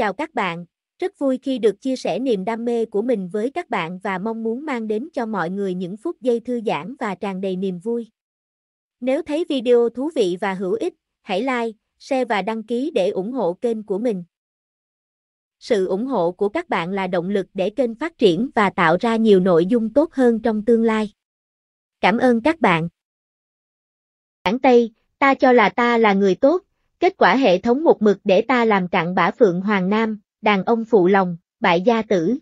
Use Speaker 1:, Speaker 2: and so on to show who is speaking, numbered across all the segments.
Speaker 1: Chào các bạn, rất vui khi được chia sẻ niềm đam mê của mình với các bạn và mong muốn mang đến cho mọi người những phút giây thư giãn và tràn đầy niềm vui. Nếu thấy video thú vị và hữu ích, hãy like, share và đăng ký để ủng hộ kênh của mình. Sự ủng hộ của các bạn là động lực để kênh phát triển và tạo ra nhiều nội dung tốt hơn trong tương lai. Cảm ơn các bạn. Bản Tây, ta cho là ta là người tốt, Kết quả hệ thống một mực để ta làm cạn bã Phượng Hoàng Nam, đàn ông phụ lòng, bại gia tử.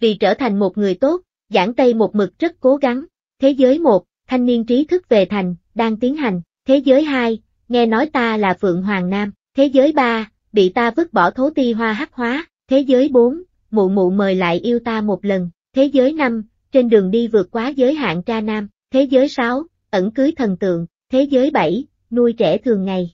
Speaker 1: Vì trở thành một người tốt, giảng Tây một mực rất cố gắng. Thế giới một thanh niên trí thức về thành, đang tiến hành. Thế giới hai nghe nói ta là Phượng Hoàng Nam. Thế giới ba bị ta vứt bỏ thố ti hoa hắc hóa. Thế giới bốn mụ mụ mời lại yêu ta một lần. Thế giới năm trên đường đi vượt quá giới hạn tra nam. Thế giới sáu ẩn cưới thần tượng. Thế giới bảy nuôi trẻ thường ngày.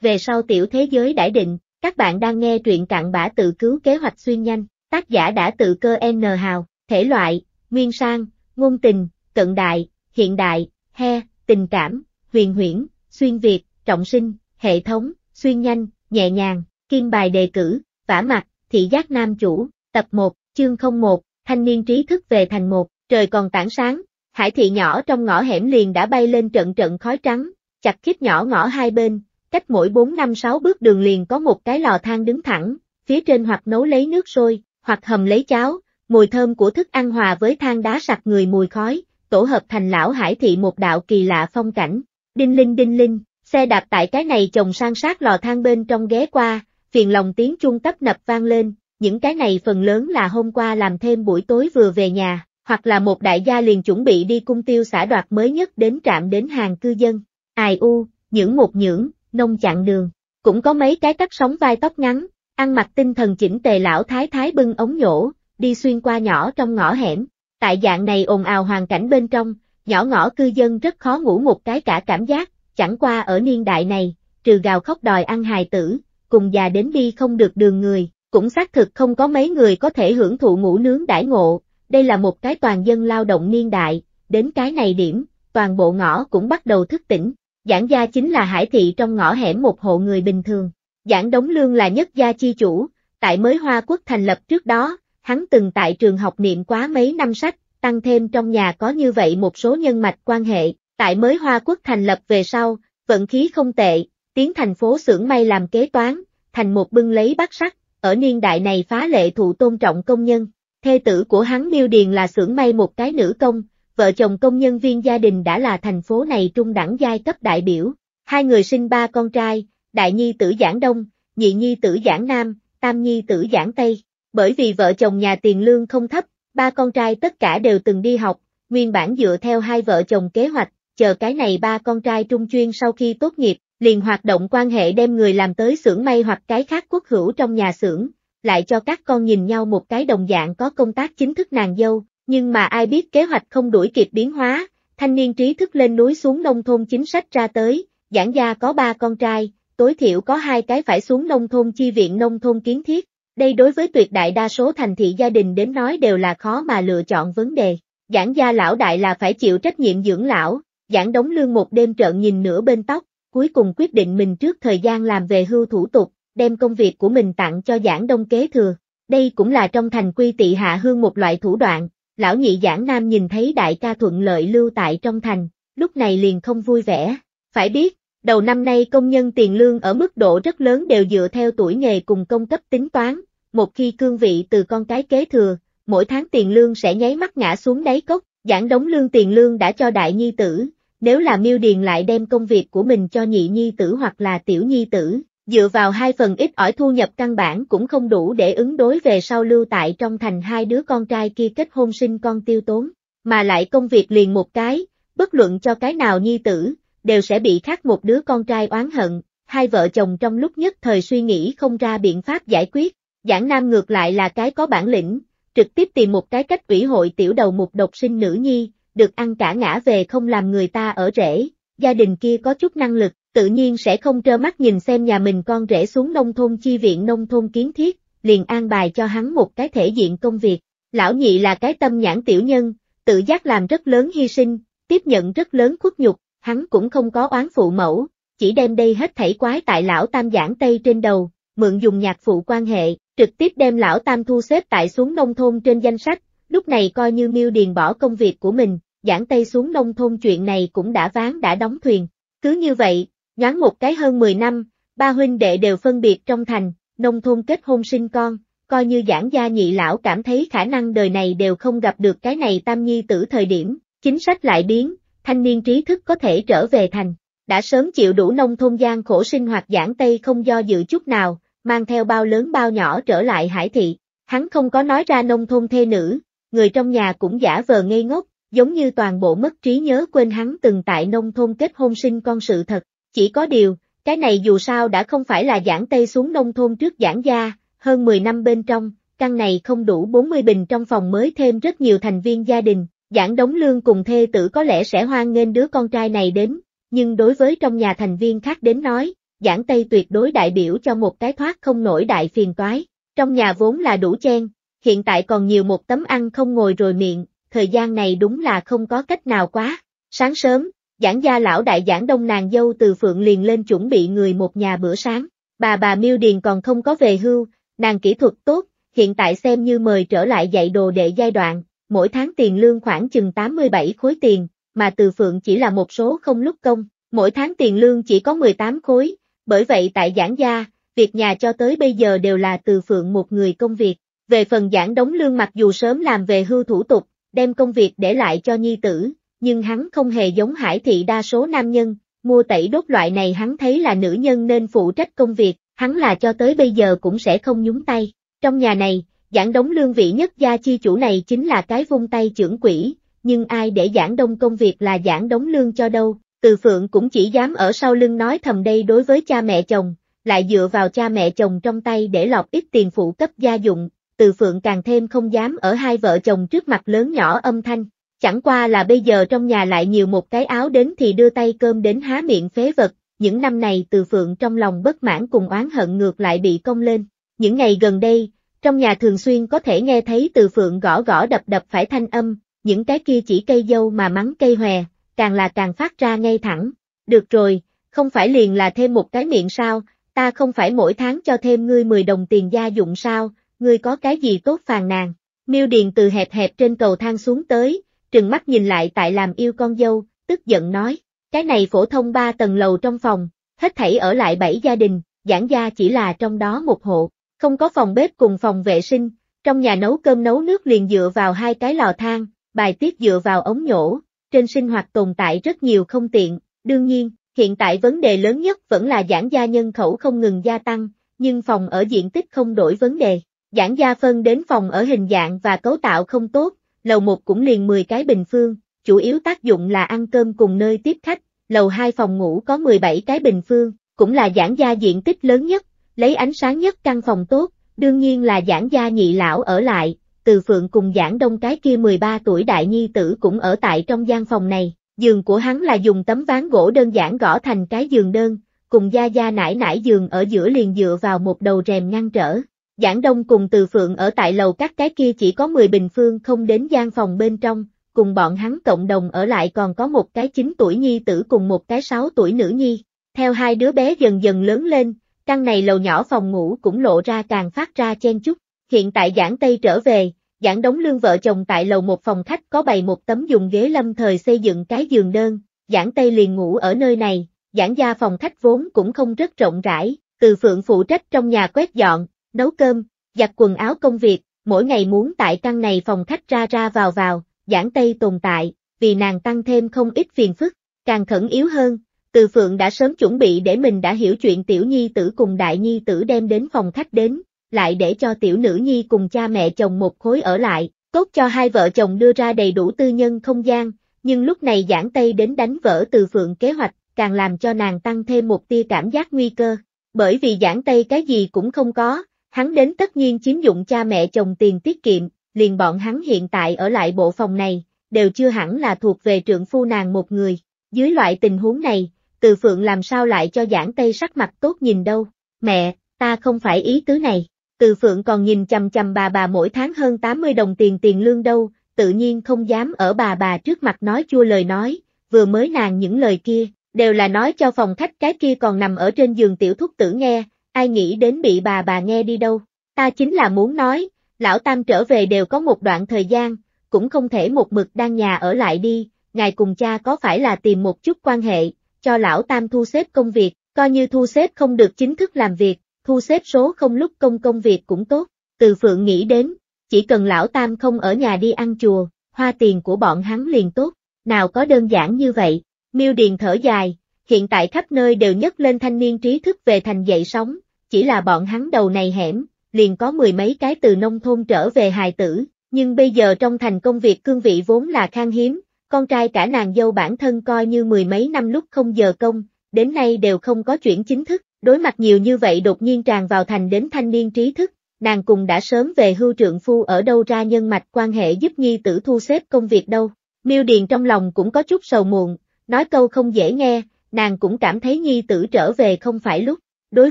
Speaker 1: Về sau tiểu thế giới đã định, các bạn đang nghe truyện cạn bã tự cứu kế hoạch xuyên nhanh, tác giả đã tự cơ N Hào, thể loại, nguyên sang, ngôn tình, cận đại, hiện đại, he, tình cảm, huyền huyễn, xuyên việt, trọng sinh, hệ thống, xuyên nhanh, nhẹ nhàng, kim bài đề cử, vả mặt, thị giác nam chủ, tập 1, chương 01, thanh niên trí thức về thành một, trời còn tảng sáng, hải thị nhỏ trong ngõ hẻm liền đã bay lên trận trận khói trắng, chặt khít nhỏ ngõ hai bên, cách mỗi 4 năm 6 bước đường liền có một cái lò than đứng thẳng, phía trên hoặc nấu lấy nước sôi, hoặc hầm lấy cháo, mùi thơm của thức ăn hòa với than đá sặc người mùi khói, tổ hợp thành lão hải thị một đạo kỳ lạ phong cảnh. Đinh linh đinh linh, xe đạp tại cái này chồng sang sát lò than bên trong ghé qua, phiền lòng tiếng chuông tấp nập vang lên, những cái này phần lớn là hôm qua làm thêm buổi tối vừa về nhà, hoặc là một đại gia liền chuẩn bị đi cung tiêu xã đoạt mới nhất đến trạm đến hàng cư dân. Ai u, những một nhưỡng nông chạng đường. Cũng có mấy cái cắt sóng vai tóc ngắn, ăn mặc tinh thần chỉnh tề lão thái thái bưng ống nhổ, đi xuyên qua nhỏ trong ngõ hẻm. Tại dạng này ồn ào hoàn cảnh bên trong, nhỏ ngõ cư dân rất khó ngủ một cái cả cảm giác, chẳng qua ở niên đại này, trừ gào khóc đòi ăn hài tử, cùng già đến đi không được đường người, cũng xác thực không có mấy người có thể hưởng thụ ngủ nướng đãi ngộ, đây là một cái toàn dân lao động niên đại, đến cái này điểm, toàn bộ ngõ cũng bắt đầu thức tỉnh, Giảng gia chính là hải thị trong ngõ hẻm một hộ người bình thường. Giảng Đống Lương là nhất gia chi chủ, tại mới Hoa Quốc thành lập trước đó, hắn từng tại trường học niệm quá mấy năm sách, tăng thêm trong nhà có như vậy một số nhân mạch quan hệ, tại mới Hoa Quốc thành lập về sau, vận khí không tệ, tiến thành phố xưởng may làm kế toán, thành một bưng lấy bắt sắt, ở niên đại này phá lệ thụ tôn trọng công nhân. Thê tử của hắn Miêu Điền là xưởng may một cái nữ công, vợ chồng công nhân viên gia đình đã là thành phố này trung đẳng giai cấp đại biểu. Hai người sinh ba con trai, đại nhi tử giảng đông, nhị nhi tử giảng nam, tam nhi tử giảng tây. Bởi vì vợ chồng nhà tiền lương không thấp, ba con trai tất cả đều từng đi học, nguyên bản dựa theo hai vợ chồng kế hoạch, chờ cái này ba con trai trung chuyên sau khi tốt nghiệp, liền hoạt động quan hệ đem người làm tới xưởng may hoặc cái khác quốc hữu trong nhà xưởng, lại cho các con nhìn nhau một cái đồng dạng có công tác chính thức nàng dâu, nhưng mà ai biết kế hoạch không đuổi kịp biến hóa, thanh niên trí thức lên núi xuống nông thôn chính sách ra tới, giảng gia có ba con trai, tối thiểu có hai cái phải xuống nông thôn chi viện nông thôn kiến thiết. Đây đối với tuyệt đại đa số thành thị gia đình đến nói đều là khó mà lựa chọn vấn đề. Giảng gia lão đại là phải chịu trách nhiệm dưỡng lão, giảng đóng lương một đêm trợn nhìn nửa bên tóc, cuối cùng quyết định mình trước thời gian làm về hưu thủ tục, đem công việc của mình tặng cho giảng đông kế thừa. Đây cũng là trong thành quy tị hạ hương một loại thủ đoạn, Lão nhị giảng nam nhìn thấy đại ca thuận lợi lưu tại trong thành, lúc này liền không vui vẻ. Phải biết, đầu năm nay công nhân tiền lương ở mức độ rất lớn đều dựa theo tuổi nghề cùng công cấp tính toán, một khi cương vị từ con cái kế thừa, mỗi tháng tiền lương sẽ nháy mắt ngã xuống đáy cốc, giảng đống lương tiền lương đã cho đại nhi tử, nếu là miêu điền lại đem công việc của mình cho nhị nhi tử hoặc là tiểu nhi tử, Dựa vào hai phần ít ỏi thu nhập căn bản cũng không đủ để ứng đối về sau lưu tại trong thành hai đứa con trai kia kết hôn sinh con tiêu tốn, mà lại công việc liền một cái, bất luận cho cái nào nhi tử, đều sẽ bị khác một đứa con trai oán hận, hai vợ chồng trong lúc nhất thời suy nghĩ không ra biện pháp giải quyết, giảng nam ngược lại là cái có bản lĩnh, trực tiếp tìm một cái cách ủy hội tiểu đầu mục độc sinh nữ nhi, được ăn cả ngã về không làm người ta ở rễ, gia đình kia có chút năng lực, tự nhiên sẽ không trơ mắt nhìn xem nhà mình con rể xuống nông thôn chi viện nông thôn kiến thiết, liền an bài cho hắn một cái thể diện công việc. Lão nhị là cái tâm nhãn tiểu nhân, tự giác làm rất lớn hy sinh, tiếp nhận rất lớn khuất nhục, hắn cũng không có oán phụ mẫu, chỉ đem đây hết thảy quái tại lão tam giảng tây trên đầu, mượn dùng nhạc phụ quan hệ, trực tiếp đem lão tam thu xếp tại xuống nông thôn trên danh sách, lúc này coi như miêu điền bỏ công việc của mình, giảng tây xuống nông thôn chuyện này cũng đã ván đã đóng thuyền. Cứ như vậy, Nhoáng một cái hơn 10 năm, ba huynh đệ đều phân biệt trong thành, nông thôn kết hôn sinh con, coi như giảng gia nhị lão cảm thấy khả năng đời này đều không gặp được cái này tam nhi tử thời điểm, chính sách lại biến, thanh niên trí thức có thể trở về thành. Đã sớm chịu đủ nông thôn gian khổ sinh hoạt giảng Tây không do dự chút nào, mang theo bao lớn bao nhỏ trở lại hải thị. Hắn không có nói ra nông thôn thê nữ, người trong nhà cũng giả vờ ngây ngốc, giống như toàn bộ mất trí nhớ quên hắn từng tại nông thôn kết hôn sinh con sự thật. Chỉ có điều, cái này dù sao đã không phải là giảng Tây xuống nông thôn trước giảng gia, hơn 10 năm bên trong, căn này không đủ 40 bình trong phòng mới thêm rất nhiều thành viên gia đình, giảng đống lương cùng thê tử có lẽ sẽ hoan nghênh đứa con trai này đến, nhưng đối với trong nhà thành viên khác đến nói, giảng Tây tuyệt đối đại biểu cho một cái thoát không nổi đại phiền toái, trong nhà vốn là đủ chen, hiện tại còn nhiều một tấm ăn không ngồi rồi miệng, thời gian này đúng là không có cách nào quá. Sáng sớm, Giảng gia lão đại giảng đông nàng dâu từ phượng liền lên chuẩn bị người một nhà bữa sáng. Bà bà miêu điền còn không có về hưu, nàng kỹ thuật tốt, hiện tại xem như mời trở lại dạy đồ đệ giai đoạn, mỗi tháng tiền lương khoảng chừng 87 khối tiền, mà từ phượng chỉ là một số không lúc công, mỗi tháng tiền lương chỉ có 18 khối, bởi vậy tại giảng gia, việc nhà cho tới bây giờ đều là từ phượng một người công việc. Về phần giảng đóng lương mặc dù sớm làm về hưu thủ tục, đem công việc để lại cho nhi tử, nhưng hắn không hề giống hải thị đa số nam nhân, mua tẩy đốt loại này hắn thấy là nữ nhân nên phụ trách công việc, hắn là cho tới bây giờ cũng sẽ không nhúng tay. Trong nhà này, giảng đống lương vị nhất gia chi chủ này chính là cái vung tay trưởng quỷ, nhưng ai để giảng đông công việc là giảng đống lương cho đâu, từ phượng cũng chỉ dám ở sau lưng nói thầm đây đối với cha mẹ chồng, lại dựa vào cha mẹ chồng trong tay để lọc ít tiền phụ cấp gia dụng, từ phượng càng thêm không dám ở hai vợ chồng trước mặt lớn nhỏ âm thanh, Chẳng qua là bây giờ trong nhà lại nhiều một cái áo đến thì đưa tay cơm đến há miệng phế vật, những năm này từ phượng trong lòng bất mãn cùng oán hận ngược lại bị công lên. Những ngày gần đây, trong nhà thường xuyên có thể nghe thấy từ phượng gõ gõ đập đập phải thanh âm, những cái kia chỉ cây dâu mà mắng cây hòe, càng là càng phát ra ngay thẳng. Được rồi, không phải liền là thêm một cái miệng sao, ta không phải mỗi tháng cho thêm ngươi 10 đồng tiền gia dụng sao, ngươi có cái gì tốt phàn nàn. Miêu Điền từ hẹp hẹp trên cầu thang xuống tới, trừng mắt nhìn lại tại làm yêu con dâu, tức giận nói, cái này phổ thông ba tầng lầu trong phòng, hết thảy ở lại bảy gia đình, giảng gia chỉ là trong đó một hộ, không có phòng bếp cùng phòng vệ sinh, trong nhà nấu cơm nấu nước liền dựa vào hai cái lò than, bài tiết dựa vào ống nhổ, trên sinh hoạt tồn tại rất nhiều không tiện, đương nhiên, hiện tại vấn đề lớn nhất vẫn là giảng gia nhân khẩu không ngừng gia tăng, nhưng phòng ở diện tích không đổi vấn đề, giảng gia phân đến phòng ở hình dạng và cấu tạo không tốt, lầu 1 cũng liền 10 cái bình phương, chủ yếu tác dụng là ăn cơm cùng nơi tiếp khách, lầu 2 phòng ngủ có 17 cái bình phương, cũng là giảng gia diện tích lớn nhất, lấy ánh sáng nhất căn phòng tốt, đương nhiên là giảng gia nhị lão ở lại, từ phượng cùng giảng đông cái kia 13 tuổi đại nhi tử cũng ở tại trong gian phòng này, giường của hắn là dùng tấm ván gỗ đơn giản gõ thành cái giường đơn, cùng gia gia nải nải giường ở giữa liền dựa vào một đầu rèm ngăn trở, Giảng Đông cùng Từ Phượng ở tại lầu các cái kia chỉ có 10 bình phương không đến gian phòng bên trong, cùng bọn hắn cộng đồng ở lại còn có một cái 9 tuổi nhi tử cùng một cái 6 tuổi nữ nhi. Theo hai đứa bé dần dần lớn lên, căn này lầu nhỏ phòng ngủ cũng lộ ra càng phát ra chen chút. Hiện tại giảng Tây trở về, giảng đóng lương vợ chồng tại lầu một phòng khách có bày một tấm dùng ghế lâm thời xây dựng cái giường đơn, giảng Tây liền ngủ ở nơi này, giảng gia phòng khách vốn cũng không rất rộng rãi, từ phượng phụ trách trong nhà quét dọn, nấu cơm, giặt quần áo công việc, mỗi ngày muốn tại căn này phòng khách ra ra vào vào, giảng Tây tồn tại, vì nàng tăng thêm không ít phiền phức, càng khẩn yếu hơn, từ phượng đã sớm chuẩn bị để mình đã hiểu chuyện tiểu nhi tử cùng đại nhi tử đem đến phòng khách đến, lại để cho tiểu nữ nhi cùng cha mẹ chồng một khối ở lại, cốt cho hai vợ chồng đưa ra đầy đủ tư nhân không gian, nhưng lúc này giảng Tây đến đánh vỡ từ phượng kế hoạch, càng làm cho nàng tăng thêm một tia cảm giác nguy cơ, bởi vì giảng Tây cái gì cũng không có, Hắn đến tất nhiên chiếm dụng cha mẹ chồng tiền tiết kiệm, liền bọn hắn hiện tại ở lại bộ phòng này, đều chưa hẳn là thuộc về trượng phu nàng một người. Dưới loại tình huống này, từ phượng làm sao lại cho giảng tây sắc mặt tốt nhìn đâu. Mẹ, ta không phải ý tứ này. Từ phượng còn nhìn chầm chầm bà bà mỗi tháng hơn 80 đồng tiền tiền lương đâu, tự nhiên không dám ở bà bà trước mặt nói chua lời nói, vừa mới nàng những lời kia, đều là nói cho phòng khách cái kia còn nằm ở trên giường tiểu thúc tử nghe, ai nghĩ đến bị bà bà nghe đi đâu. Ta chính là muốn nói, lão tam trở về đều có một đoạn thời gian, cũng không thể một mực đang nhà ở lại đi, ngài cùng cha có phải là tìm một chút quan hệ, cho lão tam thu xếp công việc, coi như thu xếp không được chính thức làm việc, thu xếp số không lúc công công việc cũng tốt. Từ phượng nghĩ đến, chỉ cần lão tam không ở nhà đi ăn chùa, hoa tiền của bọn hắn liền tốt, nào có đơn giản như vậy, miêu điền thở dài, hiện tại khắp nơi đều nhấc lên thanh niên trí thức về thành dậy sóng, chỉ là bọn hắn đầu này hẻm, liền có mười mấy cái từ nông thôn trở về hài tử, nhưng bây giờ trong thành công việc cương vị vốn là khan hiếm, con trai cả nàng dâu bản thân coi như mười mấy năm lúc không giờ công, đến nay đều không có chuyển chính thức, đối mặt nhiều như vậy đột nhiên tràn vào thành đến thanh niên trí thức, nàng cùng đã sớm về hưu trượng phu ở đâu ra nhân mạch quan hệ giúp nhi tử thu xếp công việc đâu. Miêu Điền trong lòng cũng có chút sầu muộn, nói câu không dễ nghe, nàng cũng cảm thấy nhi tử trở về không phải lúc, Đối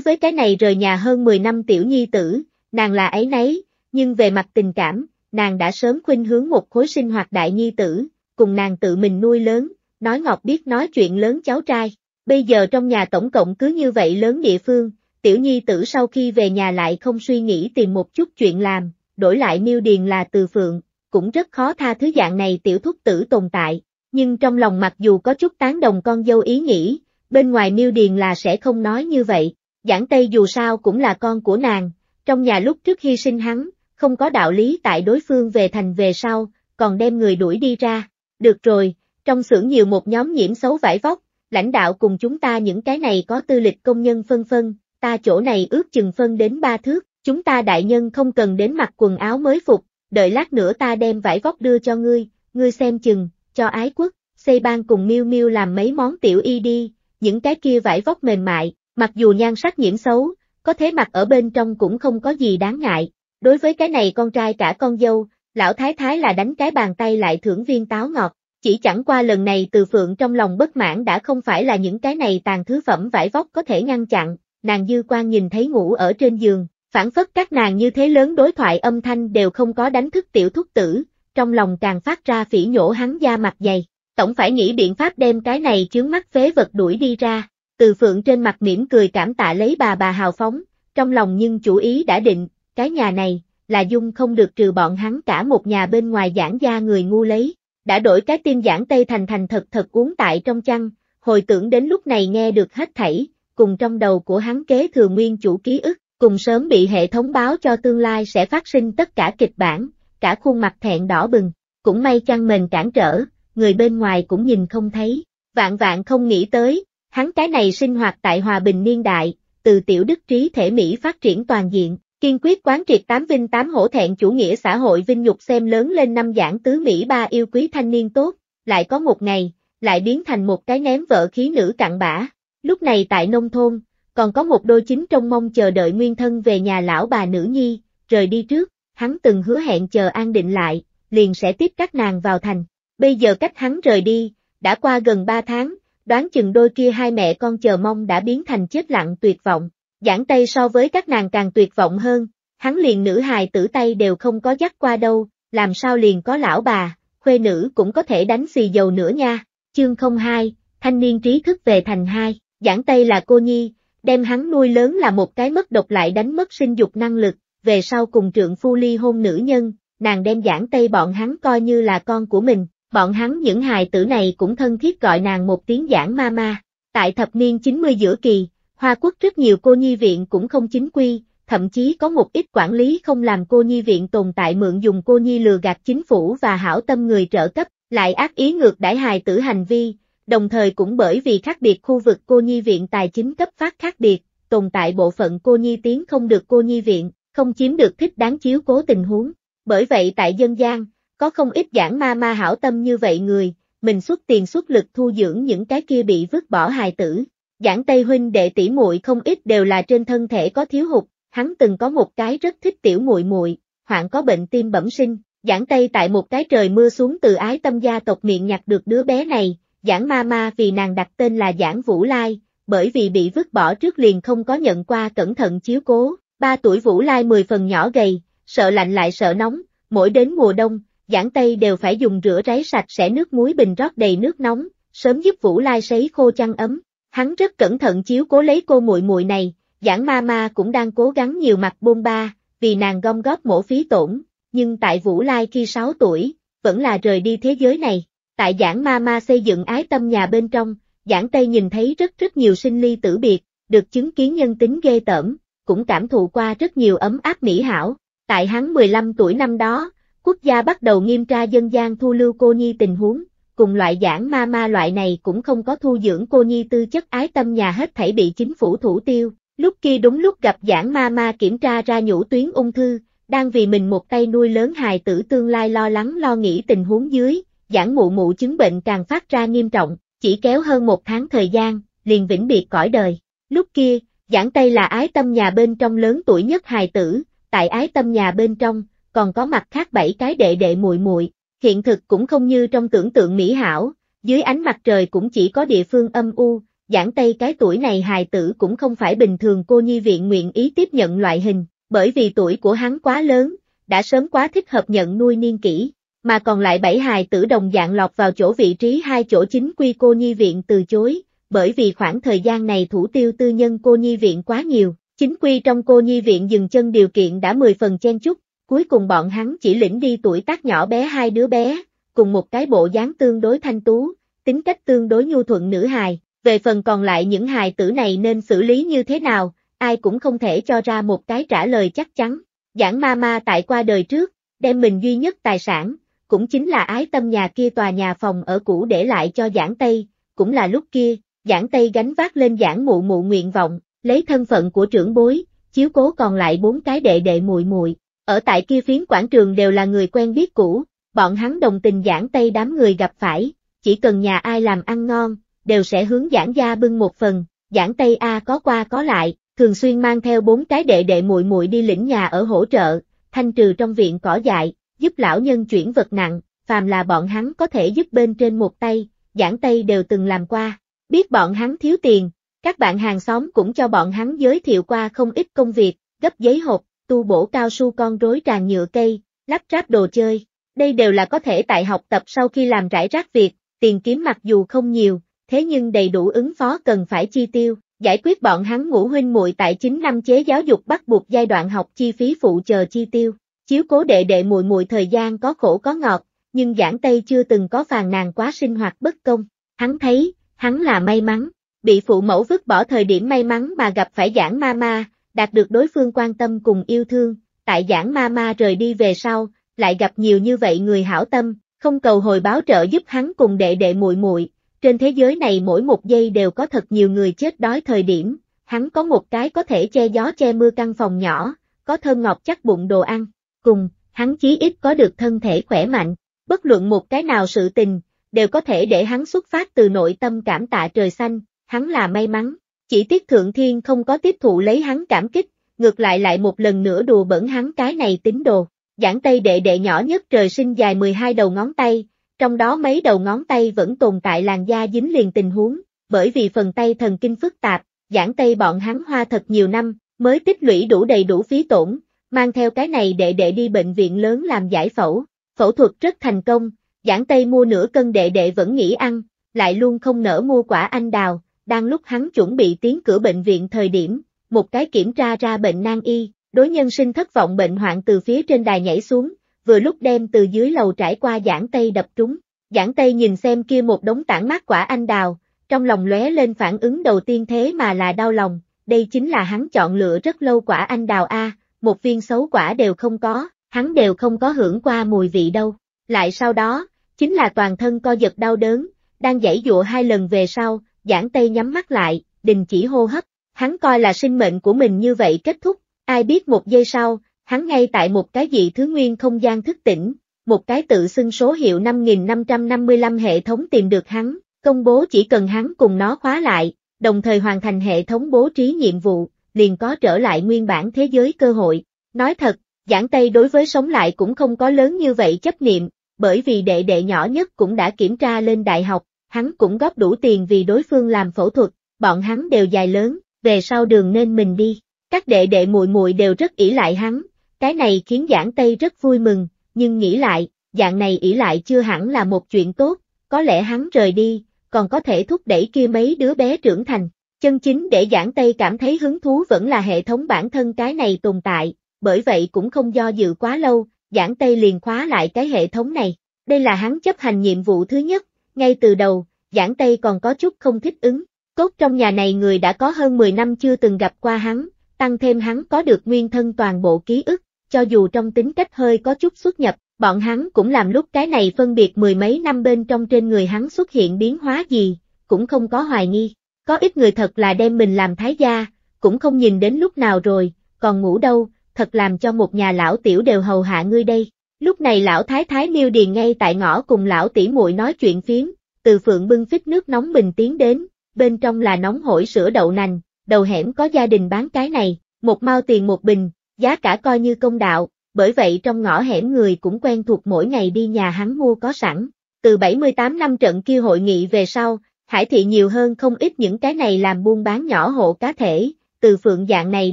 Speaker 1: với cái này rời nhà hơn 10 năm tiểu nhi tử, nàng là ấy nấy, nhưng về mặt tình cảm, nàng đã sớm khuynh hướng một khối sinh hoạt đại nhi tử, cùng nàng tự mình nuôi lớn, nói ngọc biết nói chuyện lớn cháu trai. Bây giờ trong nhà tổng cộng cứ như vậy lớn địa phương, tiểu nhi tử sau khi về nhà lại không suy nghĩ tìm một chút chuyện làm, đổi lại miêu điền là từ phượng, cũng rất khó tha thứ dạng này tiểu thúc tử tồn tại, nhưng trong lòng mặc dù có chút tán đồng con dâu ý nghĩ, bên ngoài miêu điền là sẽ không nói như vậy, Giảng Tây dù sao cũng là con của nàng, trong nhà lúc trước hy sinh hắn, không có đạo lý tại đối phương về thành về sau, còn đem người đuổi đi ra. Được rồi, trong xưởng nhiều một nhóm nhiễm xấu vải vóc, lãnh đạo cùng chúng ta những cái này có tư lịch công nhân phân phân, ta chỗ này ước chừng phân đến ba thước, chúng ta đại nhân không cần đến mặc quần áo mới phục, đợi lát nữa ta đem vải vóc đưa cho ngươi, ngươi xem chừng, cho ái quốc, xây ban cùng miêu miêu làm mấy món tiểu y đi, những cái kia vải vóc mềm mại, Mặc dù nhan sắc nhiễm xấu, có thế mặt ở bên trong cũng không có gì đáng ngại. Đối với cái này con trai cả con dâu, lão thái thái là đánh cái bàn tay lại thưởng viên táo ngọt, chỉ chẳng qua lần này từ phượng trong lòng bất mãn đã không phải là những cái này tàn thứ phẩm vải vóc có thể ngăn chặn, nàng dư quan nhìn thấy ngủ ở trên giường, phản phất các nàng như thế lớn đối thoại âm thanh đều không có đánh thức tiểu thúc tử, trong lòng càng phát ra phỉ nhổ hắn da mặt dày, tổng phải nghĩ biện pháp đem cái này chướng mắt phế vật đuổi đi ra, từ phượng trên mặt mỉm cười cảm tạ lấy bà bà hào phóng, trong lòng nhưng chủ ý đã định, cái nhà này, là dung không được trừ bọn hắn cả một nhà bên ngoài giảng gia người ngu lấy, đã đổi cái tim giảng Tây Thành Thành thật thật uống tại trong chăn, hồi tưởng đến lúc này nghe được hết thảy, cùng trong đầu của hắn kế thừa nguyên chủ ký ức, cùng sớm bị hệ thống báo cho tương lai sẽ phát sinh tất cả kịch bản, cả khuôn mặt thẹn đỏ bừng, cũng may chăn mình cản trở, người bên ngoài cũng nhìn không thấy, vạn vạn không nghĩ tới, Hắn cái này sinh hoạt tại hòa bình niên đại, từ tiểu đức trí thể Mỹ phát triển toàn diện, kiên quyết quán triệt tám vinh tám hổ thẹn chủ nghĩa xã hội vinh nhục xem lớn lên năm giảng tứ Mỹ ba yêu quý thanh niên tốt, lại có một ngày, lại biến thành một cái ném vợ khí nữ cặn bã. Lúc này tại nông thôn, còn có một đôi chính trong mong chờ đợi nguyên thân về nhà lão bà nữ nhi, rời đi trước, hắn từng hứa hẹn chờ an định lại, liền sẽ tiếp các nàng vào thành. Bây giờ cách hắn rời đi, đã qua gần 3 tháng, đoán chừng đôi kia hai mẹ con chờ mong đã biến thành chết lặng tuyệt vọng, giảng tay so với các nàng càng tuyệt vọng hơn, hắn liền nữ hài tử tay đều không có dắt qua đâu, làm sao liền có lão bà, khuê nữ cũng có thể đánh xì dầu nữa nha, chương 02, thanh niên trí thức về thành hai, giảng tay là cô nhi, đem hắn nuôi lớn là một cái mất độc lại đánh mất sinh dục năng lực, về sau cùng trượng phu ly hôn nữ nhân, nàng đem giảng tây bọn hắn coi như là con của mình, bọn hắn những hài tử này cũng thân thiết gọi nàng một tiếng giảng mama. Tại thập niên 90 giữa kỳ, Hoa Quốc rất nhiều cô nhi viện cũng không chính quy, thậm chí có một ít quản lý không làm cô nhi viện tồn tại mượn dùng cô nhi lừa gạt chính phủ và hảo tâm người trợ cấp, lại ác ý ngược đãi hài tử hành vi, đồng thời cũng bởi vì khác biệt khu vực cô nhi viện tài chính cấp phát khác biệt, tồn tại bộ phận cô nhi tiếng không được cô nhi viện, không chiếm được thích đáng chiếu cố tình huống. Bởi vậy tại dân gian, có không ít giảng ma ma hảo tâm như vậy người, mình xuất tiền xuất lực thu dưỡng những cái kia bị vứt bỏ hài tử. Giảng Tây huynh đệ tỷ muội không ít đều là trên thân thể có thiếu hụt, hắn từng có một cái rất thích tiểu muội muội, hoạn có bệnh tim bẩm sinh, giảng Tây tại một cái trời mưa xuống từ ái tâm gia tộc miệng nhặt được đứa bé này, giảng ma ma vì nàng đặt tên là giảng Vũ Lai, bởi vì bị vứt bỏ trước liền không có nhận qua cẩn thận chiếu cố, ba tuổi Vũ Lai mười phần nhỏ gầy, sợ lạnh lại sợ nóng, mỗi đến mùa đông, giảng Tây đều phải dùng rửa ráy sạch sẽ nước muối bình rót đầy nước nóng, sớm giúp Vũ Lai sấy khô chăn ấm. Hắn rất cẩn thận chiếu cố lấy cô muội muội này, giảng ma ma cũng đang cố gắng nhiều mặt bôn ba, vì nàng gom góp mổ phí tổn, nhưng tại Vũ Lai khi 6 tuổi, vẫn là rời đi thế giới này. Tại giảng ma ma xây dựng ái tâm nhà bên trong, giảng Tây nhìn thấy rất rất nhiều sinh ly tử biệt, được chứng kiến nhân tính ghê tởm, cũng cảm thụ qua rất nhiều ấm áp mỹ hảo. Tại hắn 15 tuổi năm đó, Quốc gia bắt đầu nghiêm tra dân gian thu lưu cô nhi tình huống, cùng loại giảng ma ma loại này cũng không có thu dưỡng cô nhi tư chất ái tâm nhà hết thảy bị chính phủ thủ tiêu. Lúc kia đúng lúc gặp giảng ma ma kiểm tra ra nhũ tuyến ung thư, đang vì mình một tay nuôi lớn hài tử tương lai lo lắng lo nghĩ tình huống dưới, giảng mụ mụ chứng bệnh càng phát ra nghiêm trọng, chỉ kéo hơn một tháng thời gian, liền vĩnh biệt cõi đời. Lúc kia, giảng tay là ái tâm nhà bên trong lớn tuổi nhất hài tử, tại ái tâm nhà bên trong, còn có mặt khác bảy cái đệ đệ muội muội, hiện thực cũng không như trong tưởng tượng mỹ hảo, dưới ánh mặt trời cũng chỉ có địa phương âm u, giảng tây cái tuổi này hài tử cũng không phải bình thường cô nhi viện nguyện ý tiếp nhận loại hình, bởi vì tuổi của hắn quá lớn, đã sớm quá thích hợp nhận nuôi niên kỷ, mà còn lại bảy hài tử đồng dạng lọt vào chỗ vị trí hai chỗ chính quy cô nhi viện từ chối, bởi vì khoảng thời gian này thủ tiêu tư nhân cô nhi viện quá nhiều, chính quy trong cô nhi viện dừng chân điều kiện đã 10 phần chen chúc, Cuối cùng bọn hắn chỉ lĩnh đi tuổi tác nhỏ bé hai đứa bé, cùng một cái bộ dáng tương đối thanh tú, tính cách tương đối nhu thuận nữ hài, về phần còn lại những hài tử này nên xử lý như thế nào, ai cũng không thể cho ra một cái trả lời chắc chắn. Giảng ma ma tại qua đời trước, đem mình duy nhất tài sản, cũng chính là ái tâm nhà kia tòa nhà phòng ở cũ để lại cho giảng Tây, cũng là lúc kia, giảng Tây gánh vác lên giảng mụ mụ nguyện vọng, lấy thân phận của trưởng bối, chiếu cố còn lại bốn cái đệ đệ muội muội ở tại kia phiến quảng trường đều là người quen biết cũ, bọn hắn đồng tình giảng tây đám người gặp phải, chỉ cần nhà ai làm ăn ngon, đều sẽ hướng giảng gia bưng một phần, giảng tây A có qua có lại, thường xuyên mang theo bốn cái đệ đệ muội muội đi lĩnh nhà ở hỗ trợ, thanh trừ trong viện cỏ dại, giúp lão nhân chuyển vật nặng, phàm là bọn hắn có thể giúp bên trên một tay, giảng tây đều từng làm qua, biết bọn hắn thiếu tiền, các bạn hàng xóm cũng cho bọn hắn giới thiệu qua không ít công việc, gấp giấy hộp, tu bổ cao su con rối tràn nhựa cây, lắp ráp đồ chơi. Đây đều là có thể tại học tập sau khi làm rải rác việc, tiền kiếm mặc dù không nhiều, thế nhưng đầy đủ ứng phó cần phải chi tiêu, giải quyết bọn hắn ngũ huynh muội tại 9 năm chế giáo dục bắt buộc giai đoạn học chi phí phụ chờ chi tiêu. Chiếu cố đệ đệ muội muội thời gian có khổ có ngọt, nhưng giảng Tây chưa từng có phàn nàn quá sinh hoạt bất công. Hắn thấy, hắn là may mắn, bị phụ mẫu vứt bỏ thời điểm may mắn mà gặp phải giảng ma ma, đạt được đối phương quan tâm cùng yêu thương, tại giảng ma ma rời đi về sau, lại gặp nhiều như vậy người hảo tâm, không cầu hồi báo trợ giúp hắn cùng đệ đệ muội muội. Trên thế giới này mỗi một giây đều có thật nhiều người chết đói thời điểm, hắn có một cái có thể che gió che mưa căn phòng nhỏ, có thơm ngọt chắc bụng đồ ăn, cùng, hắn chí ít có được thân thể khỏe mạnh, bất luận một cái nào sự tình, đều có thể để hắn xuất phát từ nội tâm cảm tạ trời xanh, hắn là may mắn, chỉ tiếc Thượng Thiên không có tiếp thụ lấy hắn cảm kích, ngược lại lại một lần nữa đùa bẩn hắn cái này tín đồ. Giảng Tây đệ đệ nhỏ nhất trời sinh dài 12 đầu ngón tay, trong đó mấy đầu ngón tay vẫn tồn tại làn da dính liền tình huống, bởi vì phần tay thần kinh phức tạp, giảng Tây bọn hắn hoa thật nhiều năm, mới tích lũy đủ đầy đủ phí tổn, mang theo cái này đệ đệ đi bệnh viện lớn làm giải phẫu, phẫu thuật rất thành công, giảng Tây mua nửa cân đệ đệ vẫn nghỉ ăn, lại luôn không nỡ mua quả anh đào, đang lúc hắn chuẩn bị tiến cửa bệnh viện thời điểm, một cái kiểm tra ra bệnh nan y, đối nhân sinh thất vọng bệnh hoạn từ phía trên đài nhảy xuống, vừa lúc đem từ dưới lầu trải qua giảng tây đập trúng. Giảng tây nhìn xem kia một đống tảng mát quả anh đào, trong lòng lóe lên phản ứng đầu tiên thế mà là đau lòng, đây chính là hắn chọn lựa rất lâu quả anh đào A, một viên xấu quả đều không có, hắn đều không có hưởng qua mùi vị đâu. Lại sau đó, chính là toàn thân co giật đau đớn, đang dãy dụa hai lần về sau, Giảng Tây nhắm mắt lại, đình chỉ hô hấp, hắn coi là sinh mệnh của mình như vậy kết thúc, ai biết một giây sau, hắn ngay tại một cái dị thứ nguyên không gian thức tỉnh, một cái tự xưng số hiệu 5555 hệ thống tìm được hắn, công bố chỉ cần hắn cùng nó khóa lại, đồng thời hoàn thành hệ thống bố trí nhiệm vụ, liền có trở lại nguyên bản thế giới cơ hội. Nói thật, giảng Tây đối với sống lại cũng không có lớn như vậy chấp niệm, bởi vì đệ đệ nhỏ nhất cũng đã kiểm tra lên đại học, hắn cũng góp đủ tiền vì đối phương làm phẫu thuật, bọn hắn đều dài lớn, về sau đường nên mình đi. Các đệ đệ muội muội đều rất ỷ lại hắn, cái này khiến Giảng Tây rất vui mừng, nhưng nghĩ lại, dạng này ỷ lại chưa hẳn là một chuyện tốt, có lẽ hắn rời đi, còn có thể thúc đẩy kia mấy đứa bé trưởng thành. Chân chính để Giảng Tây cảm thấy hứng thú vẫn là hệ thống bản thân cái này tồn tại, bởi vậy cũng không do dự quá lâu, Giảng Tây liền khóa lại cái hệ thống này. Đây là hắn chấp hành nhiệm vụ thứ nhất, ngay từ đầu, giảng Tây còn có chút không thích ứng. Cốt trong nhà này người đã có hơn 10 năm chưa từng gặp qua hắn, tăng thêm hắn có được nguyên thân toàn bộ ký ức, cho dù trong tính cách hơi có chút xuất nhập, bọn hắn cũng làm lúc cái này phân biệt mười mấy năm bên trong trên người hắn xuất hiện biến hóa gì, cũng không có hoài nghi. Có ít người thật là đem mình làm thái gia, cũng không nhìn đến lúc nào rồi, còn ngủ đâu, thật làm cho một nhà lão tiểu đều hầu hạ ngươi đây. Lúc này lão thái thái miêu điền ngay tại ngõ cùng lão tỉ muội nói chuyện phiếm, từ phượng bưng phích nước nóng bình tiến đến, bên trong là nóng hổi sữa đậu nành, đầu hẻm có gia đình bán cái này, một mao tiền một bình, giá cả coi như công đạo, bởi vậy trong ngõ hẻm người cũng quen thuộc mỗi ngày đi nhà hắn mua có sẵn. Từ 78 năm trận kia hội nghị về sau, Hải thị nhiều hơn không ít những cái này làm buôn bán nhỏ hộ cá thể, từ phượng dạng này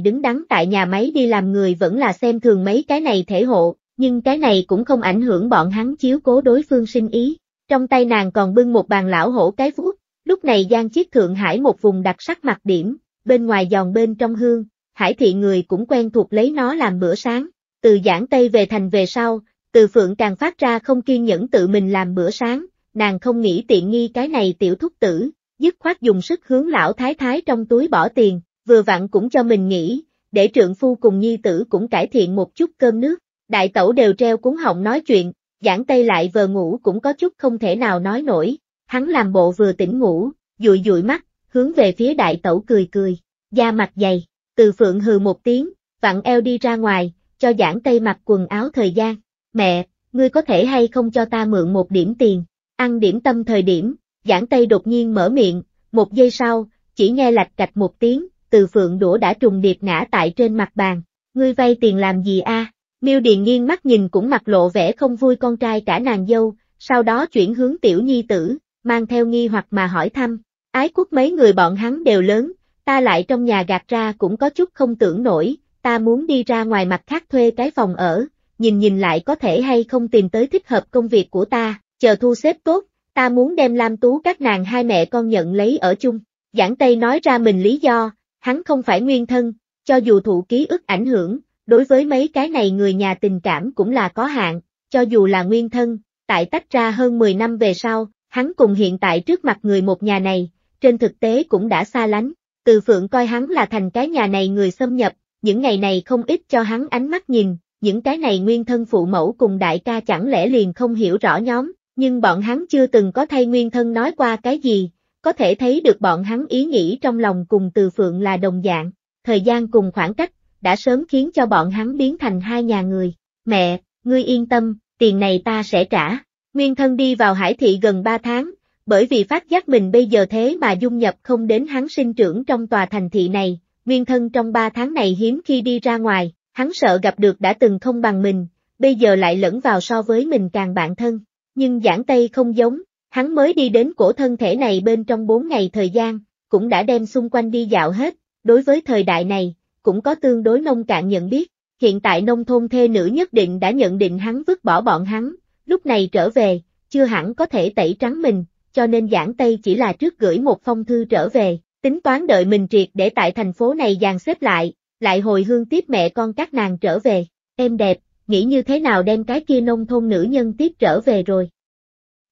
Speaker 1: đứng đắn tại nhà máy đi làm người vẫn là xem thường mấy cái này thể hộ, nhưng cái này cũng không ảnh hưởng bọn hắn chiếu cố đối phương sinh ý. Trong tay nàng còn bưng một bàn lão hổ cái vuốt, lúc này Giang Chiết Thượng Hải một vùng đặc sắc mặt điểm, bên ngoài giòn bên trong hương, Hải thị người cũng quen thuộc lấy nó làm bữa sáng, từ giảng Tây về thành về sau, từ phượng càng phát ra không kiên nhẫn tự mình làm bữa sáng, nàng không nghĩ tiện nghi cái này tiểu thúc tử, dứt khoát dùng sức hướng lão thái thái trong túi bỏ tiền, vừa vặn cũng cho mình nghĩ, để trượng phu cùng nhi tử cũng cải thiện một chút cơm nước đại tẩu đều treo cuốn họng nói chuyện, giảng tây lại vờ ngủ cũng có chút không thể nào nói nổi, hắn làm bộ vừa tỉnh ngủ, dụi dụi mắt, hướng về phía đại tẩu cười cười, da mặt dày, từ phượng hừ một tiếng, vặn eo đi ra ngoài, cho giảng tây mặc quần áo thời gian, mẹ, ngươi có thể hay không cho ta mượn một điểm tiền, ăn điểm tâm thời điểm, giảng tây đột nhiên mở miệng, một giây sau, chỉ nghe lạch cạch một tiếng, từ phượng đũa đã trùng điệp ngã tại trên mặt bàn, ngươi vay tiền làm gì a? Miêu Điền nghiêng mắt nhìn cũng mặt lộ vẻ không vui con trai cả nàng dâu, sau đó chuyển hướng tiểu nhi tử, mang theo nghi hoặc mà hỏi thăm. Ái quốc mấy người bọn hắn đều lớn, ta lại trong nhà gạt ra cũng có chút không tưởng nổi, ta muốn đi ra ngoài mặt khác thuê cái phòng ở, nhìn nhìn lại có thể hay không tìm tới thích hợp công việc của ta, chờ thu xếp tốt, ta muốn đem Lam Tú các nàng hai mẹ con nhận lấy ở chung. Giảng Tây nói ra mình lý do, hắn không phải nguyên thân, cho dù thụ ký ức ảnh hưởng, đối với mấy cái này người nhà tình cảm cũng là có hạn, cho dù là nguyên thân, tại tách ra hơn 10 năm về sau, hắn cùng hiện tại trước mặt người một nhà này, trên thực tế cũng đã xa lánh, từ phượng coi hắn là thành cái nhà này người xâm nhập, những ngày này không ít cho hắn ánh mắt nhìn, những cái này nguyên thân phụ mẫu cùng đại ca chẳng lẽ liền không hiểu rõ nhóm, nhưng bọn hắn chưa từng có thay nguyên thân nói qua cái gì, có thể thấy được bọn hắn ý nghĩ trong lòng cùng từ phượng là đồng dạng, thời gian cùng khoảng cách, đã sớm khiến cho bọn hắn biến thành hai nhà người. Mẹ, ngươi yên tâm, tiền này ta sẽ trả. Nguyên thân đi vào hải thị gần 3 tháng, bởi vì phát giác mình bây giờ thế mà dung nhập không đến hắn sinh trưởng trong tòa thành thị này. Nguyên thân trong 3 tháng này hiếm khi đi ra ngoài, hắn sợ gặp được đã từng không bằng mình, bây giờ lại lẫn vào so với mình càng bạn thân. Nhưng giảng Tây không giống, hắn mới đi đến cổ thân thể này bên trong 4 ngày thời gian, cũng đã đem xung quanh đi dạo hết, đối với thời đại này, cũng có tương đối nông cạn nhận biết, hiện tại nông thôn thê nữ nhất định đã nhận định hắn vứt bỏ bọn hắn, lúc này trở về, chưa hẳn có thể tẩy trắng mình, cho nên giảng Tây chỉ là trước gửi một phong thư trở về, tính toán đợi mình triệt để tại thành phố này dàn xếp lại, lại hồi hương tiếp mẹ con các nàng trở về, em đẹp, nghĩ như thế nào đem cái kia nông thôn nữ nhân tiếp trở về rồi.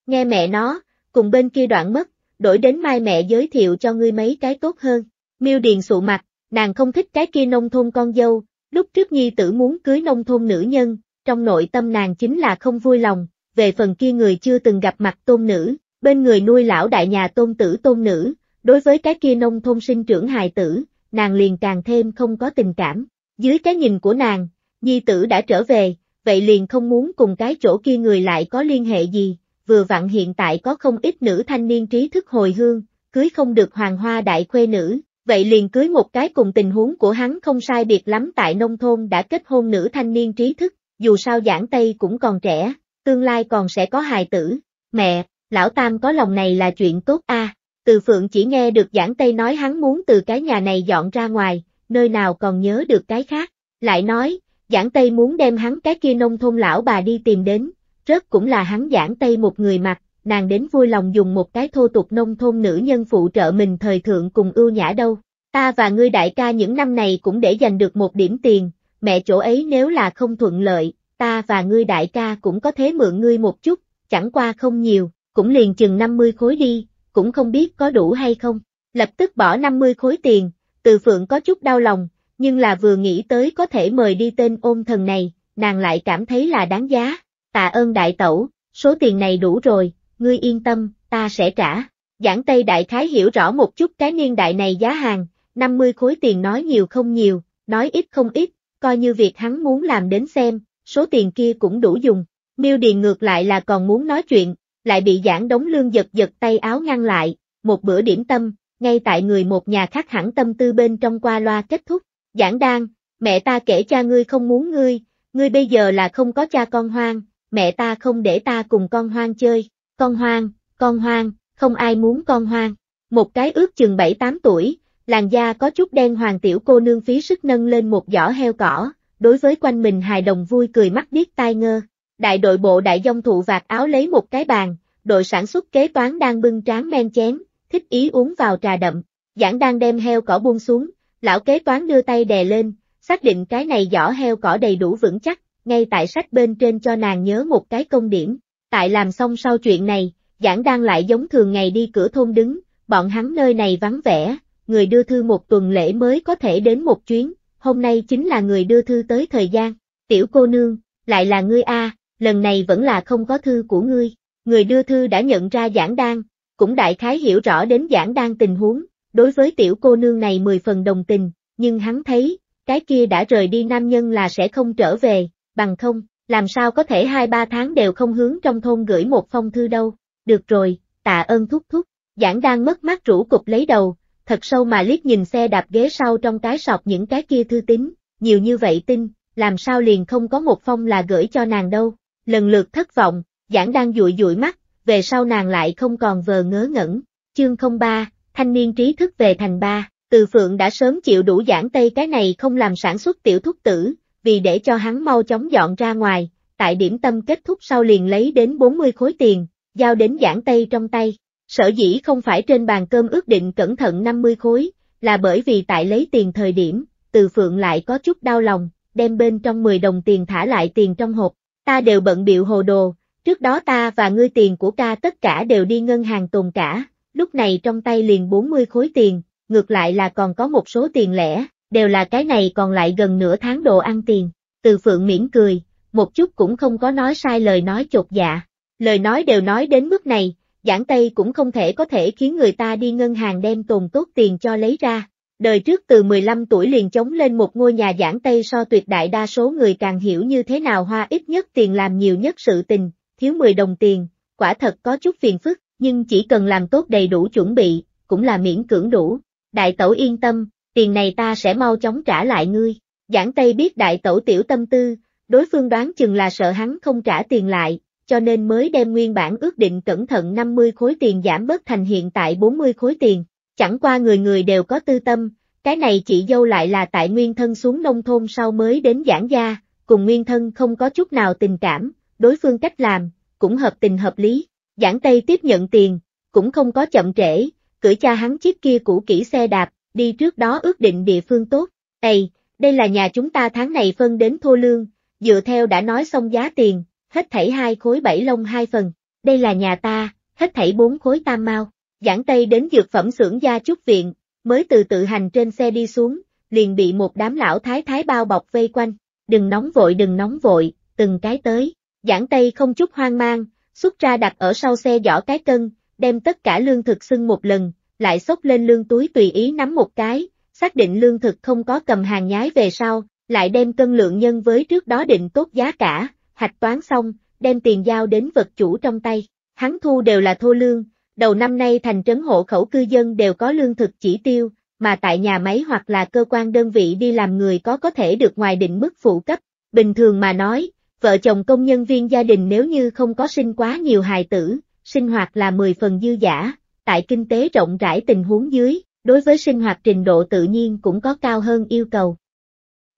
Speaker 1: Nghe mẹ nó, cùng bên kia đoạn mất, đổi đến mai mẹ giới thiệu cho ngươi mấy cái tốt hơn, miêu điền sụ mặt, Nàng không thích cái kia nông thôn con dâu, lúc trước nhi tử muốn cưới nông thôn nữ nhân, trong nội tâm nàng chính là không vui lòng, về phần kia người chưa từng gặp mặt tôn nữ, bên người nuôi lão đại nhà tôn tử tôn nữ, đối với cái kia nông thôn sinh trưởng hài tử, nàng liền càng thêm không có tình cảm. Dưới cái nhìn của nàng, nhi tử đã trở về, vậy liền không muốn cùng cái chỗ kia người lại có liên hệ gì, vừa vặn hiện tại có không ít nữ thanh niên trí thức hồi hương, cưới không được hoàng hoa đại khuê nữ, vậy liền cưới một cái cùng tình huống của hắn không sai biệt lắm tại nông thôn đã kết hôn nữ thanh niên trí thức, dù sao giảng Tây cũng còn trẻ, tương lai còn sẽ có hài tử. Mẹ, lão Tam có lòng này là chuyện tốt a. từ Phượng chỉ nghe được giảng Tây nói hắn muốn từ cái nhà này dọn ra ngoài, nơi nào còn nhớ được cái khác. Lại nói, giảng Tây muốn đem hắn cái kia nông thôn lão bà đi tìm đến, rớt cũng là hắn giảng Tây một người mặc, nàng đến vui lòng dùng một cái thô tục nông thôn nữ nhân phụ trợ mình thời thượng cùng ưu nhã đâu. Ta và ngươi đại ca những năm này cũng để giành được một điểm tiền, mẹ chỗ ấy nếu là không thuận lợi, ta và ngươi đại ca cũng có thế mượn ngươi một chút, chẳng qua không nhiều, cũng liền chừng 50 khối đi, cũng không biết có đủ hay không. Lập tức bỏ 50 khối tiền, từ phượng có chút đau lòng, nhưng là vừa nghĩ tới có thể mời đi tên ôn thần này, nàng lại cảm thấy là đáng giá. Tạ ơn đại tẩu, số tiền này đủ rồi, ngươi yên tâm, ta sẽ trả. Giảng Tây Đại Khái hiểu rõ một chút cái niên đại này giá hàng, 50 khối tiền nói nhiều không nhiều, nói ít không ít, coi như việc hắn muốn làm đến xem, số tiền kia cũng đủ dùng. Miêu Điền ngược lại là còn muốn nói chuyện, lại bị giảng đống lương giật giật tay áo ngăn lại, một bữa điểm tâm, ngay tại người một nhà khác hẳn tâm tư bên trong qua loa kết thúc. Giảng Đang, mẹ ta kể cha ngươi không muốn ngươi, ngươi bây giờ là không có cha con hoang, mẹ ta không để ta cùng con hoang chơi, con hoang, con hoang, không ai muốn con hoang. Một cái ước chừng 7-8 tuổi, làn da có chút đen hoàng tiểu cô nương phí sức nâng lên một giỏ heo cỏ, đối với quanh mình hài đồng vui cười mắt biết tai ngơ. Đại đội bộ đại dông thụ vạt áo lấy một cái bàn, đội sản xuất kế toán đang bưng tráng men chén, thích ý uống vào trà đậm. Giảng đang đem heo cỏ buông xuống, lão kế toán đưa tay đè lên, xác định cái này giỏ heo cỏ đầy đủ vững chắc, ngay tại sách bên trên cho nàng nhớ một cái công điểm. Tại làm xong sau chuyện này, giảng đang lại giống thường ngày đi cửa thôn đứng, bọn hắn nơi này vắng vẻ, người đưa thư một tuần lễ mới có thể đến một chuyến, hôm nay chính là người đưa thư tới thời gian, tiểu cô nương, lại là ngươi A, lần này vẫn là không có thư của ngươi, người đưa thư đã nhận ra giảng đang, cũng đại khái hiểu rõ đến giảng đang tình huống, đối với tiểu cô nương này mười phần đồng tình, nhưng hắn thấy, cái kia đã rời đi nam nhân là sẽ không trở về, bằng không, làm sao có thể hai ba tháng đều không hướng trong thôn gửi một phong thư đâu, được rồi, tạ ơn thúc thúc, giảng đang mất mắt rũ cục lấy đầu, thật sâu mà liếc nhìn xe đạp ghế sau trong cái sọt những cái kia thư tín, nhiều như vậy tin, làm sao liền không có một phong là gửi cho nàng đâu, lần lượt thất vọng, giảng đang dụi dụi mắt, về sau nàng lại không còn vờ ngớ ngẩn, chương 03, thanh niên trí thức về thành ba. Từ Phượng đã sớm chịu đủ giảng Tây cái này không làm sản xuất tiểu thúc tử, vì để cho hắn mau chóng dọn ra ngoài, tại điểm tâm kết thúc sau liền lấy đến 40 khối tiền, giao đến giảng Tây trong tay. Sở dĩ không phải trên bàn cơm ước định cẩn thận 50 khối, là bởi vì tại lấy tiền thời điểm, từ phượng lại có chút đau lòng, đem bên trong 10 đồng tiền thả lại tiền trong hộp, ta đều bận biểu hồ đồ, trước đó ta và ngươi tiền của ca tất cả đều đi ngân hàng tồn cả, lúc này trong tay liền 40 khối tiền, ngược lại là còn có một số tiền lẻ, đều là cái này còn lại gần nửa tháng đồ ăn tiền. Từ Phượng miễn cười, một chút cũng không có nói sai lời nói chột dạ. Lời nói đều nói đến mức này, giảng Tây cũng không thể có thể khiến người ta đi ngân hàng đem tồn tốt tiền cho lấy ra. Đời trước từ 15 tuổi liền chống lên một ngôi nhà giảng Tây so tuyệt đại đa số người càng hiểu như thế nào hoa ít nhất tiền làm nhiều nhất sự tình, thiếu 10 đồng tiền, quả thật có chút phiền phức, nhưng chỉ cần làm tốt đầy đủ chuẩn bị, cũng là miễn cưỡng đủ. Đại tẩu yên tâm, tiền này ta sẽ mau chóng trả lại ngươi. Giảng Tây biết đại tẩu tiểu tâm tư, đối phương đoán chừng là sợ hắn không trả tiền lại, cho nên mới đem nguyên bản ước định cẩn thận 50 khối tiền giảm bớt thành hiện tại 40 khối tiền. Chẳng qua người người đều có tư tâm, cái này chị dâu lại là tại nguyên thân xuống nông thôn sau mới đến giảng gia, cùng nguyên thân không có chút nào tình cảm, đối phương cách làm, cũng hợp tình hợp lý. Giảng Tây tiếp nhận tiền, cũng không có chậm trễ, cưỡi cha hắn chiếc kia cũ kỹ xe đạp, đi trước đó ước định địa phương tốt. Ê, đây là nhà chúng ta tháng này phân đến thô lương, dựa theo đã nói xong giá tiền, hết thảy hai khối bảy lông hai phần, đây là nhà ta, hết thảy bốn khối tam mau. Giảng Tây đến dược phẩm xưởng gia trúc viện, mới từ tự hành trên xe đi xuống, liền bị một đám lão thái thái bao bọc vây quanh, đừng nóng vội đừng nóng vội, từng cái tới. Giảng Tây không chút hoang mang, xuất ra đặt ở sau xe giỏ cái cân, đem tất cả lương thực xưng một lần, lại xốc lên lương túi tùy ý nắm một cái, xác định lương thực không có cầm hàng nhái về sau, lại đem cân lượng nhân với trước đó định tốt giá cả, hạch toán xong, đem tiền giao đến vật chủ trong tay. Hắn thu đều là thô lương, đầu năm nay thành trấn hộ khẩu cư dân đều có lương thực chỉ tiêu, mà tại nhà máy hoặc là cơ quan đơn vị đi làm người có có thể được ngoài định mức phụ cấp. Bình thường mà nói, vợ chồng công nhân viên gia đình nếu như không có sinh quá nhiều hài tử, sinh hoạt là 10 phần dư giả, tại kinh tế rộng rãi tình huống dưới, đối với sinh hoạt trình độ tự nhiên cũng có cao hơn yêu cầu.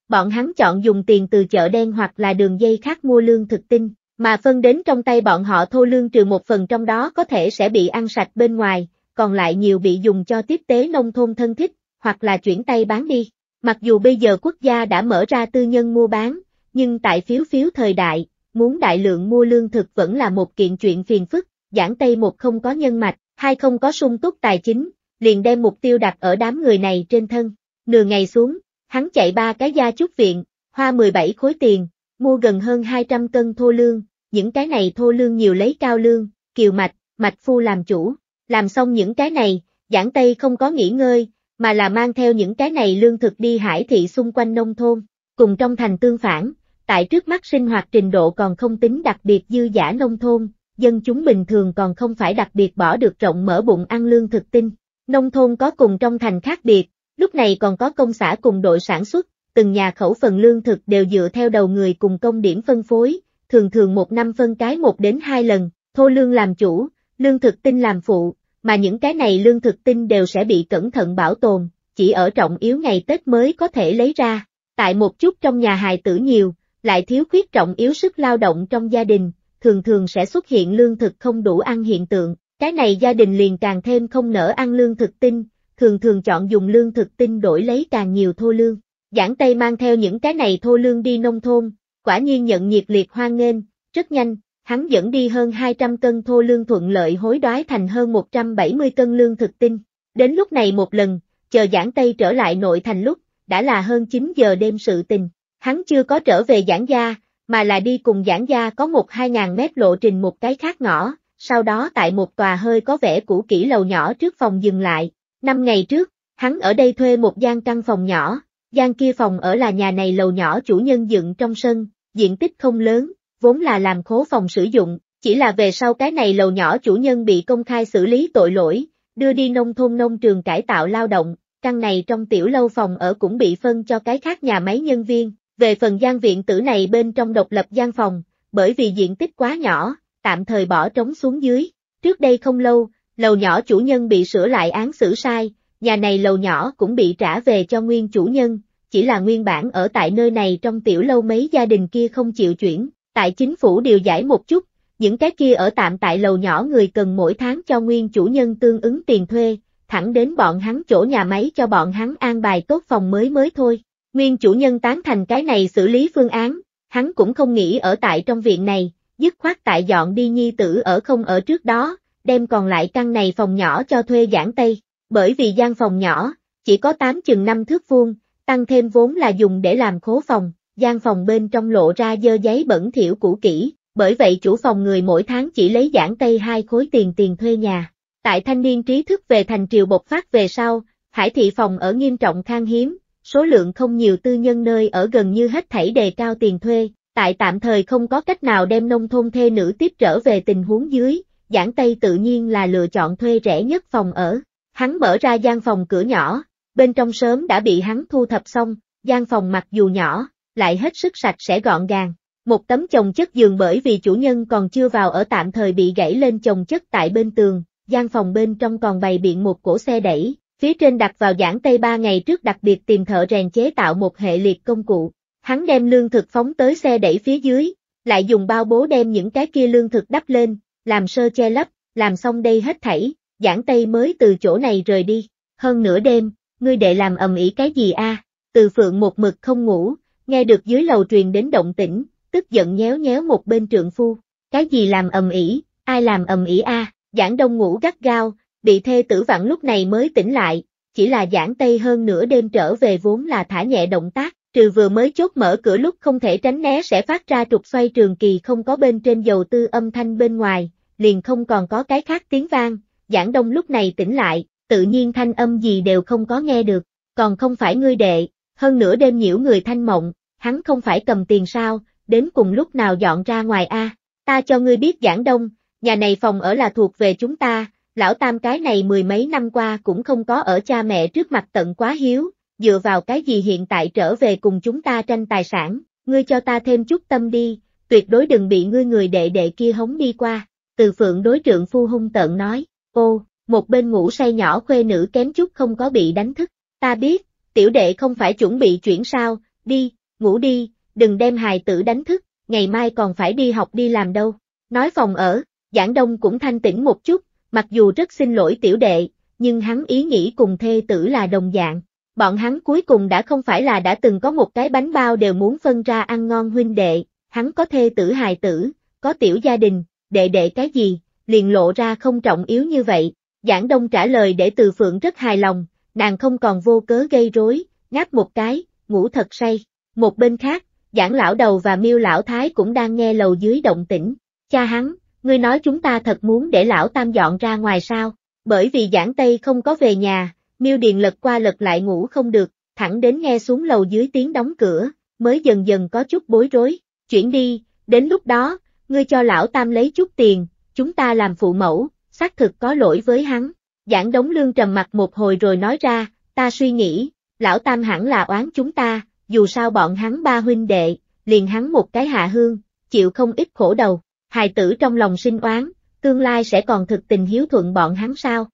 Speaker 1: Bọn hắn chọn dùng tiền từ chợ đen hoặc là đường dây khác mua lương thực tinh, mà phân đến trong tay bọn họ thô lương trừ một phần trong đó có thể sẽ bị ăn sạch bên ngoài, còn lại nhiều bị dùng cho tiếp tế nông thôn thân thích, hoặc là chuyển tay bán đi. Mặc dù bây giờ quốc gia đã mở ra tư nhân mua bán, nhưng tại phiếu phiếu thời đại, muốn đại lượng mua lương thực vẫn là một kiện chuyện phiền phức, giảng Tây một không có nhân mạch, hai không có sung túc tài chính, liền đem mục tiêu đặt ở đám người này trên thân. Nửa ngày xuống, hắn chạy ba cái gia chúc viện, hoa 17 khối tiền, mua gần hơn 200 cân thô lương, những cái này thô lương nhiều lấy cao lương, kiều mạch, mạch phu làm chủ. Làm xong những cái này, giảng Tây không có nghỉ ngơi, mà là mang theo những cái này lương thực đi hải thị xung quanh nông thôn, cùng trong thành tương phản, tại trước mắt sinh hoạt trình độ còn không tính đặc biệt dư giả nông thôn, dân chúng bình thường còn không phải đặc biệt bỏ được rộng mở bụng ăn lương thực tinh. Nông thôn có cùng trong thành khác biệt, lúc này còn có công xã cùng đội sản xuất, từng nhà khẩu phần lương thực đều dựa theo đầu người cùng công điểm phân phối, thường thường một năm phân cái một đến hai lần, thô lương làm chủ, lương thực tinh làm phụ, mà những cái này lương thực tinh đều sẽ bị cẩn thận bảo tồn, chỉ ở trọng yếu ngày Tết mới có thể lấy ra. Tại một chút trong nhà hài tử nhiều, lại thiếu khuyết trọng yếu sức lao động trong gia đình, thường thường sẽ xuất hiện lương thực không đủ ăn hiện tượng, cái này gia đình liền càng thêm không nỡ ăn lương thực tinh, thường thường chọn dùng lương thực tinh đổi lấy càng nhiều thô lương. Giảng Tây mang theo những cái này thô lương đi nông thôn, quả nhiên nhận nhiệt liệt hoan nghênh, rất nhanh, hắn dẫn đi hơn 200 cân thô lương thuận lợi hối đoái thành hơn 170 cân lương thực tinh. Đến lúc này một lần, chờ Giảng Tây trở lại nội thành lúc, đã là hơn 9 giờ đêm sự tình, hắn chưa có trở về Giảng Gia, mà là đi cùng giảng gia có một hai ngàn mét lộ trình một cái khác ngõ, sau đó tại một tòa hơi có vẻ cũ kỹ lầu nhỏ trước phòng dừng lại. Năm ngày trước, hắn ở đây thuê một gian căn phòng nhỏ, gian kia phòng ở là nhà này lầu nhỏ chủ nhân dựng trong sân, diện tích không lớn, vốn là làm khố phòng sử dụng, chỉ là về sau cái này lầu nhỏ chủ nhân bị công khai xử lý tội lỗi, đưa đi nông thôn nông trường cải tạo lao động, căn này trong tiểu lâu phòng ở cũng bị phân cho cái khác nhà máy nhân viên, về phần gian viện tử này bên trong độc lập gian phòng, bởi vì diện tích quá nhỏ, tạm thời bỏ trống xuống dưới. Trước đây không lâu, lầu nhỏ chủ nhân bị sửa lại án xử sai, nhà này lầu nhỏ cũng bị trả về cho nguyên chủ nhân, chỉ là nguyên bản ở tại nơi này trong tiểu lâu mấy gia đình kia không chịu chuyển, tại chính phủ điều giải một chút, những cái kia ở tạm tại lầu nhỏ người cần mỗi tháng cho nguyên chủ nhân tương ứng tiền thuê, thẳng đến bọn hắn chỗ nhà máy cho bọn hắn an bài tốt phòng mới mới thôi. Nguyên chủ nhân tán thành cái này xử lý phương án, hắn cũng không nghĩ ở tại trong viện này, dứt khoát tại dọn đi nhi tử ở không ở trước đó, đem còn lại căn này phòng nhỏ cho thuê giảng Tây, bởi vì gian phòng nhỏ, chỉ có 8 chừng 5 thước vuông, tăng thêm vốn là dùng để làm khố phòng, gian phòng bên trong lộ ra dơ giấy bẩn thiểu cũ kỹ, bởi vậy chủ phòng người mỗi tháng chỉ lấy giảng Tây hai khối tiền tiền thuê nhà. Tại thanh niên trí thức về thành triều bộc phát về sau, hải thị phòng ở nghiêm trọng khang hiếm, số lượng không nhiều tư nhân nơi ở gần như hết thảy đề cao tiền thuê, tại tạm thời không có cách nào đem nông thôn thê nữ tiếp trở về tình huống dưới, giảng Tây tự nhiên là lựa chọn thuê rẻ nhất phòng ở. Hắn mở ra gian phòng cửa nhỏ, bên trong sớm đã bị hắn thu thập xong, gian phòng mặc dù nhỏ, lại hết sức sạch sẽ gọn gàng. Một tấm chồng chất giường bởi vì chủ nhân còn chưa vào ở tạm thời bị gãy lên chồng chất tại bên tường, gian phòng bên trong còn bày biện một cổ xe đẩy, Phía trên đặt vào giảng Tây ba ngày trước đặc biệt tìm thợ rèn chế tạo một hệ liệt công cụ. Hắn đem lương thực phóng tới xe đẩy phía dưới, lại dùng bao bố đem những cái kia lương thực đắp lên, làm sơ che lấp, làm xong đây hết thảy, giảng Tây mới từ chỗ này rời đi. Hơn nửa đêm, ngươi đệ làm ầm ĩ cái gì a? Từ phượng một mực không ngủ, nghe được dưới lầu truyền đến động tĩnh, tức giận nhéo nhéo một bên trượng phu. Cái gì làm ầm ĩ, ai làm ầm ĩ a? À? Giảng Đông ngủ gắt gao, Bị thê tử vặn lúc này mới tỉnh lại, chỉ là giảng tây hơn nửa đêm trở về vốn là thả nhẹ động tác, trừ vừa mới chốt mở cửa lúc không thể tránh né sẽ phát ra trục xoay trường kỳ không có bên trên dầu tư âm thanh bên ngoài, liền không còn có cái khác tiếng vang, giảng đông lúc này tỉnh lại, tự nhiên thanh âm gì đều không có nghe được, còn không phải ngươi đệ, hơn nửa đêm nhiễu người thanh mộng, hắn không phải cầm tiền sao, đến cùng lúc nào dọn ra ngoài a ta cho ngươi biết giảng đông, nhà này phòng ở là thuộc về chúng ta, lão tam cái này mười mấy năm qua cũng không có ở cha mẹ trước mặt tận quá hiếu, dựa vào cái gì hiện tại trở về cùng chúng ta tranh tài sản, ngươi cho ta thêm chút tâm đi, tuyệt đối đừng bị ngươi người đệ đệ kia hống đi qua, từ phượng đối trượng phu hung tận nói, ô, một bên ngủ say nhỏ khuê nữ kém chút không có bị đánh thức, ta biết, tiểu đệ không phải chuẩn bị chuyển sao, đi, ngủ đi, đừng đem hài tử đánh thức, ngày mai còn phải đi học đi làm đâu, nói phòng ở, giảng đông cũng thanh tĩnh một chút, Mặc dù rất xin lỗi tiểu đệ, nhưng hắn ý nghĩ cùng thê tử là đồng dạng. Bọn hắn cuối cùng đã không phải là đã từng có một cái bánh bao đều muốn phân ra ăn ngon huynh đệ, hắn có thê tử hài tử, có tiểu gia đình, đệ đệ cái gì, liền lộ ra không trọng yếu như vậy. Giảng Đông trả lời để từ phượng rất hài lòng, nàng không còn vô cớ gây rối, ngáp một cái, ngủ thật say. Một bên khác, giảng lão đầu và miêu lão thái cũng đang nghe lầu dưới động tĩnh. Cha hắn, Ngươi nói chúng ta thật muốn để lão tam dọn ra ngoài sao, bởi vì giảng Tây không có về nhà, miêu điền lật qua lật lại ngủ không được, thẳng đến nghe xuống lầu dưới tiếng đóng cửa, mới dần dần có chút bối rối, chuyển đi, đến lúc đó, ngươi cho lão tam lấy chút tiền, chúng ta làm phụ mẫu, xác thực có lỗi với hắn. Giảng đống lương trầm mặt một hồi rồi nói ra, ta suy nghĩ, lão tam hẳn là oán chúng ta, dù sao bọn hắn ba huynh đệ, liền hắn một cái hạ hương, chịu không ít khổ đầu, hài tử trong lòng sinh oán, tương lai sẽ còn thực tình hiếu thuận bọn hắn sao?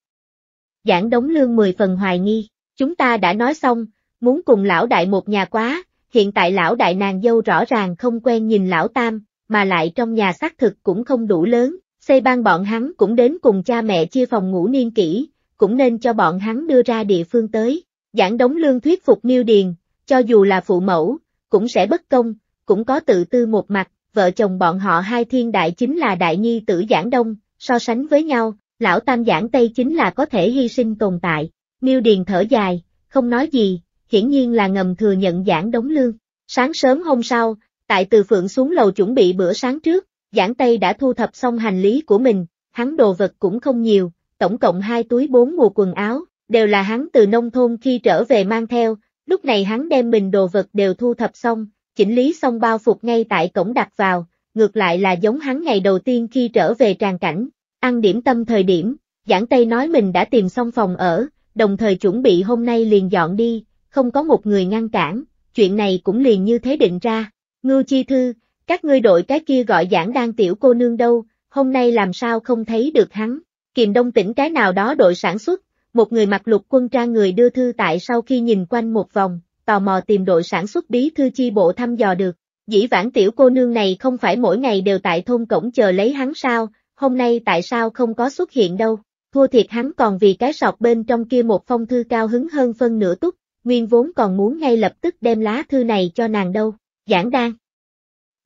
Speaker 1: Giảng đống lương mười phần hoài nghi, chúng ta đã nói xong, muốn cùng lão đại một nhà quá, hiện tại lão đại nàng dâu rõ ràng không quen nhìn lão tam, mà lại trong nhà xác thực cũng không đủ lớn, xây ban bọn hắn cũng đến cùng cha mẹ chia phòng ngủ niên kỹ, cũng nên cho bọn hắn đưa ra địa phương tới, giảng đống lương thuyết phục miêu điền, cho dù là phụ mẫu, cũng sẽ bất công, cũng có tự tư một mặt, vợ chồng bọn họ hai thiên đại chính là đại nhi tử giảng đông, so sánh với nhau, lão tam giảng tây chính là có thể hy sinh tồn tại. Miêu Điền thở dài, không nói gì, hiển nhiên là ngầm thừa nhận giảng đống lương. Sáng sớm hôm sau, tại từ phượng xuống lầu chuẩn bị bữa sáng trước, giảng tây đã thu thập xong hành lý của mình, hắn đồ vật cũng không nhiều, tổng cộng hai túi bốn mùa quần áo, đều là hắn từ nông thôn khi trở về mang theo, lúc này hắn đem mình đồ vật đều thu thập xong, Chỉnh lý xong bao phục ngay tại cổng đặt vào, ngược lại là giống hắn ngày đầu tiên khi trở về tràn cảnh, ăn điểm tâm thời điểm, giảng Tây nói mình đã tìm xong phòng ở, đồng thời chuẩn bị hôm nay liền dọn đi, không có một người ngăn cản, chuyện này cũng liền như thế định ra. Ngưu Chi Thư, các ngươi đội cái kia gọi giảng đang tiểu cô nương đâu, hôm nay làm sao không thấy được hắn, kiềm đông tỉnh cái nào đó đội sản xuất, một người mặc lục quân trang người đưa thư tại sau khi nhìn quanh một vòng, tò mò tìm đội sản xuất bí thư chi bộ thăm dò được. Dĩ vãng tiểu cô nương này không phải mỗi ngày đều tại thôn cổng chờ lấy hắn sao, hôm nay tại sao không có xuất hiện đâu. Thua thiệt hắn còn vì cái sọt bên trong kia một phong thư cao hứng hơn phân nửa túc, nguyên vốn còn muốn ngay lập tức đem lá thư này cho nàng đâu, giảng đan.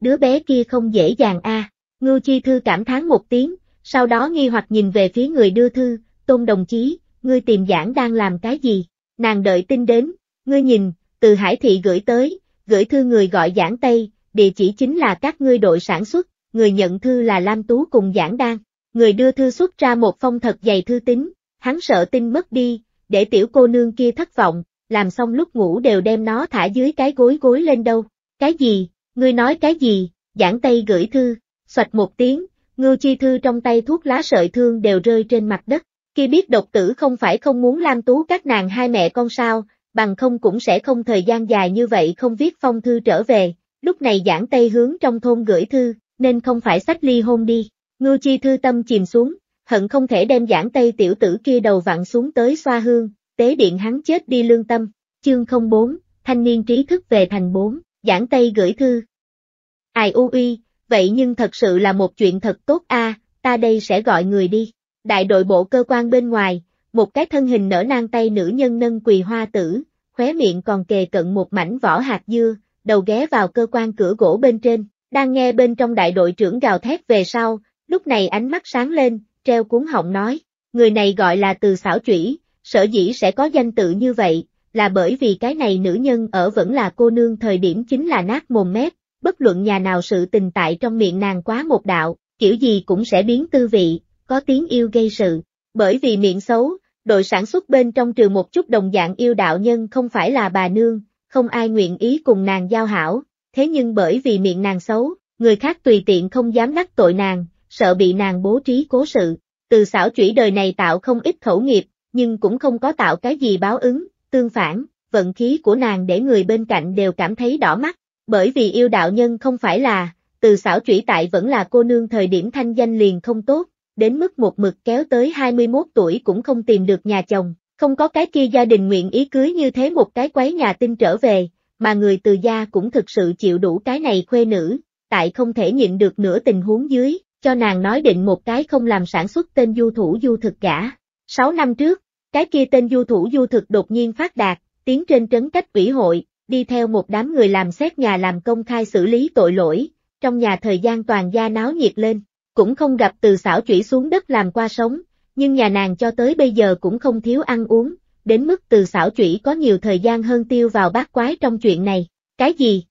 Speaker 1: Đứa bé kia không dễ dàng a ngưu chi thư cảm thán một tiếng, sau đó nghi hoặc nhìn về phía người đưa thư, tôn đồng chí, ngươi tìm giảng đang làm cái gì, nàng đợi tin đến, ngươi nhìn, từ Hải Thị gửi tới, gửi thư người gọi Giảng Tây, địa chỉ chính là các ngươi đội sản xuất, người nhận thư là Lam Tú cùng Giảng Đan. Người đưa thư xuất ra một phong thật dày thư tín, hắn sợ tin mất đi, để tiểu cô nương kia thất vọng, làm xong lúc ngủ đều đem nó thả dưới cái gối gối lên đâu. Cái gì, ngươi nói cái gì, Giảng Tây gửi thư, xoạch một tiếng, Ngưu Chi Thư trong tay thuốc lá sợi thương đều rơi trên mặt đất. Khi biết độc tử không phải không muốn Lam Tú các nàng hai mẹ con sao, bằng không cũng sẽ không thời gian dài như vậy không viết phong thư trở về, lúc này giảng Tây hướng trong thôn gửi thư, nên không phải sách ly hôn đi, ngư chi thư tâm chìm xuống, hận không thể đem giảng Tây tiểu tử kia đầu vặn xuống tới xoa hương, tế điện hắn chết đi lương tâm, chương 04, thanh niên trí thức về thành 4, giảng Tây gửi thư. Ai u uy, vậy nhưng thật sự là một chuyện thật tốt a ta đây sẽ gọi người đi. Đại đội bộ cơ quan bên ngoài, một cái thân hình nở nang tay nữ nhân nâng quỳ hoa tử, khóe miệng còn kề cận một mảnh vỏ hạt dưa, đầu ghé vào cơ quan cửa gỗ bên trên, đang nghe bên trong đại đội trưởng gào thét về sau, lúc này ánh mắt sáng lên, treo cuốn họng nói, người này gọi là từ xảo chủy, sở dĩ sẽ có danh tự như vậy, là bởi vì cái này nữ nhân ở vẫn là cô nương thời điểm chính là nát mồm mép, bất luận nhà nào sự tình tại trong miệng nàng quá một đạo, kiểu gì cũng sẽ biến tư vị, có tiếng yêu gây sự, bởi vì miệng xấu, đội sản xuất bên trong trừ một chút đồng dạng yêu đạo nhân không phải là bà nương, không ai nguyện ý cùng nàng giao hảo, thế nhưng bởi vì miệng nàng xấu, người khác tùy tiện không dám đắc tội nàng, sợ bị nàng bố trí cố sự. Từ xảo chủy đời này tạo không ít khẩu nghiệp, nhưng cũng không có tạo cái gì báo ứng, tương phản, vận khí của nàng để người bên cạnh đều cảm thấy đỏ mắt, bởi vì yêu đạo nhân không phải là, từ xảo chủy tại vẫn là cô nương thời điểm thanh danh liền không tốt, đến mức một mực kéo tới 21 tuổi cũng không tìm được nhà chồng, không có cái kia gia đình nguyện ý cưới như thế một cái quái nhà tinh trở về, mà người từ gia cũng thực sự chịu đủ cái này khuê nữ, tại không thể nhịn được nửa tình huống dưới, cho nàng nói định một cái không làm sản xuất tên du thủ du thực cả. 6 năm trước, cái kia tên du thủ du thực đột nhiên phát đạt, tiến trên trấn cách ủy hội, đi theo một đám người làm xét nhà làm công khai xử lý tội lỗi, trong nhà thời gian toàn gia náo nhiệt lên, cũng không gặp từ xảo chủy xuống đất làm qua sống, nhưng nhà nàng cho tới bây giờ cũng không thiếu ăn uống, đến mức từ xảo chủy có nhiều thời gian hơn tiêu vào bát quái trong chuyện này. Cái gì?